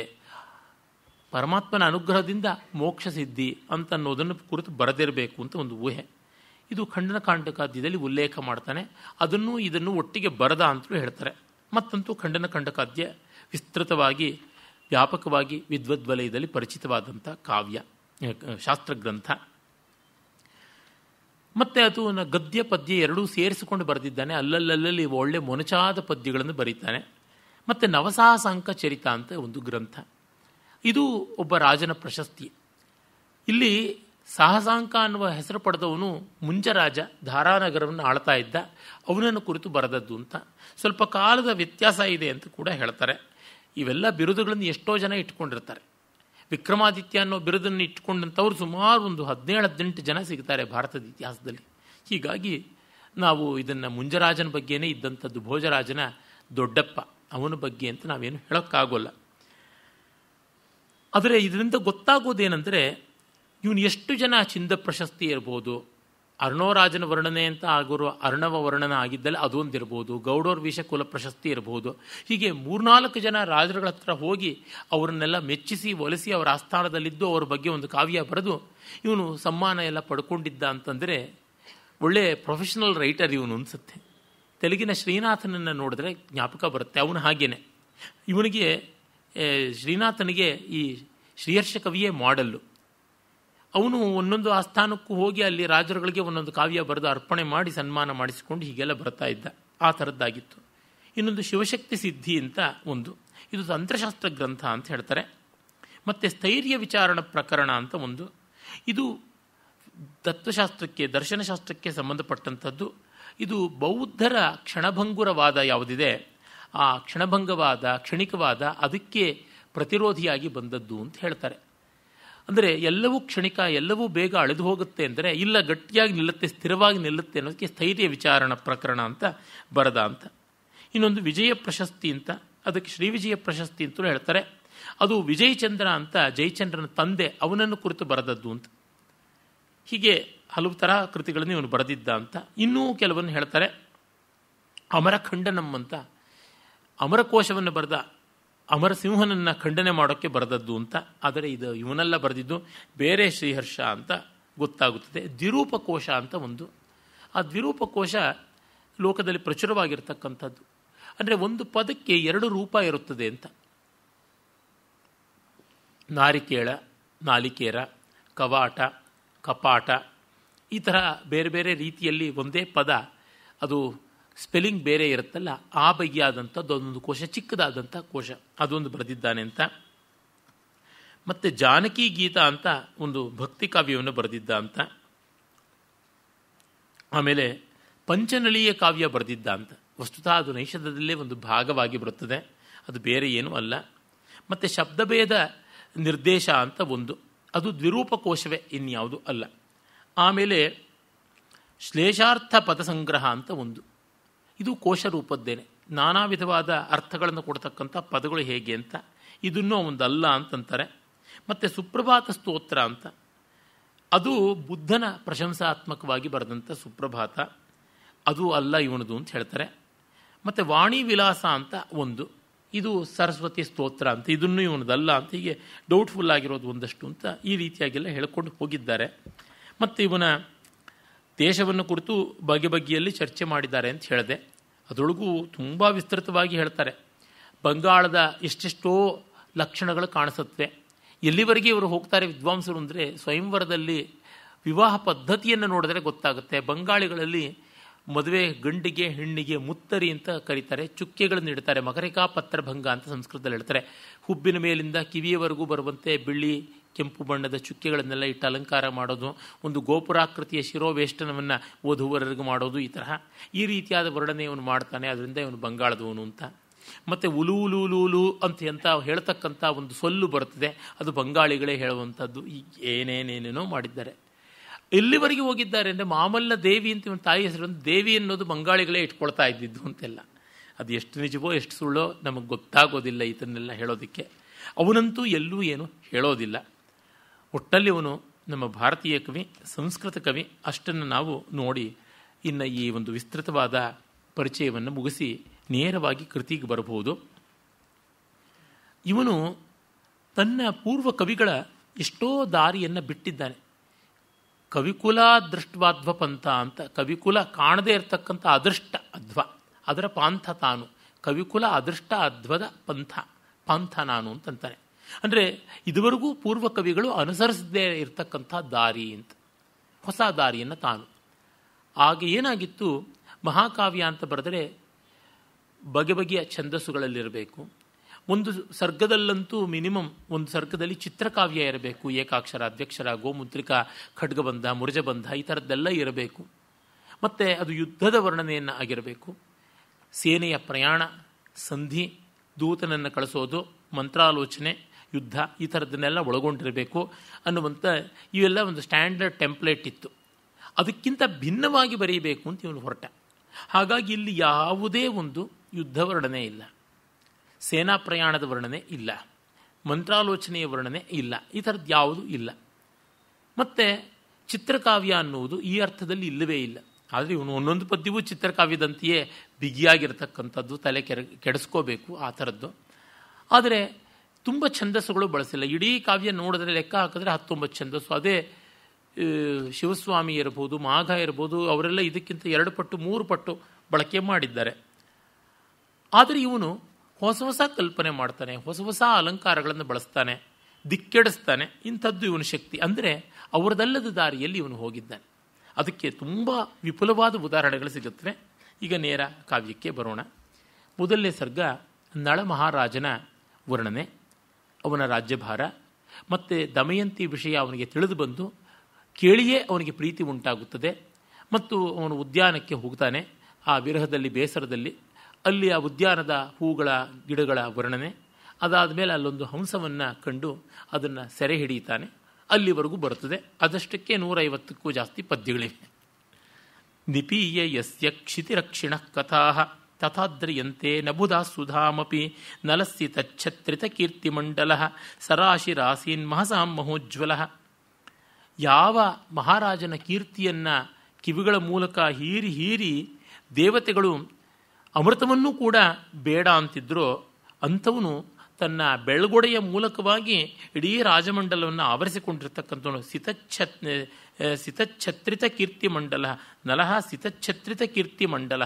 ಪರಮಾತ್ಮನ ಅನುಗ್ರಹದಿಂದ ಮೋಕ್ಷ ಸಿದ್ಧಿ ಅಂತನ್ನೋದನ್ನು ಕುರಿತು ಬರೆದಿರಬೇಕು ಅಂತ ಒಂದು ಊಹೆ ಇದು ಖಂಡನ ಖಂಡನಕಾಂಡಕಾದ್ಯದಲ್ಲಿ ಉಲ್ಲೇಖ ಮಾಡ್ತಾನೆ ಅದನ್ನು ಇದನ್ನು ಒಟ್ಟಿಗೆ ಬರದ ಅಂತಲೂ ಹೇಳ್ತಾರೆ ಮತ್ತಂತೂ ಖಂಡನ ಖಂಡನಕಾಂಡಕಾದ್ಯ ವಿಸ್ತೃತವಾಗಿ ವ್ಯಾಪಕವಾಗಿ ವಿದ್ವದ್ವಲಯದಲ್ಲಿ ಪರಿಚಿತವಾದಂಥ ಕಾವ್ಯ ಶಾಸ್ತ್ರಗ್ರಂಥ ಮತ್ತು ಅದು ಗದ್ಯ ಪದ್ಯ ಎರಡೂ ಸೇರಿಸಿಕೊಂಡು ಬರೆದಿದ್ದಾನೆ ಅಲ್ಲಲ್ಲಲ್ಲಿ ಒಳ್ಳೆ ಮೊನಚಾದ ಪದ್ಯಗಳನ್ನು ಬರೀತಾನೆ ಮತ್ತು ನವಸಾಹಸಾಂಕ ಚರಿತ ಅಂತ ಒಂದು ಗ್ರಂಥ ಇದು ಒಬ್ಬ ರಾಜನ ಪ್ರಶಸ್ತಿ ಇಲ್ಲಿ ಸಾಹಸಾಂಕ ಅನ್ನುವ ಹೆಸರು ಪಡೆದವನು ಮುಂಜರಾಜ ಧಾರಾನಗರವನ್ನು ಆಳ್ತಾ ಇದ್ದ ಅವನನ್ನು ಕುರಿತು ಬರೆದದ್ದು ಅಂತ ಸ್ವಲ್ಪ ಕಾಲದ ವ್ಯತ್ಯಾಸ ಇದೆ ಅಂತ ಕೂಡ ಹೇಳ್ತಾರೆ ಇವೆಲ್ಲ ಬಿರುದುಗಳನ್ನು ಎಷ್ಟೋ ಜನ ಇಟ್ಕೊಂಡಿರ್ತಾರೆ ವಿಕ್ರಮಾದಿತ್ಯ ಅನ್ನೋ ಬಿರುದನ್ನು ಇಟ್ಕೊಂಡಂಥವ್ರು ಸುಮಾರು ಒಂದು ಹದಿನೇಳು ಹದಿನೆಂಟು ಜನ ಸಿಗ್ತಾರೆ ಭಾರತದ ಇತಿಹಾಸದಲ್ಲಿ ಹೀಗಾಗಿ ನಾವು ಇದನ್ನು ಮುಂಜರಾಜನ ಬಗ್ಗೆನೇ ಇದ್ದಂಥದ್ದು ಭೋಜರಾಜನ ದೊಡ್ಡಪ್ಪ ಅವನ ಬಗ್ಗೆ ಅಂತ ನಾವೇನು ಹೇಳೋಕ್ಕಾಗೋಲ್ಲ ಆದರೆ ಇದರಿಂದ ಗೊತ್ತಾಗೋದೇನೆಂದರೆ ಇವನು ಎಷ್ಟು ಜನ ಚಿಂದ ಪ್ರಶಸ್ತಿ ಇರ್ಬೋದು ಅರ್ಣೋರಾಜನ ವರ್ಣನೆ ಅಂತ ಆಗಿರೋ ಅರ್ಣವ ವರ್ಣನ ಆಗಿದ್ದಲ್ಲಿ ಅದೊಂದಿರ್ಬೋದು ಗೌಡೋರ್ ಕುಲ ಪ್ರಶಸ್ತಿ ಇರ್ಬೋದು ಹೀಗೆ ಮೂರ್ನಾಲ್ಕು ಜನ ರಾಜರುಗಳ ಹತ್ರ ಹೋಗಿ ಅವರನ್ನೆಲ್ಲ ಮೆಚ್ಚಿಸಿ ಒಲಿಸಿ ಅವರ ಆಸ್ಥಾನದಲ್ಲಿದ್ದು ಅವರ ಬಗ್ಗೆ ಒಂದು ಕಾವ್ಯ ಬರೆದು ಇವನು ಸಮ್ಮಾನ ಎಲ್ಲ ಪಡ್ಕೊಂಡಿದ್ದ ಅಂತಂದರೆ ಒಳ್ಳೆ ಪ್ರೊಫೆಷನಲ್ ರೈಟರ್ ಇವನು ಅನಿಸುತ್ತೆ ತೆಲುಗಿನ ಶ್ರೀನಾಥನನ್ನು ನೋಡಿದ್ರೆ ಜ್ಞಾಪಕ ಬರುತ್ತೆ ಅವನು ಹಾಗೇನೆ ಇವನಿಗೆ ಶ್ರೀನಾಥನಿಗೆ ಈ ಶ್ರೀಹರ್ಷ ಕವಿಯೇ ಮಾಡಲ್ಲು ಅವನು ಒಂದೊಂದು ಆಸ್ಥಾನಕ್ಕೂ ಹೋಗಿ ಅಲ್ಲಿ ರಾಜರುಗಳಿಗೆ ಒಂದೊಂದು ಕಾವ್ಯ ಬರೆದು ಅರ್ಪಣೆ ಮಾಡಿ ಸನ್ಮಾನ ಮಾಡಿಸಿಕೊಂಡು ಹೀಗೆಲ್ಲ ಬರ್ತಾ ಇದ್ದ ಆ ಥರದ್ದಾಗಿತ್ತು ಇನ್ನೊಂದು ಶಿವಶಕ್ತಿ ಸಿದ್ಧಿ ಅಂತ ಒಂದು ಇದು ತಂತ್ರಶಾಸ್ತ್ರ ಗ್ರಂಥ ಅಂತ ಹೇಳ್ತಾರೆ ಮತ್ತು ಸ್ಥೈರ್ಯ ವಿಚಾರಣ ಪ್ರಕರಣ ಅಂತ ಒಂದು ಇದು ತತ್ವಶಾಸ್ತ್ರಕ್ಕೆ ದರ್ಶನಶಾಸ್ತ್ರಕ್ಕೆ ಸಂಬಂಧಪಟ್ಟಂಥದ್ದು ಇದು ಬೌದ್ಧರ ಕ್ಷಣಭಂಗುರವಾದ ಯಾವುದಿದೆ ಆ ಕ್ಷಣಭಂಗವಾದ ಕ್ಷಣಿಕವಾದ ಅದಕ್ಕೆ ಪ್ರತಿರೋಧಿಯಾಗಿ ಬಂದದ್ದು ಅಂತ ಹೇಳ್ತಾರೆ ಅಂದರೆ ಎಲ್ಲವೂ ಕ್ಷಣಿಕ ಎಲ್ಲವೂ ಬೇಗ ಅಳೆದು ಹೋಗುತ್ತೆ ಅಂದರೆ ಇಲ್ಲ ಗಟ್ಟಿಯಾಗಿ ನಿಲ್ಲುತ್ತೆ ಸ್ಥಿರವಾಗಿ ನಿಲ್ಲುತ್ತೆ ಅನ್ನೋದಕ್ಕೆ ಸ್ಥೈರ್ಯ ವಿಚಾರಣ ಪ್ರಕರಣ ಅಂತ ಬರದ ಅಂತ ಇನ್ನೊಂದು ವಿಜಯ ಪ್ರಶಸ್ತಿ ಅಂತ ಅದಕ್ಕೆ ಶ್ರೀ ವಿಜಯ ಪ್ರಶಸ್ತಿ ಅಂತಲೂ ಹೇಳ್ತಾರೆ ಅದು ವಿಜಯಚಂದ್ರ ಅಂತ ಜಯಚಂದ್ರನ ತಂದೆ ಅವನನ್ನು ಕುರಿತು ಬರೆದದ್ದು ಅಂತ ಹೀಗೆ ಹಲವು ಥರ ಕೃತಿಗಳನ್ನು ಇವನು ಬರೆದಿದ್ದ ಅಂತ ಇನ್ನೂ ಕೆಲವನ್ನು ಹೇಳ್ತಾರೆ ಅಮರಖಂಡನಂ ಅಂತ ಅಮರಕೋಶವನ್ನು ಬರೆದ ಅಮರಸಿಂಹನನ್ನು ಖಂಡನೆ ಮಾಡೋಕ್ಕೆ ಬರೆದದ್ದು ಅಂತ ಆದರೆ ಇದು ಇವನೆಲ್ಲ ಬರೆದಿದ್ದು ಬೇರೆ ಶ್ರೀಹರ್ಷ ಅಂತ ಗೊತ್ತಾಗುತ್ತದೆ ದ್ವಿರೂಪಕೋಶ ಅಂತ ಒಂದು ಆ ದ್ವಿರೂಪಕೋಶ ಲೋಕದಲ್ಲಿ ಪ್ರಚುರವಾಗಿರ್ತಕ್ಕಂಥದ್ದು ಅಂದರೆ ಒಂದು ಪದಕ್ಕೆ ಎರಡು ರೂಪ ಇರುತ್ತದೆ ಅಂತ ನಾರಿಕೇಳ ನಾಲಿಕೇರ ಕವಾಟ ಕಪಾಟ ಈ ಥರ ಬೇರೆ ಬೇರೆ ರೀತಿಯಲ್ಲಿ ಒಂದೇ ಪದ ಅದು ಸ್ಪೆಲ್ಲಿಂಗ್ ಬೇರೆ ಇರುತ್ತಲ್ಲ ಆ ಬಗೆಯಾದಂಥದ್ದು ಅದೊಂದು ಕೋಶ ಚಿಕ್ಕದಾದಂಥ ಕೋಶ ಅದೊಂದು ಬರೆದಿದ್ದಾನೆ ಅಂತ ಮತ್ತು ಜಾನಕಿ ಗೀತ ಅಂತ ಒಂದು ಭಕ್ತಿ ಕಾವ್ಯವನ್ನು ಬರೆದಿದ್ದ ಅಂತ ಆಮೇಲೆ ಪಂಚನಳೀಯ ಕಾವ್ಯ ಬರೆದಿದ್ದ ಅಂತ ವಸ್ತುತಃ ಅದು ನೈಷಧದಲ್ಲೇ ಒಂದು ಭಾಗವಾಗಿ ಬರುತ್ತದೆ ಅದು ಬೇರೆ ಏನೂ ಅಲ್ಲ ಮತ್ತು ಶಬ್ದಭೇದ ನಿರ್ದೇಶ ಅಂತ ಒಂದು ಅದು ದ್ವಿರೂಪ ಕೋಶವೇ ಇನ್ಯಾವುದು ಅಲ್ಲ ಆಮೇಲೆ ಶ್ಲೇಷಾರ್ಥ ಪದಸಂಗ್ರಹ ಅಂತ ಒಂದು ಇದು ಕೋಶ ರೂಪದ್ದೇನೆ ನಾನಾ ವಿಧವಾದ ಅರ್ಥಗಳನ್ನು ಕೊಡ್ತಕ್ಕಂಥ ಪದಗಳು ಹೇಗೆ ಅಂತ ಇದನ್ನೂ ಒಂದಲ್ಲ ಅಂತಂತಾರೆ ಮತ್ತು ಸುಪ್ರಭಾತ ಸ್ತೋತ್ರ ಅಂತ ಅದು ಬುದ್ಧನ ಪ್ರಶಂಸಾತ್ಮಕವಾಗಿ ಬರೆದಂಥ ಸುಪ್ರಭಾತ ಅದು ಅಲ್ಲ ಇವನದು ಅಂತ ಹೇಳ್ತಾರೆ ಮತ್ತು ವಾಣಿ ವಿಲಾಸ ಅಂತ ಒಂದು ಇದು ಸರಸ್ವತಿ ಸ್ತೋತ್ರ ಅಂತ ಇದನ್ನು ಇವನದಲ್ಲ ಅಂತ ಹೀಗೆ ಡೌಟ್ಫುಲ್ ಆಗಿರೋದು ಒಂದಷ್ಟು ಅಂತ ಈ ರೀತಿಯಾಗೆಲ್ಲ ಹೇಳ್ಕೊಂಡು ಹೋಗಿದ್ದಾರೆ ಮತ್ತು ಇವನ ದೇಶವನ್ನು ಕುರಿತು ಬಗೆ ಬಗೆಯಲ್ಲಿ ಚರ್ಚೆ ಮಾಡಿದ್ದಾರೆ ಅಂತ ಹೇಳಿದೆ ಅದರೊಳಗೂ ತುಂಬ ವಿಸ್ತೃತವಾಗಿ ಹೇಳ್ತಾರೆ ಬಂಗಾಳದ ಎಷ್ಟೆಷ್ಟೋ ಲಕ್ಷಣಗಳು ಕಾಣಿಸುತ್ತೆ ಎಲ್ಲಿವರೆಗೆ ಇವರು ಹೋಗ್ತಾರೆ ವಿದ್ವಾಂಸರು ಅಂದರೆ ಸ್ವಯಂವರದಲ್ಲಿ ವಿವಾಹ ಪದ್ಧತಿಯನ್ನು ನೋಡಿದ್ರೆ ಗೊತ್ತಾಗುತ್ತೆ ಬಂಗಾಳಿಗಳಲ್ಲಿ ಮದುವೆ ಗಂಡಿಗೆ ಹೆಣ್ಣಿಗೆ ಮುತ್ತರಿ ಅಂತ ಕರೀತಾರೆ ಚುಕ್ಕೆಗಳನ್ನು ಇಡ್ತಾರೆ ಮಕರಿಕಾ ಪತ್ರಭಂಗ ಅಂತ ಸಂಸ್ಕೃತದಲ್ಲಿ ಹೇಳ್ತಾರೆ ಹುಬ್ಬಿನ ಮೇಲಿಂದ ಕಿವಿಯವರೆಗೂ ಬರುವಂತೆ ಬಿಳಿ ಕೆಂಪು ಬಣ್ಣದ ಚುಕ್ಕೆಗಳನ್ನೆಲ್ಲ ಇಟ್ಟು ಅಲಂಕಾರ ಮಾಡೋದು ಒಂದು ಗೋಪುರಾಕೃತಿಯ ಶಿರೋವೇಷ್ಟನವನ್ನು ಓದುವವರೆಗೂ ಮಾಡೋದು ಈ ತರಹ ಈ ರೀತಿಯಾದ ವರ್ಣನೆ ಇವನು ಮಾಡ್ತಾನೆ ಅದರಿಂದ ಇವನು ಬಂಗಾಳದವನು ಅಂತ ಮತ್ತು ಉಲೂಲೂಲೂಲು ಅಂತ ಅಂತ ಹೇಳ್ತಕ್ಕಂಥ ಒಂದು ಸೊಲ್ಲು ಬರ್ತದೆ ಅದು ಬಂಗಾಳಿಗಳೇ ಹೇಳುವಂಥದ್ದು ಏನೇನೇನೇನೋ ಮಾಡಿದ್ದಾರೆ ಎಲ್ಲಿವರೆಗೆ ಹೋಗಿದ್ದಾರೆ ಅಂದರೆ ಮಾಮಲ್ಲ ದೇವಿ ಅಂತ ಇವನು ತಾಯಿ ಹೆಸರು ದೇವಿ ಅನ್ನೋದು ಬಂಗಾಳಿಗಳೇ ಇಟ್ಕೊಳ್ತಾ ಇದ್ದಿದ್ದು ಅಂತೆಲ್ಲ ಅದು ಎಷ್ಟು ನಿಜವೋ ಎಷ್ಟು ಸುಳ್ಳೋ ನಮಗೆ ಗೊತ್ತಾಗೋದಿಲ್ಲ ಇದನ್ನೆಲ್ಲ ಹೇಳೋದಕ್ಕೆ ಅವನಂತೂ ಎಲ್ಲೂ ಏನು ಹೇಳೋದಿಲ್ಲ ಒಟ್ಟಲ್ಲಿ ಇವನು ನಮ್ಮ ಭಾರತೀಯ ಕವಿ ಸಂಸ್ಕೃತ ಕವಿ ಅಷ್ಟನ್ನು ನಾವು ನೋಡಿ ಇನ್ನು ಈ ಒಂದು ವಿಸ್ತೃತವಾದ ಪರಿಚಯವನ್ನು ಮುಗಿಸಿ ನೇರವಾಗಿ ಕೃತಿಗೆ ಬರಬಹುದು ಇವನು ತನ್ನ ಪೂರ್ವ ಕವಿಗಳ ಎಷ್ಟೋ ದಾರಿಯನ್ನು ಬಿಟ್ಟಿದ್ದಾನೆ ಕವಿಕುಲ ದೃಷ್ಟ್ವಾಧ್ವ ಪಂಥ ಅಂತ ಕವಿಕುಲ ಕಾಣದೇ ಇರತಕ್ಕಂಥ ಅದೃಷ್ಟ ಅಧ್ವ ಅದರ ಪಾಂಥ ತಾನು ಕವಿಕುಲ ಅದೃಷ್ಟ ಅಧ್ವದ ಪಂಥ ಪಾಂಥ ನಾನು ಅಂತಂತಾನೆ ಅಂದರೆ ಇದುವರೆಗೂ ಪೂರ್ವ ಕವಿಗಳು ಅನುಸರಿಸದೇ ಇರತಕ್ಕಂಥ ದಾರಿ ಅಂತ ಹೊಸ ದಾರಿಯನ್ನು ತಾನು ಆಗ ಏನಾಗಿತ್ತು ಮಹಾಕಾವ್ಯ ಅಂತ ಬರೆದರೆ ಬಗೆ ಬಗೆಯ ಛಂದಸ್ಸುಗಳಲ್ಲಿರಬೇಕು ಒಂದು ಸರ್ಗದಲ್ಲಂತೂ ಮಿನಿಮಮ್ ಒಂದು ಸರ್ಗದಲ್ಲಿ ಚಿತ್ರಕಾವ್ಯ ಇರಬೇಕು ಏಕಾಕ್ಷರ ಅಧ್ಯಕ್ಷರ ಗೋಮುದ್ರಿಕ ಖಡ್ಗಬಂಧ ಮುರುಜಬಂಧ ಈ ಥರದ್ದೆಲ್ಲ ಇರಬೇಕು ಮತ್ತು ಅದು ಯುದ್ಧದ ವರ್ಣನೆಯನ್ನು ಆಗಿರಬೇಕು ಸೇನೆಯ ಪ್ರಯಾಣ ಸಂಧಿ ದೂತನನ್ನು ಕಳಿಸೋದು ಮಂತ್ರಾಲೋಚನೆ ಯುದ್ಧ ಈ ಥರದನ್ನೆಲ್ಲ ಒಳಗೊಂಡಿರಬೇಕು ಅನ್ನುವಂಥ ಇವೆಲ್ಲ ಒಂದು ಸ್ಟ್ಯಾಂಡರ್ಡ್ ಟೆಂಪ್ಲೇಟ್ ಇತ್ತು ಅದಕ್ಕಿಂತ ಭಿನ್ನವಾಗಿ ಬರೀಬೇಕು ಅಂತ ಇವನು ಹೊರಟ ಹಾಗಾಗಿ ಇಲ್ಲಿ ಯಾವುದೇ ಒಂದು ಯುದ್ಧ ವರ್ಣನೆ ಇಲ್ಲ ಸೇನಾ ಪ್ರಯಾಣದ ವರ್ಣನೆ ಇಲ್ಲ ಮಂತ್ರಾಲೋಚನೆಯ ವರ್ಣನೆ ಇಲ್ಲ ಈ ಥರದ್ದು ಯಾವುದೂ ಇಲ್ಲ ಮತ್ತು ಚಿತ್ರಕಾವ್ಯ ಅನ್ನುವುದು ಈ ಅರ್ಥದಲ್ಲಿ ಇಲ್ಲವೇ ಇಲ್ಲ ಆದರೆ ಇವನು ಒಂದೊಂದು ಪದ್ಯವೂ ಚಿತ್ರಕಾವ್ಯದಂತೆಯೇ ಬಿಗಿಯಾಗಿರ್ತಕ್ಕಂಥದ್ದು ತಲೆ ಕೆರೆ ಕೆಡಿಸ್ಕೋಬೇಕು ಆ ಥರದ್ದು ಆದರೆ ತುಂಬ ಛಂದಸ್ಸುಗಳು ಬಳಸಿಲ್ಲ ಇಡೀ ಕಾವ್ಯ ನೋಡಿದ್ರೆ ಲೆಕ್ಕ ಹಾಕಿದ್ರೆ ಹತ್ತೊಂಬತ್ತು ಛಂದಸ್ಸು ಅದೇ ಶಿವಸ್ವಾಮಿ ಇರ್ಬೋದು ಮಾಘ ಇರ್ಬೋದು ಅವರೆಲ್ಲ ಇದಕ್ಕಿಂತ ಎರಡು ಪಟ್ಟು ಮೂರು ಪಟ್ಟು ಬಳಕೆ ಮಾಡಿದ್ದಾರೆ ಆದರೆ ಇವನು ಹೊಸ ಹೊಸ ಕಲ್ಪನೆ ಮಾಡ್ತಾನೆ ಹೊಸ ಹೊಸ ಅಲಂಕಾರಗಳನ್ನು ಬಳಸ್ತಾನೆ ದಿಕ್ಕೆಡಿಸ್ತಾನೆ ಇಂಥದ್ದು ಇವನ ಶಕ್ತಿ ಅಂದರೆ ಅವರದಲ್ಲದ ದಾರಿಯಲ್ಲಿ ಇವನು ಹೋಗಿದ್ದಾನೆ ಅದಕ್ಕೆ ತುಂಬ ವಿಪುಲವಾದ ಉದಾಹರಣೆಗಳು ಸಿಗುತ್ತವೆ ಈಗ ನೇರ ಕಾವ್ಯಕ್ಕೆ ಬರೋಣ ಮೊದಲನೇ ಸರ್ಗ ನಳ ಮಹಾರಾಜನ ವರ್ಣನೆ ಅವನ ರಾಜ್ಯಭಾರ ಮತ್ತು ದಮಯಂತಿ ವಿಷಯ ಅವನಿಗೆ ತಿಳಿದು ಬಂದು ಕೇಳಿಯೇ ಅವನಿಗೆ ಪ್ರೀತಿ ಉಂಟಾಗುತ್ತದೆ ಮತ್ತು ಅವನು ಉದ್ಯಾನಕ್ಕೆ ಹೋಗ್ತಾನೆ ಆ ವಿರಹದಲ್ಲಿ ಬೇಸರದಲ್ಲಿ ಅಲ್ಲಿ ಆ ಉದ್ಯಾನದ ಹೂಗಳ ಗಿಡಗಳ ವರ್ಣನೆ ಅದಾದ ಮೇಲೆ ಅಲ್ಲೊಂದು ಹಂಸವನ್ನು ಕಂಡು ಅದನ್ನು ಸೆರೆ ಹಿಡಿಯುತ್ತಾನೆ ಅಲ್ಲಿವರೆಗೂ ಬರುತ್ತದೆ ಅದಷ್ಟಕ್ಕೆ ನೂರೈವತ್ತಕ್ಕೂ ಜಾಸ್ತಿ ಪದ್ಯಗಳಿವೆ ನಿಪೀಯ ಯಸ್ಯ ಕ್ಷಿತಿರಕ್ಷಿಣ ಕಥಾ ತಥಾದ್ರಿಯಂತೆ ನಭುಧಾ ಸುಧಾಮಪಿ ನಲಸ್ಸಿ ತಚ್ಛತ್ರಿತ ಕೀರ್ತಿಮಂಡಲ ಸರಾಶಿರಾಸೀನ್ ಮಹಸಾಂ ಮಹೋಜ್ವಲ ಯಾವ ಮಹಾರಾಜನ ಕೀರ್ತಿಯನ್ನು ಕಿವಿಗಳ ಮೂಲಕ ಹೀರಿ ಹೀರಿ ದೇವತೆಗಳು ಅಮೃತವನ್ನೂ ಕೂಡ ಬೇಡ ಅಂತಿದ್ರೋ ಅಂಥವನು ತನ್ನ ಬೆಳಗೊಡೆಯ ಮೂಲಕವಾಗಿ ಇಡೀ ರಾಜಮಂಡಲವನ್ನು ಆವರಿಸಿಕೊಂಡಿರ್ತಕ್ಕಂಥವನು ಸಿತಚ್ಛತ್ ಸಿತಚ್ಛತ್ರಿತ ಮಂಡಲ ನಲಹ ಸಿತಚ್ಛತ್ರಿತ ಮಂಡಲ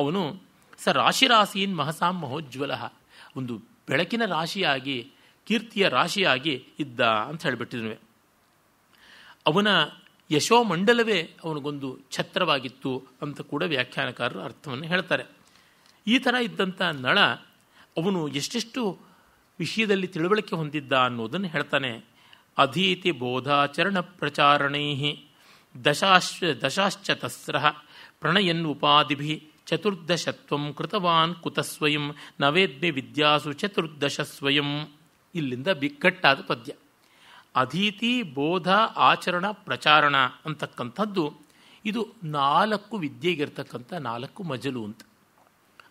ಅವನು ಸ ರಾಶಿರಾಶೀನ್ ಮಹಸಾಂ ಮಹೋಜ್ವಲ ಒಂದು ಬೆಳಕಿನ ರಾಶಿಯಾಗಿ ಕೀರ್ತಿಯ ರಾಶಿಯಾಗಿ ಇದ್ದ ಅಂತ ಹೇಳಿಬಿಟ್ಟಿದ್ವಿ ಅವನ ಯಶೋಮಂಡಲವೇ ಅವನಿಗೊಂದು ಛತ್ರವಾಗಿತ್ತು ಅಂತ ಕೂಡ ವ್ಯಾಖ್ಯಾನಕಾರರು ಅರ್ಥವನ್ನು ಹೇಳ್ತಾರೆ ಈ ಥರ ಇದ್ದಂಥ ನಳ ಅವನು ಎಷ್ಟೆಷ್ಟು ವಿಷಯದಲ್ಲಿ ತಿಳುವಳಿಕೆ ಹೊಂದಿದ್ದ ಅನ್ನೋದನ್ನು ಹೇಳ್ತಾನೆ ಅಧೀತಿ ಬೋಧಾಚರಣ ಪ್ರಚಾರಣೈ ದಶಾಶ್ವ ದಶಾಶ್ಚ ಪ್ರಣಯನ್ ಉಪಾಧಿಭಿ ಚತುರ್ದಶತ್ವಂ ಕೃತವಾನ್ ಕುತಸ್ವಯಂ ನವೇದ್ಮೆ ವಿದ್ಯಾಸು ಚತುರ್ದಶ ಸ್ವಯಂ ಇಲ್ಲಿಂದ ಬಿಕ್ಕಟ್ಟಾದ ಪದ್ಯ ಅಧೀತಿ ಬೋಧ ಆಚರಣ ಪ್ರಚಾರಣ ಅಂತಕ್ಕಂಥದ್ದು ಇದು ನಾಲ್ಕು ವಿದ್ಯೆಗಿರ್ತಕ್ಕಂಥ ನಾಲ್ಕು ಮಜಲು ಅಂತ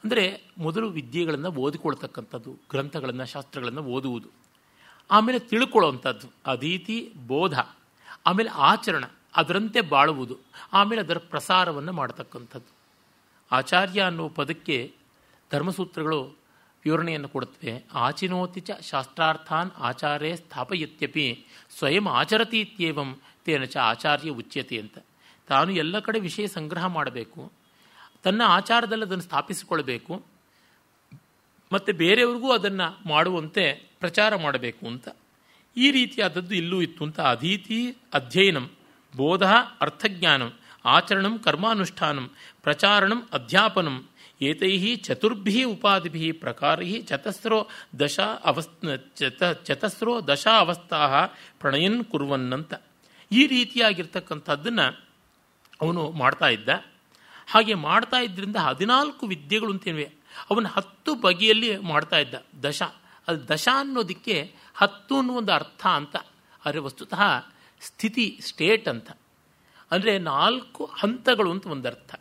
ಅಂದರೆ ಮೊದಲು ವಿದ್ಯೆಗಳನ್ನು ಓದಿಕೊಳ್ತಕ್ಕಂಥದ್ದು ಗ್ರಂಥಗಳನ್ನು ಶಾಸ್ತ್ರಗಳನ್ನು ಓದುವುದು ಆಮೇಲೆ ತಿಳ್ಕೊಳ್ಳುವಂಥದ್ದು ಅಧೀತಿ ಬೋಧ ಆಮೇಲೆ ಆಚರಣ ಅದರಂತೆ ಬಾಳುವುದು ಆಮೇಲೆ ಅದರ ಪ್ರಸಾರವನ್ನು ಮಾಡತಕ್ಕಂಥದ್ದು ಆಚಾರ್ಯ ಅನ್ನುವ ಪದಕ್ಕೆ ಧರ್ಮಸೂತ್ರಗಳು ವಿವರಣೆಯನ್ನು ಕೊಡುತ್ತವೆ ಆಚಿನೋತಿ ಚ ಶಾಸ್ತ್ರಾರ್ಥಾನ್ ಆಚಾರೇ ಸ್ಥಾಪಯತ್ಯಪಿ ಸ್ವಯಂ ಆಚರತಿ ಇತ್ಯೇವಂ ತೇನ ಚ ಆಚಾರ್ಯ ಉಚ್ಯತೆ ಅಂತ ತಾನು ಎಲ್ಲ ಕಡೆ ವಿಷಯ ಸಂಗ್ರಹ ಮಾಡಬೇಕು ತನ್ನ ಆಚಾರದಲ್ಲಿ ಅದನ್ನು ಸ್ಥಾಪಿಸಿಕೊಳ್ಬೇಕು ಮತ್ತು ಬೇರೆಯವ್ರಿಗೂ ಅದನ್ನು ಮಾಡುವಂತೆ ಪ್ರಚಾರ ಮಾಡಬೇಕು ಅಂತ ಈ ರೀತಿಯಾದದ್ದು ಇಲ್ಲೂ ಇತ್ತು ಅಂತ ಅಧೀತಿ ಅಧ್ಯಯನಂ ಬೋಧ ಅರ್ಥಜ್ಞಾನಂ ಆಚರಣಂ ಕರ್ಮಾನುಷ್ಠಾನಂ ಪ್ರಚಾರಣಂ ಅಧ್ಯಾಪನಂ ಏತೈ ಚತುರ್ಭಿ ಉಪಾಧಿಭಿ ಪ್ರಕಾರೈ ಚತಸ್ರೋ ದಶ ಅವಸ್ ಚತ ಚತಸ್ರೋ ದಶಾ ಅವಸ್ಥಾ ಪ್ರಣಯನ್ ಕುರುವನ್ನಂತ ಈ ರೀತಿಯಾಗಿರ್ತಕ್ಕಂಥದ್ದನ್ನು ಅವನು ಮಾಡ್ತಾ ಇದ್ದ ಹಾಗೆ ಮಾಡ್ತಾ ಇದ್ದರಿಂದ ಹದಿನಾಲ್ಕು ವಿದ್ಯೆಗಳು ಅಂತೇವೆ ಅವನು ಹತ್ತು ಬಗೆಯಲ್ಲಿ ಮಾಡ್ತಾ ಇದ್ದ ದಶ ಅದು ದಶ ಅನ್ನೋದಕ್ಕೆ ಹತ್ತು ಅನ್ನೋ ಒಂದು ಅರ್ಥ ಅಂತ ಆದರೆ ವಸ್ತುತಃ ಸ್ಥಿತಿ ಸ್ಟೇಟ್ ಅಂತ ಅಂದರೆ ನಾಲ್ಕು ಹಂತಗಳು ಅಂತ ಒಂದರ್ಥ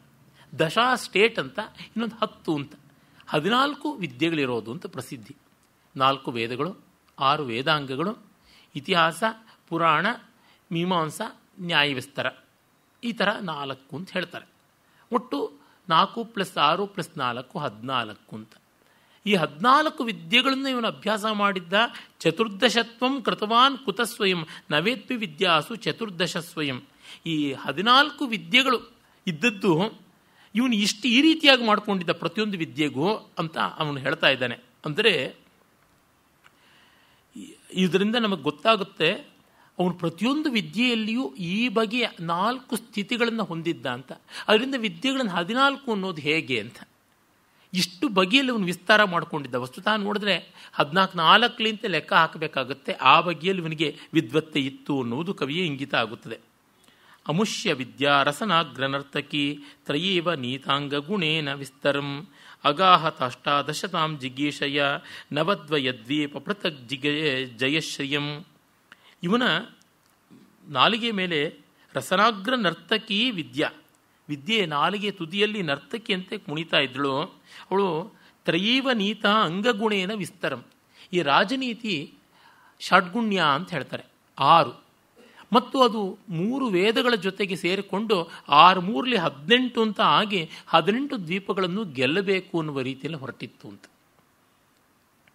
ದಶಾ ಸ್ಟೇಟ್ ಅಂತ ಇನ್ನೊಂದು ಹತ್ತು ಅಂತ ಹದಿನಾಲ್ಕು ವಿದ್ಯೆಗಳಿರೋದು ಅಂತ ಪ್ರಸಿದ್ಧಿ ನಾಲ್ಕು ವೇದಗಳು ಆರು ವೇದಾಂಗಗಳು ಇತಿಹಾಸ ಪುರಾಣ ಮೀಮಾಂಸ ನ್ಯಾಯವಿಸ್ತರ ಈ ಥರ ನಾಲ್ಕು ಅಂತ ಹೇಳ್ತಾರೆ ಒಟ್ಟು ನಾಲ್ಕು ಪ್ಲಸ್ ಆರು ಪ್ಲಸ್ ನಾಲ್ಕು ಹದಿನಾಲ್ಕು ಅಂತ ಈ ಹದಿನಾಲ್ಕು ವಿದ್ಯೆಗಳನ್ನು ಇವನು ಅಭ್ಯಾಸ ಮಾಡಿದ್ದ ಚತುರ್ದಶತ್ವಂ ಕೃತವಾನ್ ಕುತಸ್ವಯಂ ನವೇದ್ವಿ ವಿದ್ಯಾಸು ಚತುರ್ದಶ ಸ್ವಯಂ ಈ ಹದಿನಾಲ್ಕು ವಿದ್ಯೆಗಳು ಇದ್ದದ್ದು ಇವನು ಇಷ್ಟು ಈ ರೀತಿಯಾಗಿ ಮಾಡಿಕೊಂಡಿದ್ದ ಪ್ರತಿಯೊಂದು ವಿದ್ಯೆಗೂ ಅಂತ ಅವನು ಹೇಳ್ತಾ ಇದ್ದಾನೆ ಅಂದರೆ ಇದರಿಂದ ನಮಗೆ ಗೊತ್ತಾಗುತ್ತೆ ಅವನು ಪ್ರತಿಯೊಂದು ವಿದ್ಯೆಯಲ್ಲಿಯೂ ಈ ಬಗೆಯ ನಾಲ್ಕು ಸ್ಥಿತಿಗಳನ್ನು ಹೊಂದಿದ್ದ ಅಂತ ಅದರಿಂದ ವಿದ್ಯೆಗಳನ್ನು ಹದಿನಾಲ್ಕು ಅನ್ನೋದು ಹೇಗೆ ಅಂತ ಇಷ್ಟು ಬಗೆಯಲ್ಲಿ ಅವನು ವಿಸ್ತಾರ ಮಾಡಿಕೊಂಡಿದ್ದ ವಸ್ತುತ ನೋಡಿದ್ರೆ ಹದಿನಾಲ್ಕು ನಾಲ್ಕಲಿಂತ ಲೆಕ್ಕ ಹಾಕಬೇಕಾಗುತ್ತೆ ಆ ಬಗೆಯಲ್ಲಿ ಇವನಿಗೆ ವಿದ್ವತ್ತೆ ಇತ್ತು ಅನ್ನುವುದು ಕವಿಯೇ ಇಂಗಿತ ಆಗುತ್ತದೆ ಅಮುಷ್ಯ ವಿದ್ಯಾರಸನಾಗ್ರನರ್ತಕಿ ತ್ರಯೇವ ಗುಣೇನ ವಿಸ್ತರಂ ಅಗಾಹತಾಷ್ಟಾದಶತಾಂ ಜಿಗೀಷಯ ನವದ್ವಯದ್ವೀಪ ಪೃಥಕ್ ಜಿಗ ಜಯಶ್ರಿಯಂ ಇವನ ನಾಲಿಗೆ ಮೇಲೆ ರಸನಾಗ್ರ ನರ್ತಕಿ ವಿದ್ಯಾ ವಿದ್ಯೆ ನಾಲಿಗೆ ತುದಿಯಲ್ಲಿ ನರ್ತಕಿಯಂತೆ ಕುಣಿತಾ ಇದ್ದಳು ಅವಳು ತ್ರಯೀವ ನೀತ ಅಂಗಗುಣೇನ ವಿಸ್ತರಂ ಈ ರಾಜನೀತಿ ಷಡ್ಗುಣ್ಯ ಅಂತ ಹೇಳ್ತಾರೆ ಆರು ಮತ್ತು ಅದು ಮೂರು ವೇದಗಳ ಜೊತೆಗೆ ಸೇರಿಕೊಂಡು ಆರು ಮೂರಲ್ಲಿ ಹದಿನೆಂಟು ಅಂತ ಆಗಿ ಹದಿನೆಂಟು ದ್ವೀಪಗಳನ್ನು ಗೆಲ್ಲಬೇಕು ಅನ್ನುವ ರೀತಿಯಲ್ಲಿ ಹೊರಟಿತ್ತು ಅಂತ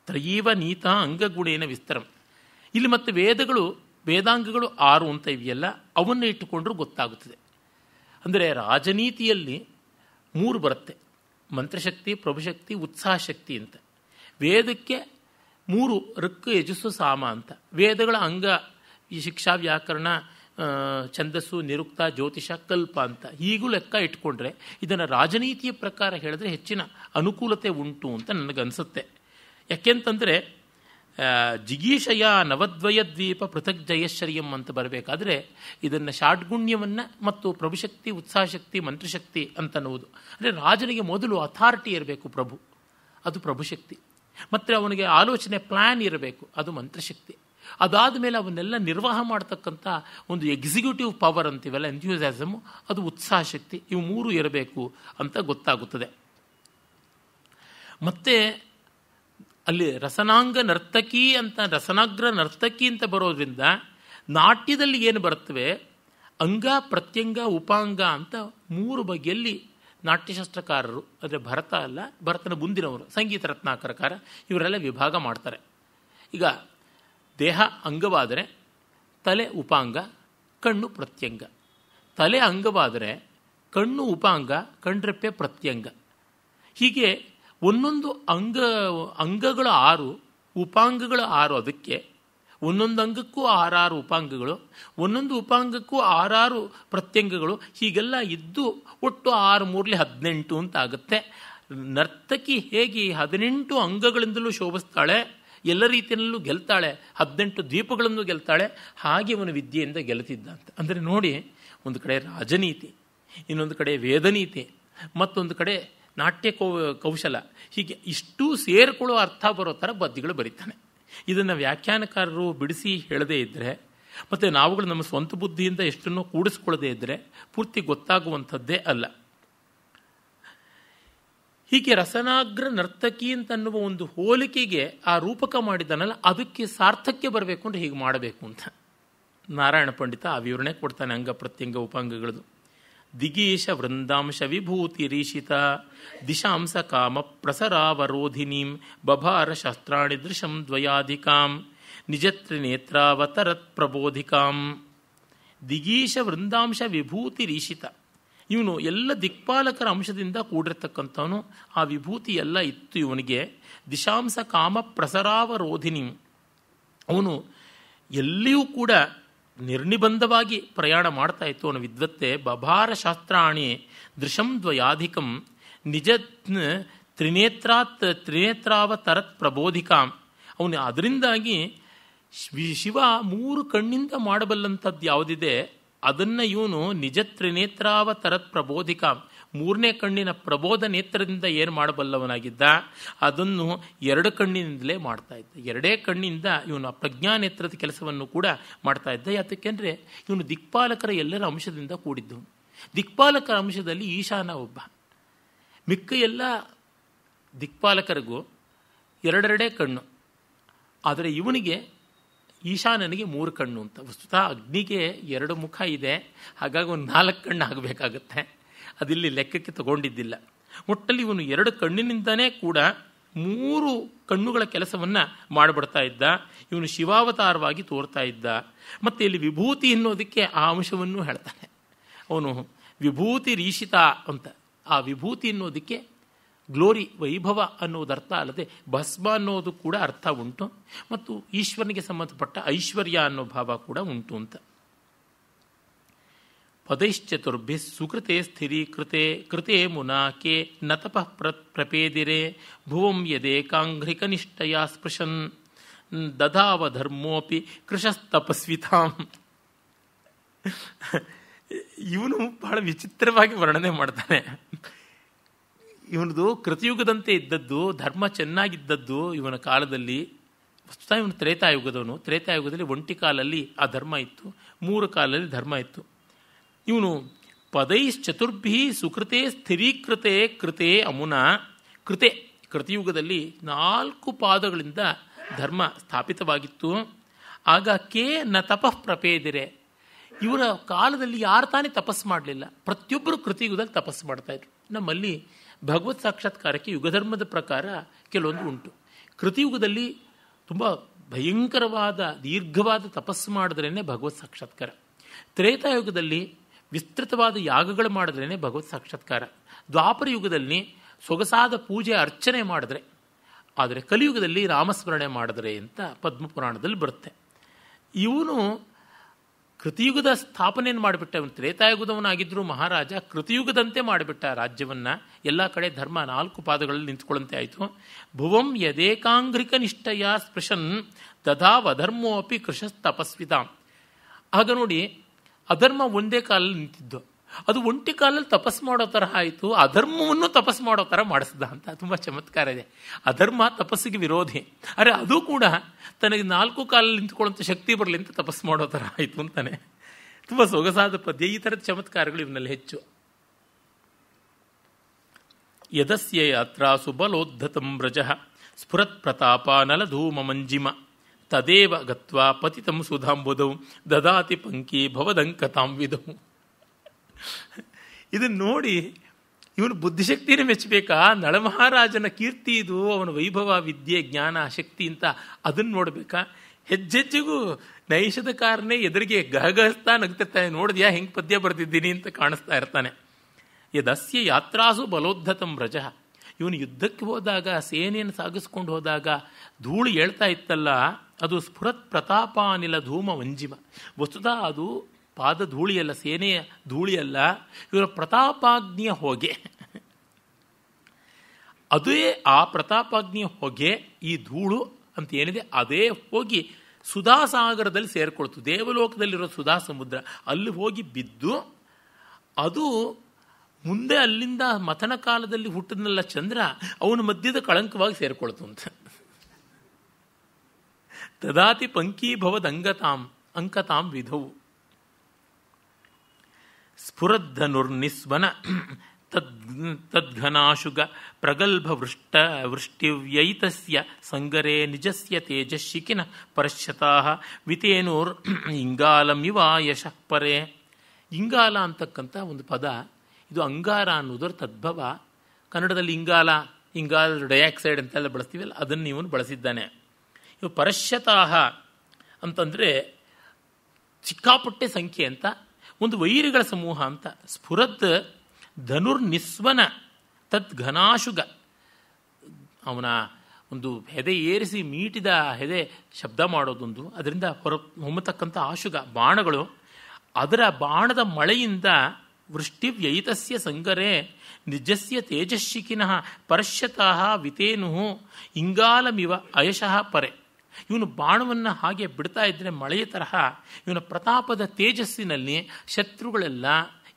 ತ್ರಯೀವ ನೀತ ಅಂಗಗುಣೇನ ವಿಸ್ತರಂ ಇಲ್ಲಿ ಮತ್ತೆ ವೇದಗಳು ವೇದಾಂಗಗಳು ಆರು ಅಂತ ಇವೆಯಲ್ಲ ಅವನ್ನು ಇಟ್ಟುಕೊಂಡ್ರೂ ಗೊತ್ತಾಗುತ್ತದೆ ಅಂದರೆ ರಾಜನೀತಿಯಲ್ಲಿ ಮೂರು ಬರುತ್ತೆ ಮಂತ್ರಶಕ್ತಿ ಪ್ರಭುಶಕ್ತಿ ಉತ್ಸಾಹ ಶಕ್ತಿ ಅಂತ ವೇದಕ್ಕೆ ಮೂರು ರಕ್ಕು ಯಜಸ್ಸು ಸಾಮ ಅಂತ ವೇದಗಳ ಅಂಗ ಈ ಶಿಕ್ಷಾ ವ್ಯಾಕರಣ ಛಂದಸ್ಸು ನಿರುಕ್ತ ಜ್ಯೋತಿಷ ಕಲ್ಪ ಅಂತ ಈಗಲೂ ಲೆಕ್ಕ ಇಟ್ಕೊಂಡ್ರೆ ಇದನ್ನು ರಾಜನೀತಿಯ ಪ್ರಕಾರ ಹೇಳಿದ್ರೆ ಹೆಚ್ಚಿನ ಅನುಕೂಲತೆ ಉಂಟು ಅಂತ ನನಗನ್ಸುತ್ತೆ ಯಾಕೆಂತಂದರೆ ಜಿಗೀಷಯ ನವದ್ವಯ ದ್ವೀಪ ಪೃಥಕ್ ಜಯಶ್ರಯಂ ಅಂತ ಬರಬೇಕಾದ್ರೆ ಇದನ್ನು ಷಾಡ್ಗುಣ್ಯವನ್ನು ಮತ್ತು ಪ್ರಭುಶಕ್ತಿ ಉತ್ಸಾಹಶಕ್ತಿ ಮಂತ್ರಶಕ್ತಿ ಅಂತನ್ನುವುದು ಅಂದರೆ ರಾಜನಿಗೆ ಮೊದಲು ಅಥಾರಿಟಿ ಇರಬೇಕು ಪ್ರಭು ಅದು ಪ್ರಭುಶಕ್ತಿ ಮತ್ತು ಅವನಿಗೆ ಆಲೋಚನೆ ಪ್ಲ್ಯಾನ್ ಇರಬೇಕು ಅದು ಮಂತ್ರಶಕ್ತಿ ಅದಾದ ಮೇಲೆ ಅವನ್ನೆಲ್ಲ ನಿರ್ವಾಹ ಮಾಡತಕ್ಕಂಥ ಒಂದು ಎಕ್ಸಿಕ್ಯೂಟಿವ್ ಪವರ್ ಅಂತೀವಲ್ಲ ಎಂಥ್ಯೂಸ್ಯಾಸಮ್ ಅದು ಉತ್ಸಾಹ ಶಕ್ತಿ ಇವು ಮೂರು ಇರಬೇಕು ಅಂತ ಗೊತ್ತಾಗುತ್ತದೆ ಮತ್ತೆ ಅಲ್ಲಿ ರಸನಾಂಗ ನರ್ತಕಿ ಅಂತ ರಸನಾಗ್ರ ನರ್ತಕಿ ಅಂತ ಬರೋದ್ರಿಂದ ನಾಟ್ಯದಲ್ಲಿ ಏನು ಬರುತ್ತವೆ ಅಂಗ ಪ್ರತ್ಯಂಗ ಉಪಾಂಗ ಅಂತ ಮೂರು ಬಗೆಯಲ್ಲಿ ನಾಟ್ಯಶಾಸ್ತ್ರಕಾರರು ಅಂದರೆ ಭರತ ಅಲ್ಲ ಭರತನ ಮುಂದಿನವರು ಸಂಗೀತ ರತ್ನಾಕರಕಾರ ಇವರೆಲ್ಲ ವಿಭಾಗ ಮಾಡ್ತಾರೆ ಈಗ ದೇಹ ಅಂಗವಾದರೆ ತಲೆ ಉಪಾಂಗ ಕಣ್ಣು ಪ್ರತ್ಯಂಗ ತಲೆ ಅಂಗವಾದರೆ ಕಣ್ಣು ಉಪಾಂಗ ಕಣ್ರೆಪ್ಪೆ ಪ್ರತ್ಯಂಗ ಹೀಗೆ ಒಂದೊಂದು ಅಂಗ ಅಂಗಗಳು ಆರು ಉಪಾಂಗಗಳು ಆರು ಅದಕ್ಕೆ ಒಂದೊಂದು ಅಂಗಕ್ಕೂ ಆರಾರು ಉಪಾಂಗಗಳು ಒಂದೊಂದು ಉಪಾಂಗಕ್ಕೂ ಆರಾರು ಪ್ರತ್ಯಂಗಗಳು ಹೀಗೆಲ್ಲ ಇದ್ದು ಒಟ್ಟು ಆರು ಮೂರಲಿ ಹದಿನೆಂಟು ಅಂತ ಆಗುತ್ತೆ ನರ್ತಕಿ ಹೇಗೆ ಹದಿನೆಂಟು ಅಂಗಗಳಿಂದಲೂ ಶೋಭಿಸ್ತಾಳೆ ಎಲ್ಲ ರೀತಿಯಲ್ಲೂ ಗೆಲ್ತಾಳೆ ಹದಿನೆಂಟು ದ್ವೀಪಗಳನ್ನು ಗೆಲ್ತಾಳೆ ಹಾಗೆ ಅವನು ವಿದ್ಯೆಯಿಂದ ಗೆಲ್ತಿದ್ದ ಅಂತ ಅಂದರೆ ನೋಡಿ ಒಂದು ಕಡೆ ರಾಜನೀತಿ ಇನ್ನೊಂದು ಕಡೆ ವೇದನೀತಿ ಮತ್ತೊಂದು ಕಡೆ ನಾಟ್ಯ ಕೌ ಕೌಶಲ ಹೀಗೆ ಇಷ್ಟೂ ಸೇರಿಕೊಳ್ಳೋ ಅರ್ಥ ಬರೋ ಥರ ಬದ್ದಿಗಳು ಬರೀತಾನೆ ಇದನ್ನು ವ್ಯಾಖ್ಯಾನಕಾರರು ಬಿಡಿಸಿ ಹೇಳದೇ ಇದ್ದರೆ ಮತ್ತು ನಾವುಗಳು ನಮ್ಮ ಸ್ವಂತ ಬುದ್ಧಿಯಿಂದ ಎಷ್ಟನ್ನೋ ಕೂಡಿಸ್ಕೊಳ್ಳದೇ ಇದ್ದರೆ ಪೂರ್ತಿ ಗೊತ್ತಾಗುವಂಥದ್ದೇ ಅಲ್ಲ ಹೀಗೆ ರಸನಾಗ್ರ ನರ್ತಕಿ ಅಂತನ್ನುವ ಒಂದು ಹೋಲಿಕೆಗೆ ಆ ರೂಪಕ ಮಾಡಿದ್ದಾನಲ್ಲ ಅದಕ್ಕೆ ಸಾರ್ಥಕ್ಯ ಬರಬೇಕು ಅಂದರೆ ಹೀಗೆ ಮಾಡಬೇಕು ಅಂತ ನಾರಾಯಣ ಪಂಡಿತ ಆ ವಿವರಣೆ ಕೊಡ್ತಾನೆ ಅಂಗ ಪ್ರತ್ಯಂಗ ಉಪಾಂಗಗಳದು ದಿಗೀಶ ವೃಂದಾಂಶ ವಿಭೂತಿ ರೀಷಿತ ದಿಶಾಂಸ ಕಾಮ ಪ್ರಸರಾವರೋಧಿನೀಂ ಬಭಾರ ಶಸ್ತ್ರಾಣಿ ದೃಶಂ ದ್ವಯಾಧಿಕಾಂ ನಿಜತ್ರ ನೇತ್ರಾವತರತ್ ಪ್ರಬೋಧಿಕಾಂ ದಿಗೀಶ ವೃಂದಾಂಶ ವಿಭೂತಿ ರೀಷಿತ ಇವನು ಎಲ್ಲ ದಿಕ್ಪಾಲಕರ ಅಂಶದಿಂದ ಕೂಡಿರ್ತಕ್ಕಂಥವನು ಆ ವಿಭೂತಿ ಎಲ್ಲ ಇತ್ತು ಇವನಿಗೆ ದಿಶಾಂಸ ಕಾಮ ಪ್ರಸರಾವರೋಧಿನಿ ಅವನು ಎಲ್ಲಿಯೂ ಕೂಡ ನಿರ್ನಿಬಂಧವಾಗಿ ಪ್ರಯಾಣ ಮಾಡ್ತಾ ಇತ್ತು ಅವನ ವಿದ್ವತ್ತೆ ಬಭಾರ ಶಾಸ್ತ್ರಾಣಿ ದೃಶಂ ದ್ವಯಾಧಿಕಂ ನಿಜ ತ್ರಿನೇತ್ರಾತ್ ತ್ರಿನೇತ್ರಾವತರತ್ ಪ್ರಬೋಧಿಕಾಂ ಅವನು ಅದರಿಂದಾಗಿ ಶಿವ ಮೂರು ಕಣ್ಣಿಂದ ಮಾಡಬಲ್ಲಂಥದ್ದು ಯಾವುದಿದೆ ಅದನ್ನು ಇವನು ನಿಜ ತ್ರಿನೇತ್ರಾವತರತ್ ಪ್ರಬೋಧಿಕ ಮೂರನೇ ಕಣ್ಣಿನ ಪ್ರಬೋಧ ನೇತ್ರದಿಂದ ಏನು ಮಾಡಬಲ್ಲವನಾಗಿದ್ದ ಅದನ್ನು ಎರಡು ಕಣ್ಣಿನಿಂದಲೇ ಮಾಡ್ತಾ ಇದ್ದ ಎರಡೇ ಕಣ್ಣಿಂದ ಇವನು ಪ್ರಜ್ಞಾ ನೇತ್ರದ ಕೆಲಸವನ್ನು ಕೂಡ ಮಾಡ್ತಾ ಇದ್ದ ಯಾತಕ್ಕೆಂದರೆ ಇವನು ದಿಕ್ಪಾಲಕರ ಎಲ್ಲರ ಅಂಶದಿಂದ ಕೂಡಿದ್ದು ದಿಕ್ಪಾಲಕರ ಅಂಶದಲ್ಲಿ ಈಶಾನ ಒಬ್ಬ ಮಿಕ್ಕ ಎಲ್ಲ ದಿಕ್ಪಾಲಕರಿಗೂ ಎರಡೆರಡೇ ಕಣ್ಣು ಆದರೆ ಇವನಿಗೆ ಈಶಾನನಿಗೆ ಮೂರು ಕಣ್ಣು ಅಂತ ವಸ್ತುತ ಅಗ್ನಿಗೆ ಎರಡು ಮುಖ ಇದೆ ಹಾಗಾಗಿ ಒಂದು ನಾಲ್ಕು ಕಣ್ಣು ಆಗಬೇಕಾಗತ್ತೆ ಅದಿಲ್ಲಿ ಲೆಕ್ಕಕ್ಕೆ ತಗೊಂಡಿದ್ದಿಲ್ಲ ಒಟ್ಟಲ್ಲಿ ಇವನು ಎರಡು ಕಣ್ಣಿನಿಂದನೇ ಕೂಡ ಮೂರು ಕಣ್ಣುಗಳ ಕೆಲಸವನ್ನು ಮಾಡಿಬಿಡ್ತಾ ಇದ್ದ ಇವನು ಶಿವಾವತಾರವಾಗಿ ತೋರ್ತಾ ಇದ್ದ ಮತ್ತು ಇಲ್ಲಿ ವಿಭೂತಿ ಅನ್ನೋದಕ್ಕೆ ಆ ಅಂಶವನ್ನು ಹೇಳ್ತಾನೆ ಅವನು ವಿಭೂತಿ ರೀಷಿತ ಅಂತ ಆ ವಿಭೂತಿ ಅನ್ನೋದಕ್ಕೆ ಗ್ಲೋರಿ ವೈಭವ ಅರ್ಥ ಅಲ್ಲದೆ ಭಸ್ಮ ಅನ್ನೋದು ಕೂಡ ಅರ್ಥ ಉಂಟು ಮತ್ತು ಈಶ್ವರನಿಗೆ ಸಂಬಂಧಪಟ್ಟ ಐಶ್ವರ್ಯ ಅನ್ನೋ ಭಾವ ಕೂಡ ಉಂಟು ಅಂತ ಪದೈಶ್ಚತುರ್ಭಿ ಸುಕೃತೆ ಸ್ಥಿರೀಕೃತೆ ಕೃತೆ ಮುನಾಕೆ ನತಪಃ ಪ್ರಪೇದಿರೆ ಭುವಂ ಯದೇಕಾಂಘ್ರಿಕನಿಷ್ಠೆಯ ಸ್ಪೃಶನ್ ದಧಾವ ಧರ್ಮೋಪಿ ಕೃಷಸ್ತಪಸ್ವಿತಾಂ ಇವನು ಬಹಳ ವಿಚಿತ್ರವಾಗಿ ವರ್ಣನೆ ಮಾಡ್ತಾನೆ ಇವನದು ಕೃತಯುಗದಂತೆ ಇದ್ದದ್ದು ಧರ್ಮ ಚೆನ್ನಾಗಿದ್ದದ್ದು ಇವನ ಕಾಲದಲ್ಲಿ ವಸ್ತುತ ಇವನು ತ್ರೇತಾಯುಗದವನು ತ್ರೇತಾಯುಗದಲ್ಲಿ ಒಂಟಿ ಕಾಲಲ್ಲಿ ಆ ಧರ್ಮ ಇತ್ತು ಮೂರು ಕಾಲದಲ್ಲಿ ಧರ್ಮ ಇತ್ತು ಇವನು ಪದೈಶ್ಚತುರ್ಭಿ ಸುಕೃತೆ ಸ್ಥಿರೀಕೃತೆ ಕೃತೆ ಅಮುನ ಕೃತೆ ಕೃತಿಯುಗದಲ್ಲಿ ನಾಲ್ಕು ಪಾದಗಳಿಂದ ಧರ್ಮ ಸ್ಥಾಪಿತವಾಗಿತ್ತು ಆಗ ಕೇ ನ ತಪಃ ಪ್ರಪೇದಿರೆ ಇವರ ಕಾಲದಲ್ಲಿ ಯಾರು ತಾನೇ ತಪಸ್ಸು ಮಾಡಲಿಲ್ಲ ಪ್ರತಿಯೊಬ್ಬರು ಕೃತಿಯುಗದಲ್ಲಿ ತಪಸ್ಸು ಮಾಡ್ತಾಯಿದ್ರು ನಮ್ಮಲ್ಲಿ ಭಗವತ್ ಸಾಕ್ಷಾತ್ಕಾರಕ್ಕೆ ಯುಗಧರ್ಮದ ಪ್ರಕಾರ ಕೆಲವೊಂದು ಉಂಟು ಕೃತಿಯುಗದಲ್ಲಿ ತುಂಬ ಭಯಂಕರವಾದ ದೀರ್ಘವಾದ ತಪಸ್ಸು ಮಾಡಿದ್ರೇ ಭಗವತ್ ಸಾಕ್ಷಾತ್ಕಾರ ತ್ರೇತಾಯುಗದಲ್ಲಿ ವಿಸ್ತೃತವಾದ ಯಾಗಗಳು ಮಾಡಿದ್ರೇ ಭಗವತ್ ಸಾಕ್ಷಾತ್ಕಾರ ದ್ವಾಪರ ಯುಗದಲ್ಲಿ ಸೊಗಸಾದ ಪೂಜೆ ಅರ್ಚನೆ ಮಾಡಿದ್ರೆ ಆದರೆ ಕಲಿಯುಗದಲ್ಲಿ ರಾಮಸ್ಮರಣೆ ಮಾಡಿದ್ರೆ ಅಂತ ಪದ್ಮಪುರಾಣದಲ್ಲಿ ಬರುತ್ತೆ ಇವನು ಕೃತಿಯುಗದ ಸ್ಥಾಪನೆಯನ್ನು ಮಾಡಿಬಿಟ್ಟ ಅವನು ತ್ರೇತಾಯುಗದವನಾಗಿದ್ದರೂ ಮಹಾರಾಜ ಕೃತಿಯುಗದಂತೆ ಮಾಡಿಬಿಟ್ಟ ರಾಜ್ಯವನ್ನು ಎಲ್ಲ ಕಡೆ ಧರ್ಮ ನಾಲ್ಕು ಪಾದಗಳಲ್ಲಿ ನಿಂತುಕೊಳ್ಳಂತೆ ಆಯಿತು ಭುವಂ ಯದೇಕಾಂಗ್ರಿಕ ನಿಷ್ಠೆಯ ಸ್ಪೃಶನ್ ಅಪಿ ಕೃಷಸ್ತಪಸ್ವಿತ ಆಗ ನೋಡಿ ಅಧರ್ಮ ಒಂದೇ ಕಾಲಲ್ಲಿ ನಿಂತಿದ್ದು ಅದು ಒಂಟಿ ಕಾಲಲ್ಲಿ ತಪಸ್ ಮಾಡೋ ತರಹ ಆಯಿತು ಅಧರ್ಮವನ್ನು ತಪಸ್ ಮಾಡೋ ತರ ಮಾಡಿಸ್ದ ಅಂತ ತುಂಬಾ ಚಮತ್ಕಾರ ಇದೆ ಅಧರ್ಮ ತಪಸ್ಸಿಗೆ ವಿರೋಧಿ ಅರೆ ಅದು ಕೂಡ ತನಗೆ ನಾಲ್ಕು ಕಾಲಲ್ಲಿ ನಿಂತ್ಕೊಳ್ಳೋಂಥ ಶಕ್ತಿ ಬರಲಿ ಅಂತ ತಪಸ್ ಮಾಡೋ ತರ ಆಯಿತು ಅಂತಾನೆ ತುಂಬಾ ಸೊಗಸಾದ ಪದ್ಯ ಈ ತರದ ಚಮತ್ಕಾರಗಳು ಇವನಲ್ಲಿ ಹೆಚ್ಚು ಯದಸ್ಯ ಯಾತ್ರ ಸುಬಲೋದ್ಧತಂ ವ್ರಜ ಸ್ಫುರತ್ ನಲಧೂಮ ಮಂಜಿಮ ತದೇವ ಗತ್ವಾ ಪತಿತಂ ಸುಧಾಂಬುಧೌ ದದಾತಿ ಪಂಕಿ ಭವದಂಕತಾಂ ವಿಧೌ ಇದನ್ನು ನೋಡಿ ಇವನು ಬುದ್ಧಿಶಕ್ತಿನೇ ಮೆಚ್ಚಬೇಕಾ ನಳಮಹಾರಾಜನ ಕೀರ್ತಿ ಇದು ಅವನ ವೈಭವ ವಿದ್ಯೆ ಜ್ಞಾನ ಶಕ್ತಿ ಅಂತ ಅದನ್ನು ನೋಡಬೇಕಾ ಹೆಜ್ಜೆಜ್ಜೆಗೂ ನೈಷದ ಕಾರನೇ ಎದುರಿಗೆ ಗಹಗಹಿಸ್ತಾ ನಗ್ತಿರ್ತಾನೆ ನೋಡಿದ್ಯಾ ಹೆಂಗೆ ಪದ್ಯ ಬರ್ತಿದ್ದೀನಿ ಅಂತ ಕಾಣಿಸ್ತಾ ಇರ್ತಾನೆ ಯದಸ್ಯ ಯಾತ್ರಾಸು ಬಲೋದ್ಧತಂ ರಜ ಇವನು ಯುದ್ಧಕ್ಕೆ ಹೋದಾಗ ಸೇನೆಯನ್ನು ಸಾಗಿಸ್ಕೊಂಡು ಹೋದಾಗ ಧೂಳು ಹೇಳ್ತಾ ಇತ್ತಲ್ಲ ಅದು ಸ್ಫುರತ್ ಪ್ರತಾಪಾನಿಲ ಧೂಮ ವಂಜಿಮ ವಸ್ತುತ ಅದು ಪಾದ ಧೂಳಿಯಲ್ಲ ಸೇನೆಯ ಧೂಳಿಯಲ್ಲ ಇವರ ಪ್ರತಾಪಾಗ್ನಿಯ ಹೊಗೆ ಅದೇ ಆ ಪ್ರತಾಪಾಗ್ನಿಯ ಹೊಗೆ ಈ ಧೂಳು ಅಂತ ಏನಿದೆ ಅದೇ ಹೋಗಿ ಸುಧಾಸಾಗರದಲ್ಲಿ ಸೇರ್ಕೊಳ್ತು ದೇವಲೋಕದಲ್ಲಿರೋ ಸುಧಾ ಸಮುದ್ರ ಅಲ್ಲಿ ಹೋಗಿ ಬಿದ್ದು ಅದು ಮುಂದೆ ಅಲ್ಲಿಂದ ಮಥನ ಕಾಲದಲ್ಲಿ ಹುಟ್ಟಿದ್ನೆಲ್ಲ ಚಂದ್ರ ಅವನ ಮಧ್ಯದ ಕಳಂಕವಾಗಿ ಸೇರಿಕೊಳ್ತು ಅಂತ ತದಾತಿ ಪಂಕೀಭವದ ಅಂಗತಾಂ ಅಂಕತಾಂ ವಿಧವು ಸ್ಫುರದ್ಧನುರ್ನಿಸ್ವನ ತದ್ ತದ್ಘನಾಶುಗ ವೃಷ್ಟ ವೃಷ್ಟಿವ್ಯೈತಸ್ಯ ಸಂಗರೇ ನಿಜಸ್ಯ ತೇಜಶಿಖಿನ ಪರಶ್ಯತಾಹ ವಿತೇನೂರ್ ಇಂಗಾಲಮಿವ ಯಶಃ ಪರೇ ಇಂಗಾಲ ಅಂತಕ್ಕಂಥ ಒಂದು ಪದ ಇದು ಅಂಗಾರ ಅನ್ನೋದರ ತದ್ಭವ ಕನ್ನಡದಲ್ಲಿ ಇಂಗಾಲ ಇಂಗಾಲ ಡೈಆಕ್ಸೈಡ್ ಅಂತೆಲ್ಲ ಬಳಸ್ತೀವಲ್ಲ ಅದನ್ನು ಇವನು ಬಳಸಿದ್ದಾನೆ ಇವು ಪರಶ್ಯತಾಹ ಅಂತಂದರೆ ಚಿಕ್ಕಾಪುಟ್ಟೆ ಸಂಖ್ಯೆ ಅಂತ ಒಂದು ವೈರಿಗಳ ಸಮೂಹ ಅಂತ ಸ್ಫುರದ್ ಧನುರ್ನಿಸ್ವನ ತತ್ ಘನಾಶುಗ ಅವನ ಒಂದು ಹೆದೆ ಏರಿಸಿ ಮೀಟಿದ ಹೆದೆ ಶಬ್ದ ಮಾಡೋದೊಂದು ಅದರಿಂದ ಹೊರ ಹೊಮ್ಮತಕ್ಕಂಥ ಆಶುಗ ಬಾಣಗಳು ಅದರ ಬಾಣದ ಮಳೆಯಿಂದ ವೃಷ್ಟಿವ್ಯಯಿತಸ್ಯ ಸಂಗರೆ ನಿಜಸ್ಯ ತೇಜಸ್ಸಿಕಿನಃ ಪರಶ್ಯತಃ ವಿತೇನು ಇಂಗಾಲಮಿವ ಅಯಶಃ ಪರೆ ಇವನು ಬಾಣವನ್ನು ಹಾಗೆ ಬಿಡ್ತಾ ಇದ್ದರೆ ಮಳೆಯ ತರಹ ಇವನ ಪ್ರತಾಪದ ತೇಜಸ್ಸಿನಲ್ಲಿ ಶತ್ರುಗಳೆಲ್ಲ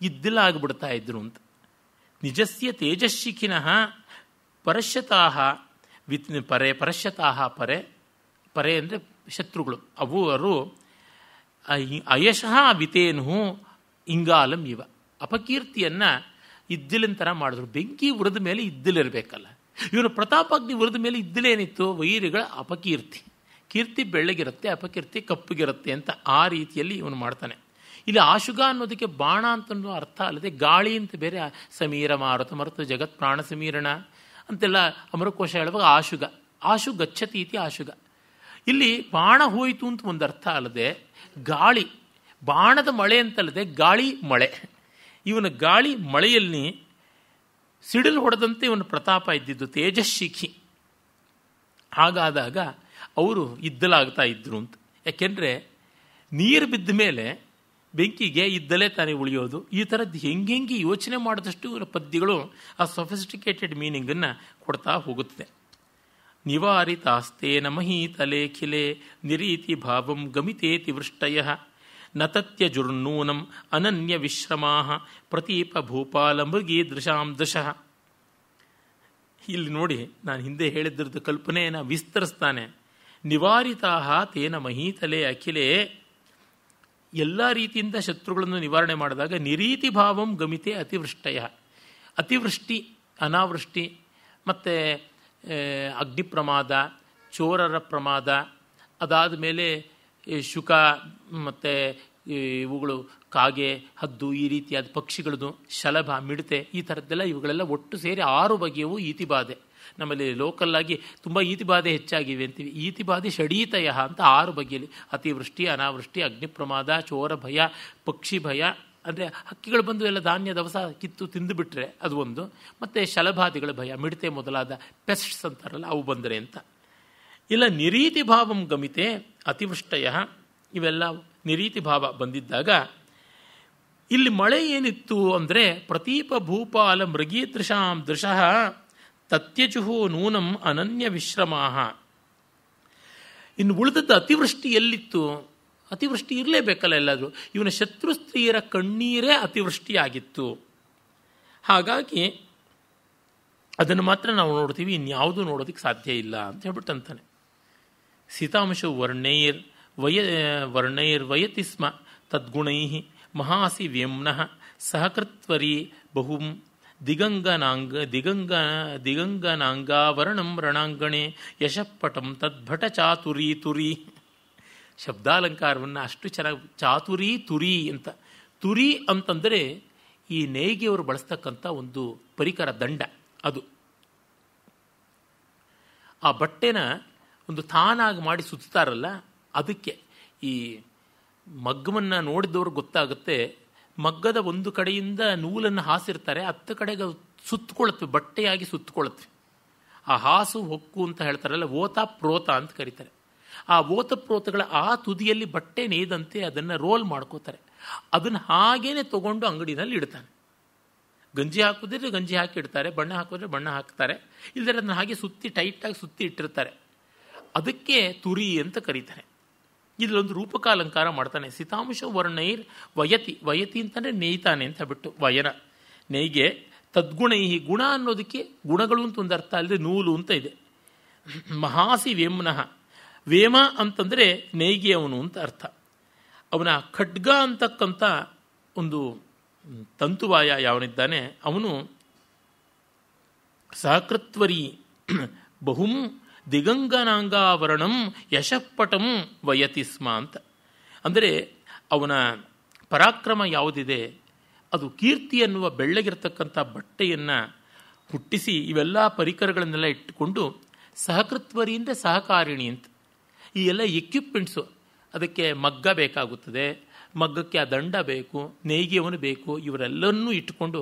ಇದ್ದಿಲಾಗಿಬಿಡ್ತಾ ಇದ್ರು ಅಂತ ನಿಜಸ್ಯ ತೇಜಸ್ಸಿಖಿನಃ ಪರಶ್ಯತಾಹ ವಿತ್ ಪರೆ ಪರಶ್ಯತಾಹ ಪರೆ ಪರೆ ಅಂದರೆ ಶತ್ರುಗಳು ಅವು ಅವರು ಅಯಶಃ ವಿತೇನು ಇಂಗಾಲಂ ಇವ ಅಪಕೀರ್ತಿಯನ್ನು ಇದ್ದಿಲಿನ ಥರ ಮಾಡಿದ್ರು ಬೆಂಕಿ ಉರಿದ ಮೇಲೆ ಇದ್ದಿಲಿರಬೇಕಲ್ಲ ಇವನು ಪ್ರತಾಪಾಗ್ನಿ ಉರಿದ ಮೇಲೆ ಇದ್ದಲೇನಿತ್ತು ವೈರಿಗಳ ಅಪಕೀರ್ತಿ ಕೀರ್ತಿ ಬೆಳ್ಳಗಿರುತ್ತೆ ಅಪಕೀರ್ತಿ ಕಪ್ಪಗಿರುತ್ತೆ ಅಂತ ಆ ರೀತಿಯಲ್ಲಿ ಇವನು ಮಾಡ್ತಾನೆ ಇಲ್ಲಿ ಆಶುಗ ಅನ್ನೋದಕ್ಕೆ ಬಾಣ ಅಂತ ಅರ್ಥ ಅಲ್ಲದೆ ಗಾಳಿ ಅಂತ ಬೇರೆ ಸಮೀರ ಮಾರುತ ಮಾರುತ ಜಗತ್ ಪ್ರಾಣ ಸಮೀರಣ ಅಂತೆಲ್ಲ ಅಮರಕೋಶ ಹೇಳುವಾಗ ಆಶುಗ ಆಶು ಗಚ್ಚತಿ ಇತಿ ಆಶುಗ ಇಲ್ಲಿ ಬಾಣ ಹೋಯಿತು ಅಂತ ಒಂದು ಅರ್ಥ ಅಲ್ಲದೆ ಗಾಳಿ ಬಾಣದ ಮಳೆ ಅಂತಲ್ಲದೆ ಗಾಳಿ ಮಳೆ ಇವನ ಗಾಳಿ ಮಳೆಯಲ್ಲಿ ಸಿಡಿಲು ಹೊಡೆದಂತೆ ಇವನ ಪ್ರತಾಪ ಇದ್ದಿದ್ದು ತೇಜಶಿಖಿ ಹಾಗಾದಾಗ ಅವರು ಇದ್ದಲಾಗ್ತಾ ಇದ್ದರು ಅಂತ ಯಾಕೆಂದರೆ ನೀರು ಬಿದ್ದ ಮೇಲೆ ಬೆಂಕಿಗೆ ಇದ್ದಲೇ ತಾನೇ ಉಳಿಯೋದು ಈ ಥರದ್ದು ಹೆಂಗೆ ಯೋಚನೆ ಮಾಡಿದಷ್ಟು ಇವರ ಪದ್ಯಗಳು ಆ ಸೊಫಿಸ್ಟಿಕೇಟೆಡ್ ಮೀನಿಂಗನ್ನು ಕೊಡ್ತಾ ಹೋಗುತ್ತದೆ ನಿವಾರಿತಾಸ್ತೆ ತಲೆ ಖಿಲೆ ನಿರೀತಿ ಭಾವಂ ಗಮಿತೇತಿ ವೃಷ್ಟಯ ನತತ್ಯಜುರ್ನೂನಂ ಅನನ್ಯ ವಿಶ್ರಮಾ ಪ್ರತೀಪ ಭೂಪಾಲ ಮೃಗಿ ದೃಶಾಂ ದಶಃ ಇಲ್ಲಿ ನೋಡಿ ನಾನು ಹಿಂದೆ ಹೇಳಿದ್ರದ್ದು ಕಲ್ಪನೆಯನ್ನು ವಿಸ್ತರಿಸ್ತಾನೆ ನಿವಾರಿತಾ ತೇನ ಮಹೀತಲೆ ಅಖಿಲೆ ಎಲ್ಲ ರೀತಿಯಿಂದ ಶತ್ರುಗಳನ್ನು ನಿವಾರಣೆ ಮಾಡಿದಾಗ ನಿರೀತಿ ಭಾವಂ ಗಮಿತೆ ಅತಿವೃಷ್ಟಯ ಅತಿವೃಷ್ಟಿ ಅನಾವೃಷ್ಟಿ ಮತ್ತು ಅಗ್ನಿ ಪ್ರಮಾದ ಚೋರರ ಪ್ರಮಾದ ಅದಾದ ಮೇಲೆ ಶುಕ ಮತ್ತು ಇವುಗಳು ಕಾಗೆ ಹದ್ದು ಈ ರೀತಿಯಾದ ಪಕ್ಷಿಗಳದು ಶಲಭ ಮಿಡತೆ ಈ ಥರದ್ದೆಲ್ಲ ಇವುಗಳೆಲ್ಲ ಒಟ್ಟು ಸೇರಿ ಆರು ಬಗೆಯವು ಈತಿಬಾಧೆ ನಮ್ಮಲ್ಲಿ ಲೋಕಲ್ಲಾಗಿ ತುಂಬ ಈತಿ ಬಾಧೆ ಹೆಚ್ಚಾಗಿವೆ ಅಂತೀವಿ ಈತಿ ಬಾಧೆ ಷಡೀತಯ ಅಂತ ಆರು ಬಗೆಯಲ್ಲಿ ಅತಿವೃಷ್ಟಿ ಅನಾವೃಷ್ಟಿ ಅಗ್ನಿ ಪ್ರಮಾದ ಚೋರ ಭಯ ಪಕ್ಷಿ ಭಯ ಅಂದರೆ ಹಕ್ಕಿಗಳು ಬಂದು ಎಲ್ಲ ಧಾನ್ಯ ದವಸ ಕಿತ್ತು ತಿಂದುಬಿಟ್ರೆ ಅದು ಒಂದು ಮತ್ತು ಶಲಭಾದಿಗಳ ಭಯ ಮಿಡತೆ ಮೊದಲಾದ ಪೆಸ್ಟ್ಸ್ ಅಂತಾರಲ್ಲ ಅವು ಬಂದರೆ ಅಂತ ಇಲ್ಲ ನಿರೀತಿ ಭಾವಂ ಗಮಿತೆ ಅತಿವೃಷ್ಟಯ ಇವೆಲ್ಲ ನಿರೀತಿ ಭಾವ ಬಂದಿದ್ದಾಗ ಇಲ್ಲಿ ಮಳೆ ಏನಿತ್ತು ಅಂದರೆ ಪ್ರತೀಪ ಭೂಪಾಲ ಮೃಗೀತೃಶಾಂ ದೃಶಃ ತತ್ಯಜುಹು ನೂನಂ ಅನನ್ಯ ವಿಶ್ರಮಾಹ ಇನ್ನು ಉಳಿದದ್ದು ಅತಿವೃಷ್ಟಿ ಎಲ್ಲಿತ್ತು ಅತಿವೃಷ್ಟಿ ಇರಲೇಬೇಕಲ್ಲ ಎಲ್ಲಾದರೂ ಇವನ ಶತ್ರು ಸ್ತ್ರೀಯರ ಕಣ್ಣೀರೇ ಅತಿವೃಷ್ಟಿಯಾಗಿತ್ತು ಹಾಗಾಗಿ ಅದನ್ನು ಮಾತ್ರ ನಾವು ನೋಡ್ತೀವಿ ಇನ್ಯಾವುದು ನೋಡೋದಕ್ಕೆ ಸಾಧ್ಯ ಇಲ್ಲ ಅಂತ ಹೇಳ್ಬಿಟ್ಟಂತಾನೆ ಸೀತಾಂಶ ವರ್ಣೈರ್ ವಯ ವರ್ಣೈರ್ ವಯತಿಸ್ಮ ತದ್ಗುಣೈ ಮಹಾಸಿ ವ್ಯಮ್ನಃ ಸಹಕೃತ್ವರಿ ಬಹುಂ ದಿಗಂಗನಾಂಗ ದಿಗಂಗ ದಿಗಂಗನಾಂಗಾವರಣಂ ರಣಾಂಗಣೆ ಯಶಪಟಂ ತದ್ಭಟ ಚಾತುರಿ ತುರಿ ಶಬ್ದಾಲಂಕಾರವನ್ನು ಅಷ್ಟು ಚೆನ್ನಾಗಿ ಚಾತುರಿ ತುರಿ ಅಂತ ತುರಿ ಅಂತಂದರೆ ಈ ನೇಯ್ಗೆಯವರು ಬಳಸ್ತಕ್ಕಂಥ ಒಂದು ಪರಿಕರ ದಂಡ ಅದು ಆ ಬಟ್ಟೆನ ಒಂದು ತಾನಾಗಿ ಮಾಡಿ ಸುತ್ತಾರಲ್ಲ ಅದಕ್ಕೆ ಈ ಮಗ್ಗವನ್ನು ನೋಡಿದವ್ರು ಗೊತ್ತಾಗುತ್ತೆ ಮಗ್ಗದ ಒಂದು ಕಡೆಯಿಂದ ನೂಲನ್ನು ಹಾಸಿರ್ತಾರೆ ಹತ್ತು ಕಡೆಗೆ ಸುತ್ತಕೊಳ್ಳುತ್ತೆ ಬಟ್ಟೆಯಾಗಿ ಸುತ್ತಕೊಳ್ಳುತ್ತೆ ಆ ಹಾಸು ಹೊಕ್ಕು ಅಂತ ಹೇಳ್ತಾರಲ್ಲ ಓತ ಪ್ರೋತ ಅಂತ ಕರೀತಾರೆ ಆ ಓತ ಪ್ರೋತಗಳ ಆ ತುದಿಯಲ್ಲಿ ಬಟ್ಟೆ ನೇಯ್ದಂತೆ ಅದನ್ನು ರೋಲ್ ಮಾಡ್ಕೋತಾರೆ ಅದನ್ನು ಹಾಗೇನೆ ತಗೊಂಡು ಅಂಗಡಿನಲ್ಲಿ ಇಡ್ತಾನೆ ಗಂಜಿ ಹಾಕಿದ್ರೆ ಗಂಜಿ ಹಾಕಿ ಇಡ್ತಾರೆ ಬಣ್ಣ ಹಾಕಿದ್ರೆ ಬಣ್ಣ ಹಾಕ್ತಾರೆ ಇಲ್ಲದ್ರೆ ಅದನ್ನು ಹಾಗೆ ಸುತ್ತಿ ಟೈಟಾಗಿ ಸುತ್ತಿ ಇಟ್ಟಿರ್ತಾರೆ ಅದಕ್ಕೆ ತುರಿ ಅಂತ ಕರೀತಾರೆ ಇದರಲ್ಲೊಂದು ರೂಪಕಾಲಂಕಾರ ಮಾಡ್ತಾನೆ ಸಿತಾಂಶ ವರ್ಣೈರ್ ವಯತಿ ವಯತಿ ಅಂತಂದರೆ ನೇಯ್ತಾನೆ ಅಂತ ಬಿಟ್ಟು ವಯನ ನೇಯ್ಗೆ ತದ್ಗುಣೈಹಿ ಗುಣ ಅನ್ನೋದಕ್ಕೆ ಗುಣಗಳು ಅಂತ ಒಂದು ಅರ್ಥ ಅಲ್ಲದೆ ನೂಲು ಅಂತ ಇದೆ ಮಹಾಸಿ ವೇಮ್ನಃ ವೇಮ ಅಂತಂದರೆ ನೇಯ್ಗೆ ಅವನು ಅಂತ ಅರ್ಥ ಅವನ ಖಡ್ಗ ಅಂತಕ್ಕಂಥ ಒಂದು ತಂತುವಾಯ ಯಾವನಿದ್ದಾನೆ ಅವನು ಸಹಕೃತ್ವರಿ ಬಹುಂ ದಿಗಂಗನಾಂಗಾವರಣಂ ಯಶಪಟಂ ವಯತಿ ಸ್ಮ ಅಂತ ಅಂದರೆ ಅವನ ಪರಾಕ್ರಮ ಯಾವುದಿದೆ ಅದು ಕೀರ್ತಿ ಅನ್ನುವ ಬೆಳ್ಳಗಿರತಕ್ಕಂಥ ಬಟ್ಟೆಯನ್ನು ಹುಟ್ಟಿಸಿ ಇವೆಲ್ಲ ಪರಿಕರಗಳನ್ನೆಲ್ಲ ಇಟ್ಟುಕೊಂಡು ಸಹಕೃತ್ವರಿ ಸಹಕಾರಿಣಿ ಅಂತ ಈ ಎಲ್ಲ ಎಕ್ವಿಪ್ಮೆಂಟ್ಸು ಅದಕ್ಕೆ ಮಗ್ಗ ಬೇಕಾಗುತ್ತದೆ ಮಗ್ಗಕ್ಕೆ ಆ ದಂಡ ಬೇಕು ನೇಯ್ಗೆಯವನು ಬೇಕು ಇವರೆಲ್ಲನ್ನೂ ಇಟ್ಟುಕೊಂಡು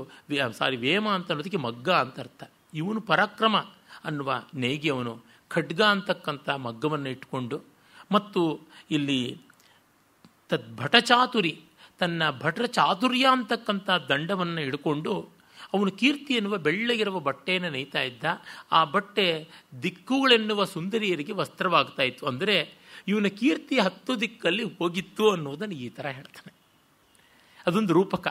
ಸಾರಿ ವೇಮ ಅಂತ ಅನ್ನೋದಕ್ಕೆ ಮಗ್ಗ ಅಂತ ಅರ್ಥ ಇವನು ಪರಾಕ್ರಮ ಅನ್ನುವ ನೇಯ್ಗೆಯವನು ಖಡ್ಗ ಅಂತಕ್ಕಂಥ ಮಗ್ಗವನ್ನು ಇಟ್ಕೊಂಡು ಮತ್ತು ಇಲ್ಲಿ ಭಟಚಾತುರಿ ತನ್ನ ಭಟರ ಚಾತುರ್ಯ ಅಂತಕ್ಕಂಥ ದಂಡವನ್ನು ಹಿಡ್ಕೊಂಡು ಅವನು ಕೀರ್ತಿ ಎನ್ನುವ ಬೆಳ್ಳಗಿರುವ ಬಟ್ಟೆಯನ್ನು ನೇಯ್ತಾ ಇದ್ದ ಆ ಬಟ್ಟೆ ದಿಕ್ಕುಗಳೆನ್ನುವ ಸುಂದರಿಯರಿಗೆ ವಸ್ತ್ರವಾಗ್ತಾ ಇತ್ತು ಅಂದರೆ ಇವನ ಕೀರ್ತಿ ಹತ್ತು ದಿಕ್ಕಲ್ಲಿ ಹೋಗಿತ್ತು ಅನ್ನೋದನ್ನು ಈ ಥರ ಹೇಳ್ತಾನೆ ಅದೊಂದು ರೂಪಕ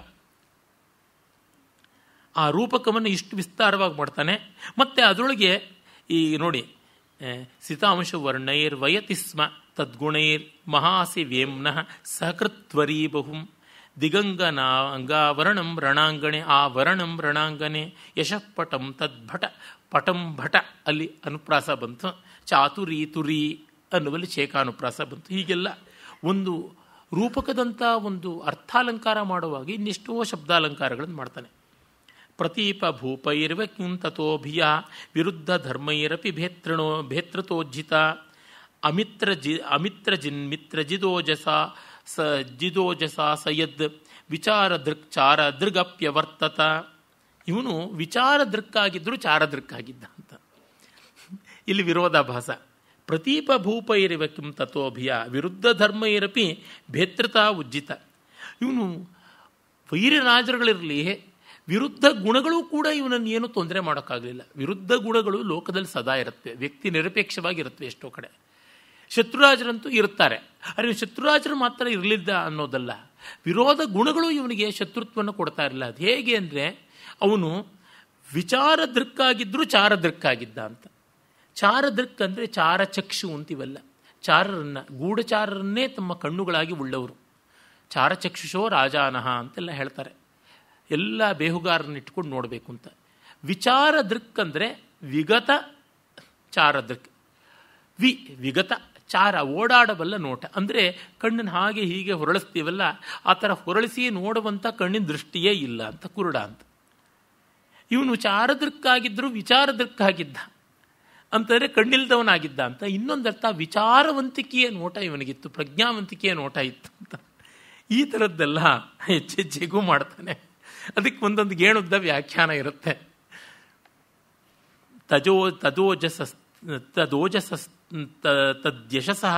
ಆ ರೂಪಕವನ್ನು ಇಷ್ಟು ವಿಸ್ತಾರವಾಗಿ ಮಾಡ್ತಾನೆ ಮತ್ತು ಅದರೊಳಗೆ ಈ ನೋಡಿ ಸಿತಾಂಶ ವರ್ಣೈರ್ವಯತಿ ಸ್ಮ ತದ್ಗುಣೈರ್ ಮಹಾಸಿ ವ್ಯೇಮ್ನಃ ಸಹಕೃತ್ವರೀ ಬಹುಂ ದಿಗಂಗನಾ ಅಂಗಾವರಣಂ ರಣಾಂಗಣೆ ಆ ವರಣಂ ರಣಾಂಗಣೆ ಯಶಃಪಟಂ ತದ್ಭಟ ಪಟಂ ಭಟ ಅಲ್ಲಿ ಅನುಪ್ರಾಸ ಬಂತು ಚಾತುರಿ ತುರಿ ಅನ್ನುವಲ್ಲಿ ಚೇಕಾನುಪ್ರಾಸ ಬಂತು ಹೀಗೆಲ್ಲ ಒಂದು ರೂಪಕದಂಥ ಒಂದು ಅರ್ಥಾಲಂಕಾರ ಮಾಡುವಾಗ ಇನ್ನೆಷ್ಟೋ ಶಬ್ದಾಲಂಕಾರಗಳನ್ನು ಮಾಡ್ತಾನೆ ಪ್ರತೀಪ ಭೂಪೈರ್ವ ಕಿಂತತೋಭಿಯ ವಿರುದ್ಧ ಧರ್ಮೈರಪಿ ಭೇತೃಣೋ ಭೇತೃತೋಜ್ಜಿತ ಅಮಿತ್ರ ಜಿ ಅಮಿತ್ರ ಜಿನ್ಮಿತ್ರ ಜಿದೋಜಸ ಸ ಜಿದೋಜಸ ಸಯದ್ ವಿಚಾರ ದೃಕ್ ಚಾರ ದೃಗಪ್ಯವರ್ತತ ಇವನು ವಿಚಾರ ದೃಕ್ಕಾಗಿದ್ದರೂ ಚಾರ ದೃಕ್ಕಾಗಿದ್ದ ಅಂತ ಇಲ್ಲಿ ವಿರೋಧಾಭಾಸ ಪ್ರತೀಪ ಭೂಪ ಇರಿವ ಕಿಂ ತಥೋಭಿಯ ವಿರುದ್ಧ ಧರ್ಮ ಇರಪಿ ಭೇತೃತ ಉಜ್ಜಿತ ಇವನು ರಾಜರುಗಳಿರಲಿ ವಿರುದ್ಧ ಗುಣಗಳು ಕೂಡ ಇವನನ್ನು ಏನು ತೊಂದರೆ ಮಾಡೋಕ್ಕಾಗಲಿಲ್ಲ ವಿರುದ್ಧ ಗುಣಗಳು ಲೋಕದಲ್ಲಿ ಸದಾ ಇರುತ್ತೆ ವ್ಯಕ್ತಿ ನಿರಪೇಕ್ಷವಾಗಿರುತ್ತೆ ಎಷ್ಟೋ ಕಡೆ ಶತ್ರುರಾಜರಂತೂ ಇರ್ತಾರೆ ಆದರೆ ಶತ್ರುರಾಜರು ಮಾತ್ರ ಇರಲಿದ್ದ ಅನ್ನೋದಲ್ಲ ವಿರೋಧ ಗುಣಗಳು ಇವನಿಗೆ ಶತ್ರುತ್ವವನ್ನು ಕೊಡ್ತಾ ಇರಲಿಲ್ಲ ಅದು ಹೇಗೆ ಅಂದರೆ ಅವನು ವಿಚಾರ ಚಾರದೃಕ್ಕಾಗಿದ್ದ ಚಾರ ಆಗಿದ್ದ ಅಂತ ಚಾರ ದೃಕ್ ಅಂದರೆ ಚಾರಚಕ್ಷು ಅಂತಿವಲ್ಲ ಚಾರರನ್ನು ಗೂಢಚಾರರನ್ನೇ ತಮ್ಮ ಕಣ್ಣುಗಳಾಗಿ ಉಳ್ಳವರು ಚಾರಚಕ್ಷುಷೋ ರಾಜಾನಹ ಅಂತೆಲ್ಲ ಹೇಳ್ತಾರೆ ಎಲ್ಲ ಇಟ್ಕೊಂಡು ನೋಡಬೇಕು ಅಂತ ವಿಚಾರ ದೃಕ್ ಅಂದರೆ ವಿಗತ ಚಾರ ದೃಕ್ ವಿ ವಿಗತ ಚಾರ ಓಡಾಡಬಲ್ಲ ನೋಟ ಅಂದರೆ ಕಣ್ಣನ್ನು ಹಾಗೆ ಹೀಗೆ ಹೊರಳಿಸ್ತೀವಲ್ಲ ಆ ಥರ ಹೊರಳಿಸಿ ನೋಡುವಂಥ ಕಣ್ಣಿನ ದೃಷ್ಟಿಯೇ ಇಲ್ಲ ಅಂತ ಕುರುಡ ಅಂತ ಇವನು ಚಾರದೃಕ್ಕಾಗಿದ್ದರೂ ದೃಕ್ಕಾಗಿದ್ದ ಅಂತಂದರೆ ಕಣ್ಣಿಲ್ದವನಾಗಿದ್ದ ಅಂತ ಇನ್ನೊಂದರ್ಥ ವಿಚಾರವಂತಿಕೆಯ ನೋಟ ಇವನಿಗಿತ್ತು ಪ್ರಜ್ಞಾವಂತಿಕೆಯ ನೋಟ ಇತ್ತು ಅಂತ ಈ ಥರದ್ದೆಲ್ಲ ಹೆಚ್ಚೆಜ್ಜೆಗೂ ಮಾಡ್ತಾನೆ ಅದಕ್ಕೆ ಒಂದೊಂದು ಗೇಣುದ್ದ ವ್ಯಾಖ್ಯಾನ ಇರುತ್ತೆ ತಜೋ ತದೋಜಸ ತದೋಜಸ ತದ್ಯಶಸಃ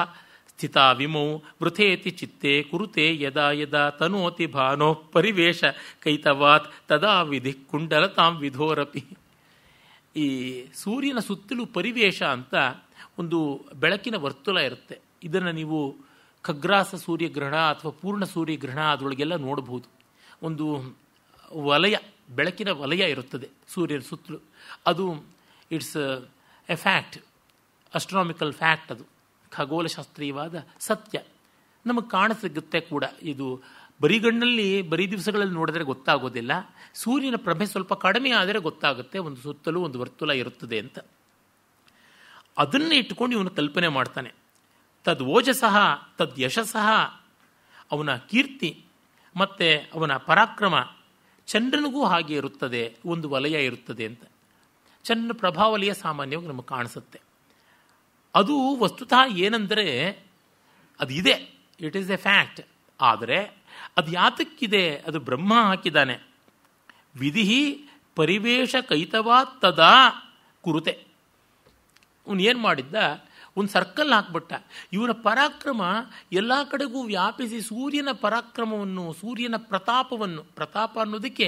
ಸ್ಥಿತ ವಿಮೌ ವೃಥೇತಿ ಚಿತ್ತೆ ಕುರುತೆ ಯದಾ ಯದಾ ತನೋತಿ ಭಾನೋ ಪರಿವೇಶ ಕೈತವಾತ್ ತದಾ ವಿಧಿ ಕುಂಡಲ ತಾಂ ವಿಧೋರಪಿ ಈ ಸೂರ್ಯನ ಸುತ್ತಲೂ ಪರಿವೇಶ ಅಂತ ಒಂದು ಬೆಳಕಿನ ವರ್ತುಲ ಇರುತ್ತೆ ಇದನ್ನು ನೀವು ಖಗ್ರಾಸ ಸೂರ್ಯಗ್ರಹಣ ಅಥವಾ ಪೂರ್ಣ ಸೂರ್ಯಗ್ರಹಣ ಅದರೊಳಗೆಲ್ಲ ನೋಡಬಹುದು ಒಂದು ವಲಯ ಬೆಳಕಿನ ವಲಯ ಇರುತ್ತದೆ ಸೂರ್ಯನ ಸುತ್ತಲೂ ಅದು it's a fact astronomical fact ಅದು ಖಗೋಳಶಾಸ್ತ್ರೀಯವಾದ ಸತ್ಯ ನಮಗೆ ಕಾಣಸಿಗುತ್ತೆ ಕೂಡ ಇದು ಬರಿಗಣ್ಣಲ್ಲಿ ಬರೀ ದಿವಸಗಳಲ್ಲಿ ನೋಡಿದ್ರೆ ಗೊತ್ತಾಗೋದಿಲ್ಲ ಸೂರ್ಯನ ಪ್ರಭೆ ಸ್ವಲ್ಪ ಕಡಿಮೆ ಆದರೆ ಗೊತ್ತಾಗುತ್ತೆ ಒಂದು ಸುತ್ತಲೂ ಒಂದು ವರ್ತುಲ ಇರುತ್ತದೆ ಅಂತ ಅದನ್ನೇ ಇಟ್ಟುಕೊಂಡು ಇವನು ಕಲ್ಪನೆ ಮಾಡ್ತಾನೆ ತದ್ ಸಹ ತದ್ ಸಹ ಅವನ ಕೀರ್ತಿ ಮತ್ತು ಅವನ ಪರಾಕ್ರಮ ಚಂದ್ರನಿಗೂ ಹಾಗೆ ಇರುತ್ತದೆ ಒಂದು ವಲಯ ಇರುತ್ತದೆ ಅಂತ ಚಂದ್ರ ಪ್ರಭಾವಲಯ ಸಾಮಾನ್ಯವಾಗಿ ನಮಗೆ ಕಾಣಿಸುತ್ತೆ ಅದು ವಸ್ತುತಃ ಏನಂದರೆ ಅದು ಇದೆ ಇಟ್ ಈಸ್ ಎ ಫ್ಯಾಕ್ಟ್ ಆದರೆ ಅದು ಯಾತಕ್ಕಿದೆ ಅದು ಬ್ರಹ್ಮ ಹಾಕಿದ್ದಾನೆ ವಿಧಿ ಪರಿವೇಶ ಕೈತವಾ ತದಾ ಕುರುತೆ ಅವನು ಏನು ಮಾಡಿದ್ದ ಒಂದು ಸರ್ಕಲ್ ಹಾಕ್ಬಿಟ್ಟ ಇವರ ಪರಾಕ್ರಮ ಎಲ್ಲ ಕಡೆಗೂ ವ್ಯಾಪಿಸಿ ಸೂರ್ಯನ ಪರಾಕ್ರಮವನ್ನು ಸೂರ್ಯನ ಪ್ರತಾಪವನ್ನು ಪ್ರತಾಪ ಅನ್ನೋದಕ್ಕೆ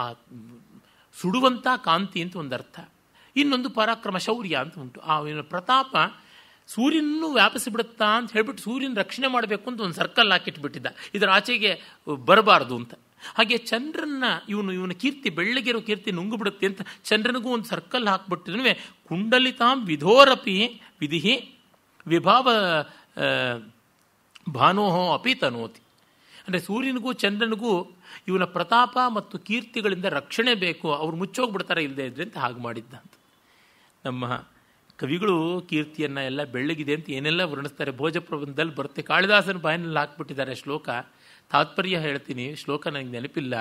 ಆ ಸುಡುವಂಥ ಕಾಂತಿ ಅಂತ ಒಂದು ಅರ್ಥ ಇನ್ನೊಂದು ಪರಾಕ್ರಮ ಶೌರ್ಯ ಅಂತ ಉಂಟು ಆ ಪ್ರತಾಪ ಸೂರ್ಯನೂ ವ್ಯಾಪಿಸಿಬಿಡುತ್ತಾ ಅಂತ ಹೇಳ್ಬಿಟ್ಟು ಸೂರ್ಯನ ರಕ್ಷಣೆ ಮಾಡಬೇಕು ಅಂತ ಒಂದು ಸರ್ಕಲ್ ಹಾಕಿಟ್ಬಿಟ್ಟಿದ್ದ ಇದರ ಆಚೆಗೆ ಬರಬಾರ್ದು ಅಂತ ಹಾಗೆ ಚಂದ್ರನ ಇವನು ಇವನ ಕೀರ್ತಿ ಬೆಳ್ಳಗಿರೋ ಕೀರ್ತಿ ನುಂಗು ಬಿಡುತ್ತೆ ಅಂತ ಚಂದ್ರನಿಗೂ ಒಂದು ಸರ್ಕಲ್ ಹಾಕ್ಬಿಟ್ಟಿದ್ವಿ ಕುಂಡಲಿತಾಂ ವಿಧೋರಪಿ ವಿಧಿ ವಿಭಾವ ಭಾನೋಹೋ ಅಪಿ ತನೋತಿ ಅಂದರೆ ಸೂರ್ಯನಿಗೂ ಚಂದ್ರನಿಗೂ ಇವನ ಪ್ರತಾಪ ಮತ್ತು ಕೀರ್ತಿಗಳಿಂದ ರಕ್ಷಣೆ ಬೇಕು ಅವ್ರು ಮುಚ್ಚೋಗ್ಬಿಡ್ತಾರೆ ಇಲ್ಲದೆ ಇದ್ರೆ ಅಂತ ಹಾಗೆ ಮಾಡಿದ್ದ ಅಂತ ನಮ್ಮ ಕವಿಗಳು ಕೀರ್ತಿಯನ್ನು ಎಲ್ಲ ಬೆಳ್ಳಗಿದೆ ಅಂತ ಏನೆಲ್ಲ ವರ್ಣಿಸ್ತಾರೆ ಭೋಜಪ್ರಬಂಧದಲ್ಲಿ ಬರುತ್ತೆ ಕಾಳಿದಾಸನ ಬಾಯಿನಲ್ಲಿ ಹಾಕ್ಬಿಟ್ಟಿದ್ದಾರೆ ಶ್ಲೋಕ ತಾತ್ಪರ್ಯ ಹೇಳ್ತೀನಿ ಶ್ಲೋಕ ನನಗೆ ನೆನಪಿಲ್ಲ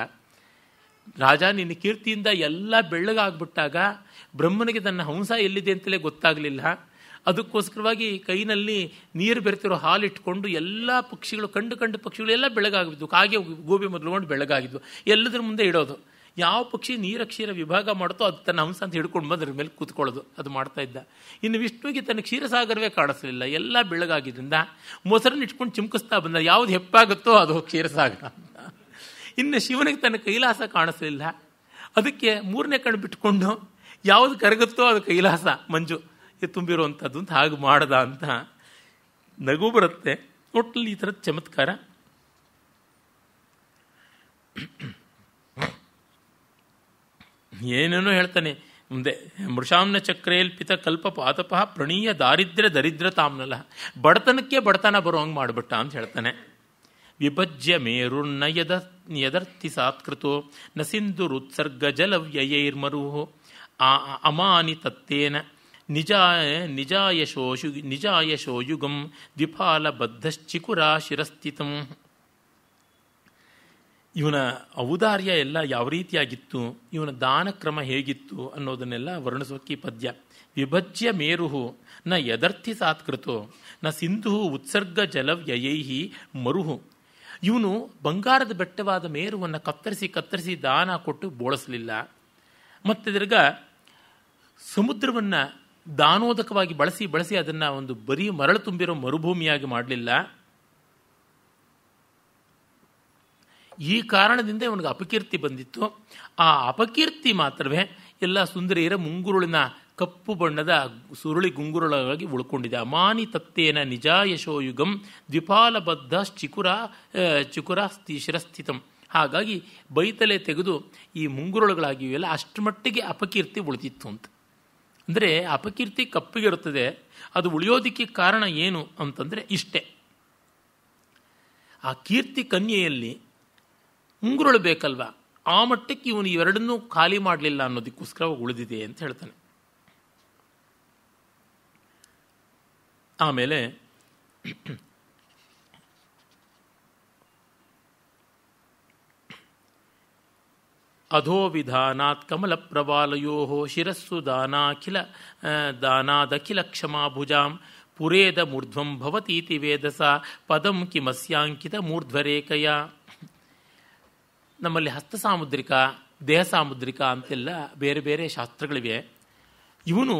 ರಾಜ ನಿನ್ನ ಕೀರ್ತಿಯಿಂದ ಎಲ್ಲ ಬೆಳ್ಳಗಾಗ್ಬಿಟ್ಟಾಗ ಬ್ರಹ್ಮನಿಗೆ ತನ್ನ ಹಂಸ ಎಲ್ಲಿದೆ ಅಂತಲೇ ಗೊತ್ತಾಗಲಿಲ್ಲ ಅದಕ್ಕೋಸ್ಕರವಾಗಿ ಕೈನಲ್ಲಿ ನೀರು ಬೆರೆತಿರೋ ಹಾಲಿಟ್ಕೊಂಡು ಎಲ್ಲ ಪಕ್ಷಿಗಳು ಕಂಡು ಕಂಡು ಪಕ್ಷಿಗಳು ಎಲ್ಲ ಬೆಳಗಾಗಿದ್ವು ಕಾಗೆ ಗೋಬಿ ಮೊದಲುಗೊಂಡು ಬೆಳಗಾಗಿದ್ವು ಎಲ್ಲದರ ಮುಂದೆ ಇಡೋದು ಯಾವ ಪಕ್ಷಿ ನೀರಕ್ಷೀರ ವಿಭಾಗ ಮಾಡುತ್ತೋ ಅದು ತನ್ನ ಹಂಸ ಅಂತ ಹಿಡ್ಕೊಂಡು ಬಂದ್ರ ಮೇಲೆ ಕೂತ್ಕೊಳ್ಳೋದು ಅದು ಮಾಡ್ತಾ ಇದ್ದ ಇನ್ನು ವಿಷ್ಣುವಿಗೆ ತನ್ನ ಕ್ಷೀರಸಾಗರವೇ ಕಾಣಿಸ್ಲಿಲ್ಲ ಎಲ್ಲ ಬೆಳಗಾಗಿದ್ದರಿಂದ ಮೊಸರನ್ನ ಇಟ್ಕೊಂಡು ಚಿಮ್ಕಿಸ್ತಾ ಬಂದ ಯಾವ್ದು ಹೆಪ್ಪಾಗುತ್ತೋ ಅದು ಕ್ಷೀರಸಾಗರ ಇನ್ನು ಶಿವನಿಗೆ ತನ್ನ ಕೈಲಾಸ ಕಾಣಿಸ್ಲಿಲ್ಲ ಅದಕ್ಕೆ ಮೂರನೇ ಕಣ್ಣು ಬಿಟ್ಕೊಂಡು ಯಾವ್ದು ಕರಗುತ್ತೋ ಅದು ಕೈಲಾಸ ಮಂಜು ತುಂಬಿರುವಂಥದ್ದು ಅಂತ ಹಾಗೆ ಮಾಡದ ಅಂತ ನಗು ಬರುತ್ತೆ ಒಟ್ಟಲ್ಲಿ ಈ ಥರದ ಚಮತ್ಕಾರ ಏನೇನೋ ಹೇಳ್ತಾನೆ ಮುಂದೆ ಮೃಷಾಮ್ನ ಚಕ್ರೇಲ್ಪಿತ ಕಲ್ಪ ಪಾತಪ ಪ್ರಣೀಯ ದಾರಿದ್ರ್ಯ ದರಿದ್ರ ತಾಮ್ನಲ ಬಡತನಕ್ಕೆ ಬಡತನ ಬರೋ ಹಂಗೆ ಮಾಡಿಬಿಟ್ಟ ಅಂತ ಹೇಳ್ತಾನೆ ವಿಭಜ್ಯ ಮೇರುರ್ನ ಯದ ಯದರ್ಥಿ ಸಾತ್ಕೃತೋ ನ ಸಿಂಧುರುತ್ಸರ್ಗ ಜಲವ್ಯಯೈರ್ಮರು ಆ ಅಮಾನಿ ತತ್ತೇನ ನಿಜಾಯ ನಿಜಾಯಶೋಶು ನಿಜಾಯಶೋ ಯುಗಂ ಶಿರಸ್ಥಿತಂ ಇವನ ಔದಾರ್ಯ ಎಲ್ಲ ಯಾವ ರೀತಿಯಾಗಿತ್ತು ಇವನ ದಾನ ಕ್ರಮ ಹೇಗಿತ್ತು ಅನ್ನೋದನ್ನೆಲ್ಲ ವರ್ಣಿಸೋಕೆ ಪದ್ಯ ವಿಭಜ್ಯ ಮೇರುಹು ನ ಯದರ್ಥಿ ಸಾತ್ಕೃತೋ ನ ಸಿಂಧು ಉತ್ಸರ್ಗ ಜಲವ್ಯಯೈಹಿ ಮರುಹು ಇವನು ಬಂಗಾರದ ಬೆಟ್ಟವಾದ ಮೇರುವನ್ನು ಕತ್ತರಿಸಿ ಕತ್ತರಿಸಿ ದಾನ ಕೊಟ್ಟು ಬೋಳಿಸಲಿಲ್ಲ ಮತ್ತು ತಿರ್ಗ ಸಮುದ್ರವನ್ನು ದಾನೋದಕವಾಗಿ ಬಳಸಿ ಬಳಸಿ ಅದನ್ನು ಒಂದು ಬರೀ ಮರಳು ತುಂಬಿರೋ ಮರುಭೂಮಿಯಾಗಿ ಮಾಡಲಿಲ್ಲ ಈ ಕಾರಣದಿಂದ ಇವನಿಗೆ ಅಪಕೀರ್ತಿ ಬಂದಿತ್ತು ಆ ಅಪಕೀರ್ತಿ ಮಾತ್ರವೇ ಎಲ್ಲ ಸುಂದರಿಯರ ಮುಂಗುರುಳಿನ ಕಪ್ಪು ಬಣ್ಣದ ಸುರುಳಿ ಗುಂಗುರುಳಾಗಿ ಉಳ್ಕೊಂಡಿದೆ ಅಮಾನಿ ತತ್ತೇನ ನಿಜ ಯಶೋಯುಗಂ ದ್ವಿಪಾಲಬದ್ಧ ಚಿಕುರ ಚಿಕುರ ಶಿರಸ್ಥಿತಂ ಹಾಗಾಗಿ ಬೈತಲೆ ತೆಗೆದು ಈ ಮುಂಗುರುಳುಗಳಾಗಿ ಇವೆಲ್ಲ ಅಷ್ಟು ಮಟ್ಟಿಗೆ ಅಪಕೀರ್ತಿ ಉಳಿದಿತ್ತು ಅಂತ ಅಂದರೆ ಅಪಕೀರ್ತಿ ಕಪ್ಪಿಗಿರುತ್ತದೆ ಅದು ಉಳಿಯೋದಕ್ಕೆ ಕಾರಣ ಏನು ಅಂತಂದರೆ ಇಷ್ಟೇ ಆ ಕೀರ್ತಿ ಕನ್ಯೆಯಲ್ಲಿ ಉಂಗುರುಳು ಬೇಕಲ್ವಾ ಆ ಮಟ್ಟಕ್ಕೆ ಇವನು ಇವೆರಡನ್ನೂ ಖಾಲಿ ಮಾಡಲಿಲ್ಲ ಅನ್ನೋದಕ್ಕೋಸ್ಕರ ಉಳಿದಿದೆ ಅಂತ ಹೇಳ್ತಾನೆ ಆಮೇಲೆ ಅಧೋ ವಿಧಾನಾತ್ ಕಮಲ ಪ್ರವಾಲಯೋ ಶಿರಸ್ಸು ದಾನಾಖಿಲ ದಾನಾದಖಿಲ ಕ್ಷಮಾ ಭುಜಾಂ ಪುರೇದ ಮೂರ್ಧ್ವಂ ಭವತೀತಿ ವೇದಸ ಪದಂ ಕಿಮಸ್ಯಾಂಕಿತ ಮೂರ್ಧ್ವರೇಖಯ ನಮ್ಮಲ್ಲಿ ಹಸ್ತ ಸಾಮುದ್ರಿಕ ದೇಹ ಸಾಮುದ್ರಿಕ ಅಂತೆಲ್ಲ ಬೇರೆ ಬೇರೆ ಶಾಸ್ತ್ರಗಳಿವೆ ಇವನು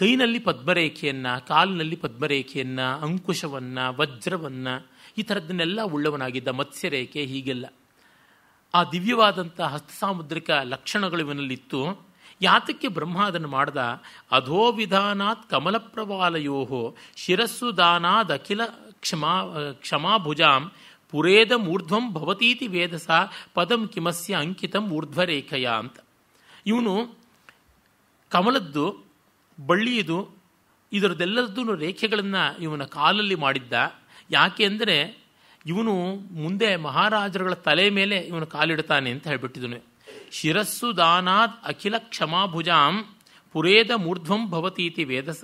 ಕೈನಲ್ಲಿ ಪದ್ಮರೇಖೆಯನ್ನು ಕಾಲಿನಲ್ಲಿ ಪದ್ಮರೇಖೆಯನ್ನು ಅಂಕುಶವನ್ನು ವಜ್ರವನ್ನು ಈ ಥರದ್ದನ್ನೆಲ್ಲ ಉಳ್ಳವನಾಗಿದ್ದ ಮತ್ಸ್ಯರೇಖೆ ಹೀಗೆಲ್ಲ ಆ ದಿವ್ಯವಾದಂಥ ಹಸ್ತ ಸಾಮುದ್ರಿಕ ಲಕ್ಷಣಗಳು ಇವನಲ್ಲಿತ್ತು ಯಾತಕ್ಕೆ ಬ್ರಹ್ಮ ಅದನ್ನು ಮಾಡ್ದ ಅಧೋ ವಿಧಾನಾತ್ ಕಮಲಪ್ರವಾಲಯೋಹೋ ಶಿರಸ್ಸು ದಾನಾದ ಅಖಿಲ ಕ್ಷಮಾ ಕ್ಷಮಾಭುಜಾಂ ಪುರೇದ ಮೂರ್ಧ್ವಂ ಭವತೀತಿ ವೇದಸ ಪದಂ ಕಿಮಸ್ಯ ಅಂಕಿತಂ ಊರ್ಧ್ವರೇಖೆಯ ಅಂತ ಇವನು ಕಮಲದ್ದು ಬಳ್ಳಿಯದು ಇದರದ್ದೆಲ್ಲದೂ ರೇಖೆಗಳನ್ನು ಇವನ ಕಾಲಲ್ಲಿ ಮಾಡಿದ್ದ ಯಾಕೆ ಅಂದರೆ ಇವನು ಮುಂದೆ ಮಹಾರಾಜರುಗಳ ತಲೆ ಮೇಲೆ ಇವನು ಕಾಲಿಡ್ತಾನೆ ಅಂತ ಹೇಳಿಬಿಟ್ಟಿದನು ಶಿರಸ್ಸು ದಾನಾದ್ ಅಖಿಲ ಕ್ಷಮಾಭುಜಾಂ ಪುರೇದ ಮೂರ್ಧ್ವಂ ಭವತೀತಿ ವೇದಸ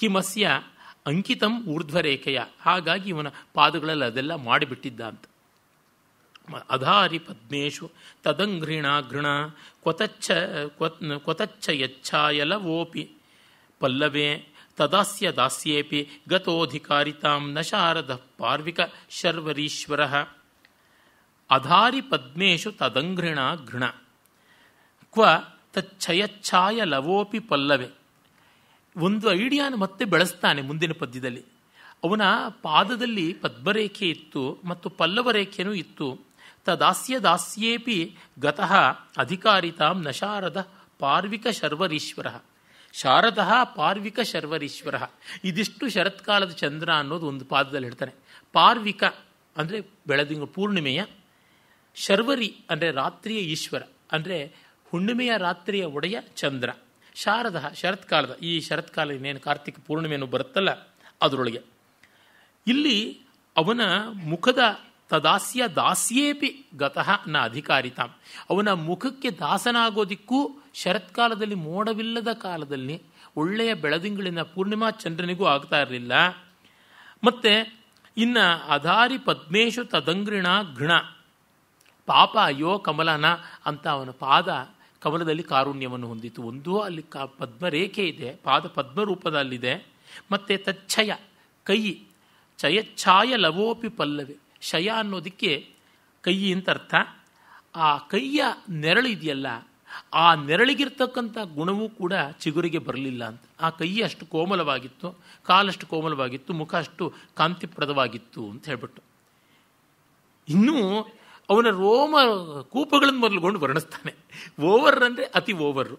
ಕಿಮಸ್ಯ ಅಂಕಿತಂ ಊರ್ಧ್ವರೇಖೆಯ ಹಾಗಾಗಿ ಇವನ ಪಾದಗಳಲ್ಲಿ ಅದೆಲ್ಲ ಮಾಡಿಬಿಟ್ಟಿದ್ದ ಅಂತ ಅಧಾರಿ ಪದ್ಮೇಶು ತದಂಘೃಣ ಘೃಣ ಕೊತಚ್ಚ ಕೊತಚ್ಚ ಓಪಿ ಪಲ್ಲವೇ ತದಾಸ್ಯ ದಾಸ್ಯೇಪಿ ಗತೋಧಿಕಾರಿತಾಂ ನ ಶಾರದ ಪಾರ್ವಿಕ ಶರ್ವರೀಶ್ವರ ಅಧಾರಿ ಪದ್ಮೇಶು ತದಂಘೃಣ ಘೃಣ ಕ್ವ ತಚ್ಛಯಚ್ಛಾಯ ಲವೋಪಿ ಪಲ್ಲವೆ ಒಂದು ಐಡಿಯಾನ ಮತ್ತೆ ಬೆಳೆಸ್ತಾನೆ ಮುಂದಿನ ಪದ್ಯದಲ್ಲಿ ಅವನ ಪಾದದಲ್ಲಿ ಪದ್ಮರೇಖೆ ಇತ್ತು ಮತ್ತು ಪಲ್ಲವ ರೇಖೆನೂ ಇತ್ತು ತದಾಸ್ಯ ದಾಸ್ಯೇಪಿ ಗತಃ ಅಧಿಕಾರಿತಾಂ ನಶಾರದ ಪಾರ್ವಿಕ ಶರ್ವರೀಶ್ವರ ಶಾರದ ಪಾರ್ವಿಕ ಶರ್ವರೀಶ್ವರ ಇದಿಷ್ಟು ಶರತ್ಕಾಲದ ಚಂದ್ರ ಅನ್ನೋದು ಒಂದು ಪಾದದಲ್ಲಿ ಹೇಳ್ತಾನೆ ಪಾರ್ವಿಕ ಅಂದರೆ ಬೆಳದಿಂಗ ಪೂರ್ಣಿಮೆಯ ಶರ್ವರಿ ಅಂದರೆ ರಾತ್ರಿಯ ಈಶ್ವರ ಅಂದರೆ ಹುಣ್ಣಿಮೆಯ ರಾತ್ರಿಯ ಒಡೆಯ ಚಂದ್ರ ಶಾರದ ಶರತ್ಕಾಲದ ಈ ಶರತ್ಕಾಲ ಇನ್ನೇನು ಕಾರ್ತಿಕ ಪೂರ್ಣಿಮೆಯನ್ನು ಬರುತ್ತಲ್ಲ ಅದರೊಳಗೆ ಇಲ್ಲಿ ಅವನ ಮುಖದ ತದಾಸ್ಯ ದಾಸ್ಯೇಪಿ ಗತಃ ನ ಅಧಿಕಾರಿತಾಂ ಅವನ ಮುಖಕ್ಕೆ ದಾಸನಾಗೋದಿಕ್ಕೂ ಶರತ್ಕಾಲದಲ್ಲಿ ಮೋಡವಿಲ್ಲದ ಕಾಲದಲ್ಲಿ ಒಳ್ಳೆಯ ಬೆಳದಿಂಗಳಿನ ಪೂರ್ಣಿಮಾ ಚಂದ್ರನಿಗೂ ಆಗ್ತಾ ಇರಲಿಲ್ಲ ಮತ್ತು ಇನ್ನು ಅಧಾರಿ ಪದ್ಮೇಶು ತದಂಗ್ರಿಣ ಘೃಣ ಪಾಪ ಅಯ್ಯೋ ಕಮಲನ ಅಂತ ಅವನ ಪಾದ ಕವಲದಲ್ಲಿ ಕಾರುಣ್ಯವನ್ನು ಹೊಂದಿತ್ತು ಒಂದು ಅಲ್ಲಿ ಕಾ ಪದ್ಮರೇಖೆ ಇದೆ ಪಾದ ಪದ್ಮರೂಪದಲ್ಲಿದೆ ಮತ್ತು ತಚ್ಛಯ ಕೈ ಚಯಚ್ಛಾಯ ಲವೋಪಿ ಪಲ್ಲವಿ ಶಯ ಅನ್ನೋದಕ್ಕೆ ಕೈ ಅಂತ ಅರ್ಥ ಆ ಕೈಯ ನೆರಳಿದೆಯಲ್ಲ ಆ ನೆರಳಿಗಿರ್ತಕ್ಕಂಥ ಗುಣವೂ ಕೂಡ ಚಿಗುರಿಗೆ ಬರಲಿಲ್ಲ ಅಂತ ಆ ಕೈ ಅಷ್ಟು ಕೋಮಲವಾಗಿತ್ತು ಕಾಲಷ್ಟು ಕೋಮಲವಾಗಿತ್ತು ಮುಖ ಅಷ್ಟು ಕಾಂತಿಪ್ರದವಾಗಿತ್ತು ಅಂತ ಹೇಳ್ಬಿಟ್ಟು ಇನ್ನೂ ಅವನ ರೋಮ ಕೂಪಗಳನ್ನು ಮೊದಲುಗೊಂಡು ವರ್ಣಿಸ್ತಾನೆ ಓವರ್ ಅಂದರೆ ಅತಿ ಓವರ್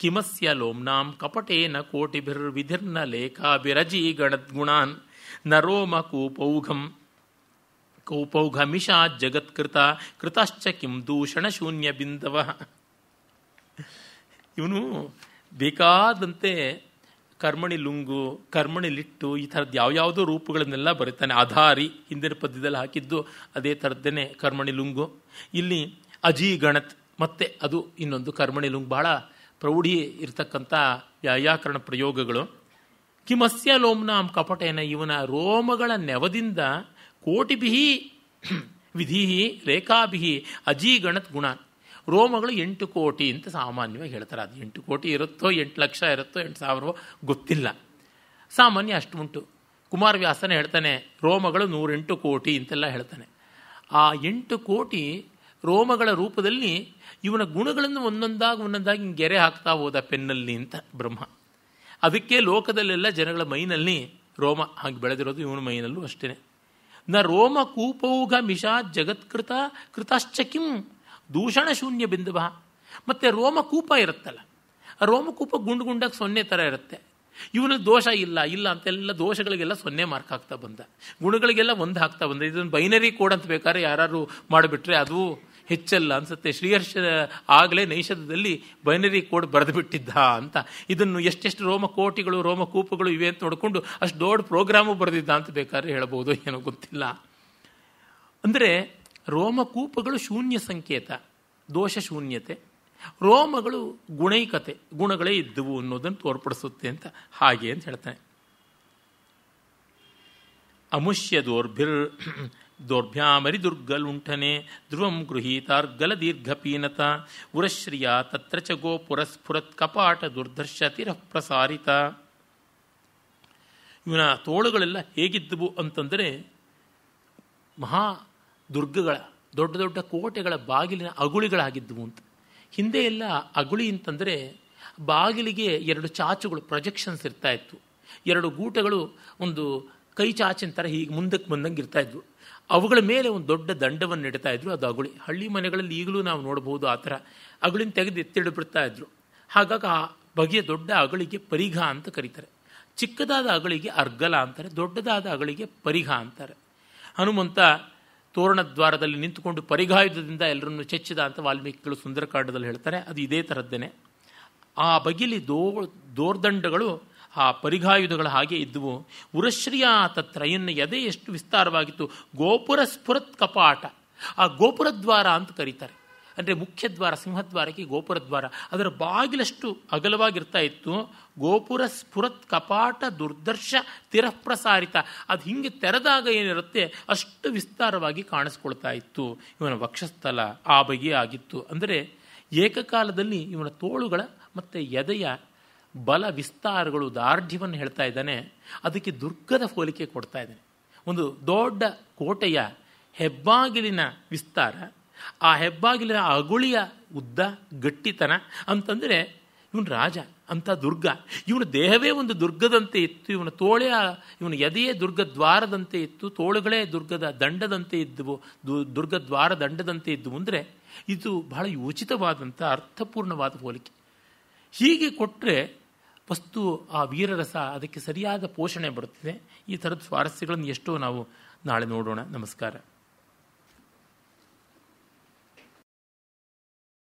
ಕಿಮಸ್ಯ ಲೋಮ್ನಾಂ ಕಪಟೇನ ಕೋಟಿಭಿರ್ ವಿಧಿರ್ನ ಲೇಖಾಭಿರಜಿ ಗಣದ್ಗುಣಾನ್ ನ ರೋಮ ಕೂಪೌಘಂ ಕೌಪೌಘಮಿಷಾ ಜಗತ್ಕೃತ ಕೃತಶ್ಚ ಕಿಂ ದೂಷಣ ಶೂನ್ಯ ಬಿಂದವ ಇವನು ಬೇಕಾದಂತೆ ಕರ್ಮಣಿ ಲುಂಗು ಕರ್ಮಣಿ ಲಿಟ್ಟು ಈ ಥರದ್ದು ಯಾವ್ಯಾವುದೋ ರೂಪಗಳನ್ನೆಲ್ಲ ಬರೀತಾನೆ ಆಧಾರಿ ಹಿಂದಿನ ಪದ್ಯದಲ್ಲಿ ಹಾಕಿದ್ದು ಅದೇ ಥರದ್ದೇ ಕರ್ಮಣಿ ಲುಂಗು ಇಲ್ಲಿ ಅಜಿ ಗಣತ್ ಮತ್ತೆ ಅದು ಇನ್ನೊಂದು ಕರ್ಮಣಿ ಲುಂಗ್ ಬಹಳ ಪ್ರೌಢಿ ಇರತಕ್ಕಂಥ ವ್ಯಾಯಾಕರಣ ಪ್ರಯೋಗಗಳು ಕಿಮಸ್ಯ ಲೋಮ್ನಾಂ ಕಪಟೇನ ಇವನ ರೋಮಗಳ ನೆವದಿಂದ ಕೋಟಿಭಿ ವಿಧಿಹಿ ರೇಖಾಭಿಹಿ ಅಜಿ ಗಣತ್ ಗುಣ ರೋಮಗಳು ಎಂಟು ಕೋಟಿ ಅಂತ ಸಾಮಾನ್ಯವಾಗಿ ಹೇಳ್ತಾರೆ ಅದು ಎಂಟು ಕೋಟಿ ಇರುತ್ತೋ ಎಂಟು ಲಕ್ಷ ಇರುತ್ತೋ ಎಂಟು ಸಾವಿರವೋ ಗೊತ್ತಿಲ್ಲ ಸಾಮಾನ್ಯ ಅಷ್ಟು ಉಂಟು ಕುಮಾರವ್ಯಾಸನೇ ಹೇಳ್ತಾನೆ ರೋಮಗಳು ನೂರೆಂಟು ಕೋಟಿ ಅಂತೆಲ್ಲ ಹೇಳ್ತಾನೆ ಆ ಎಂಟು ಕೋಟಿ ರೋಮಗಳ ರೂಪದಲ್ಲಿ ಇವನ ಗುಣಗಳನ್ನು ಒಂದೊಂದಾಗಿ ಒಂದೊಂದಾಗಿ ಗೆರೆ ಹಾಕ್ತಾ ಹೋದ ಪೆನ್ನಲ್ಲಿ ಅಂತ ಬ್ರಹ್ಮ ಅದಕ್ಕೆ ಲೋಕದಲ್ಲೆಲ್ಲ ಜನಗಳ ಮೈನಲ್ಲಿ ರೋಮ ಹಾಗೆ ಬೆಳೆದಿರೋದು ಇವನ ಮೈನಲ್ಲೂ ಅಷ್ಟೇ ನ ರೋಮ ಕೂಪೌಘ ಮಿಷಾ ಜಗತ್ಕೃತ ಕೃತಶ್ಚ ಕಿಂ ದೂಷಣ ಶೂನ್ಯ ಬಿಂದುವ ಮತ್ತು ರೋಮಕೂಪ ಇರುತ್ತಲ್ಲ ಆ ರೋಮಕೂಪ ಗುಂಡು ಗುಂಡಾಗಿ ಸೊನ್ನೆ ಥರ ಇರುತ್ತೆ ಇವನಲ್ಲಿ ದೋಷ ಇಲ್ಲ ಇಲ್ಲ ಅಂತೆಲ್ಲ ದೋಷಗಳಿಗೆಲ್ಲ ಸೊನ್ನೆ ಮಾರ್ಕ್ ಹಾಕ್ತಾ ಬಂದ ಗುಣಗಳಿಗೆಲ್ಲ ಒಂದು ಹಾಕ್ತಾ ಬಂದ ಇದನ್ನು ಬೈನರಿ ಕೋಡ್ ಅಂತ ಬೇಕಾದ್ರೆ ಯಾರು ಮಾಡಿಬಿಟ್ರೆ ಅದು ಹೆಚ್ಚಲ್ಲ ಅನ್ಸುತ್ತೆ ಶ್ರೀಹರ್ಷ ಆಗಲೇ ನೈಷಧದಲ್ಲಿ ಬೈನರಿ ಕೋಡ್ ಬರೆದು ಬಿಟ್ಟಿದ್ದ ಅಂತ ಇದನ್ನು ಎಷ್ಟೆಷ್ಟು ರೋಮ ಕೋಟಿಗಳು ರೋಮಕೂಪಗಳು ಇವೆ ಅಂತ ನೋಡಿಕೊಂಡು ಅಷ್ಟು ದೊಡ್ಡ ಪ್ರೋಗ್ರಾಮು ಬರೆದಿದ್ದ ಅಂತ ಬೇಕಾದ್ರೆ ಹೇಳ್ಬೋದು ಏನೋ ಗೊತ್ತಿಲ್ಲ ಅಂದರೆ ರೋಮಕೂಪಗಳು ಶೂನ್ಯ ಸಂಕೇತ ದೋಷ ಶೂನ್ಯತೆ ರೋಮಗಳು ಗುಣೈಕತೆ ಗುಣಗಳೇ ಇದ್ದವು ಅನ್ನೋದನ್ನು ತೋರ್ಪಡಿಸುತ್ತೆ ಅಂತ ಹಾಗೆ ಅಂತ ಹೇಳ್ತಾನೆ ಅಮುಷ್ಯ ದೋರ್ಭಿರ್ ದೋರ್ಭ್ಯಾಮರಿ ದುರ್ಗಲುಂಠನೆ ಧ್ರುವಂ ಗೃಹೀತಾರ್ಗಲ ದೀರ್ಘಪೀನತ ಉರಶ್ರಿಯ ತತ್ರ ಚ ಗೋಪುರಸ್ಫುರತ್ ಕಪಾಟ ತಿರ ಪ್ರಸಾರಿತ ಇವನ ತೋಳುಗಳೆಲ್ಲ ಹೇಗಿದ್ದವು ಅಂತಂದರೆ ಮಹಾ ದುರ್ಗಗಳ ದೊಡ್ಡ ದೊಡ್ಡ ಕೋಟೆಗಳ ಬಾಗಿಲಿನ ಅಗುಳಿಗಳಾಗಿದ್ದವು ಅಂತ ಹಿಂದೆ ಎಲ್ಲ ಅಗುಳಿ ಅಂತಂದರೆ ಬಾಗಿಲಿಗೆ ಎರಡು ಚಾಚುಗಳು ಪ್ರೊಜೆಕ್ಷನ್ಸ್ ಇರ್ತಾ ಇತ್ತು ಎರಡು ಗೂಟಗಳು ಒಂದು ಕೈ ಚಾಚಿನ ಥರ ಹೀಗೆ ಮುಂದಕ್ಕೆ ಬಂದಂಗೆ ಇರ್ತಾಯಿದ್ವು ಅವುಗಳ ಮೇಲೆ ಒಂದು ದೊಡ್ಡ ದಂಡವನ್ನು ಇಡ್ತಾ ಇದ್ರು ಅದು ಅಗುಳಿ ಹಳ್ಳಿ ಮನೆಗಳಲ್ಲಿ ಈಗಲೂ ನಾವು ನೋಡ್ಬೋದು ಆ ಥರ ಅಗುಳಿನ ತೆಗೆದು ಎತ್ತಿಡ್ಬಿಡ್ತಾ ಇದ್ರು ಹಾಗಾಗಿ ಆ ಬಗೆಯ ದೊಡ್ಡ ಅಗಳಿಗೆ ಪರಿಘ ಅಂತ ಕರೀತಾರೆ ಚಿಕ್ಕದಾದ ಅಗಳಿಗೆ ಅರ್ಗಲ ಅಂತಾರೆ ದೊಡ್ಡದಾದ ಅಗಳಿಗೆ ಪರಿಘ ಅಂತಾರೆ ಹನುಮಂತ ತೋರಣದ್ವಾರದಲ್ಲಿ ನಿಂತುಕೊಂಡು ಪರಿಗಾಯುಧದಿಂದ ಎಲ್ಲರನ್ನು ಚೆಚ್ಚಿದ ಅಂತ ವಾಲ್ಮೀಕಿಗಳು ಸುಂದರಕಾಂಡದಲ್ಲಿ ಹೇಳ್ತಾರೆ ಅದು ಇದೇ ಥರದ್ದೇನೆ ಆ ಬಗಿಲಿ ದೋ ದೋರ್ದಂಡಗಳು ಆ ಪರಿಗಾಯುಧಗಳ ಹಾಗೆ ಇದ್ದುವು ಉರಶ್ರಿಯ ಇನ್ನು ಎದೆ ಎಷ್ಟು ವಿಸ್ತಾರವಾಗಿತ್ತು ಗೋಪುರ ಸ್ಫುರತ್ ಕಪಾಟ ಆ ಗೋಪುರದ್ವಾರ ಅಂತ ಕರೀತಾರೆ ಅಂದರೆ ಮುಖ್ಯದ್ವಾರ ಸಿಂಹದ್ವಾರಕ್ಕೆ ದ್ವಾರ ಅದರ ಬಾಗಿಲಷ್ಟು ಅಗಲವಾಗಿರ್ತಾ ಇತ್ತು ಗೋಪುರ ಸ್ಫುರತ್ ಕಪಾಟ ದುರ್ದರ್ಶ ತಿರಪ್ರಸಾರಿತ ಅದು ಹಿಂಗೆ ತೆರೆದಾಗ ಏನಿರುತ್ತೆ ಅಷ್ಟು ವಿಸ್ತಾರವಾಗಿ ಕಾಣಿಸ್ಕೊಳ್ತಾ ಇತ್ತು ಇವನ ವಕ್ಷಸ್ಥಲ ಆ ಬಗೆಯ ಆಗಿತ್ತು ಅಂದರೆ ಏಕಕಾಲದಲ್ಲಿ ಇವನ ತೋಳುಗಳ ಮತ್ತು ಎದೆಯ ಬಲ ವಿಸ್ತಾರಗಳು ದಾರ್ಢ್ಯವನ್ನು ಹೇಳ್ತಾ ಇದ್ದಾನೆ ಅದಕ್ಕೆ ದುರ್ಗದ ಹೋಲಿಕೆ ಕೊಡ್ತಾ ಇದ್ದಾನೆ ಒಂದು ದೊಡ್ಡ ಕೋಟೆಯ ಹೆಬ್ಬಾಗಿಲಿನ ವಿಸ್ತಾರ ಆ ಹೆಬ್ಬಾಗಿಲಿನ ಅಗುಳಿಯ ಉದ್ದ ಗಟ್ಟಿತನ ಅಂತಂದರೆ ಇವನು ರಾಜ ಅಂತ ದುರ್ಗ ಇವನ ದೇಹವೇ ಒಂದು ದುರ್ಗದಂತೆ ಇತ್ತು ಇವನ ತೋಳೆ ಇವನ ಎದೆಯೇ ದುರ್ಗ ದ್ವಾರದಂತೆ ಇತ್ತು ತೋಳುಗಳೇ ದುರ್ಗದ ದಂಡದಂತೆ ಇದ್ದವು ದುರ್ಗ ದ್ವಾರ ದಂಡದಂತೆ ಇದ್ದವು ಅಂದರೆ ಇದು ಬಹಳ ಯೋಚಿತವಾದಂಥ ಅರ್ಥಪೂರ್ಣವಾದ ಹೋಲಿಕೆ ಹೀಗೆ ಕೊಟ್ಟರೆ ವಸ್ತು ಆ ವೀರರಸ ಅದಕ್ಕೆ ಸರಿಯಾದ ಪೋಷಣೆ ಬರುತ್ತದೆ ಈ ಥರದ ಸ್ವಾರಸ್ಯಗಳನ್ನು ಎಷ್ಟೋ ನಾವು ನಾಳೆ ನೋಡೋಣ ನಮಸ್ಕಾರ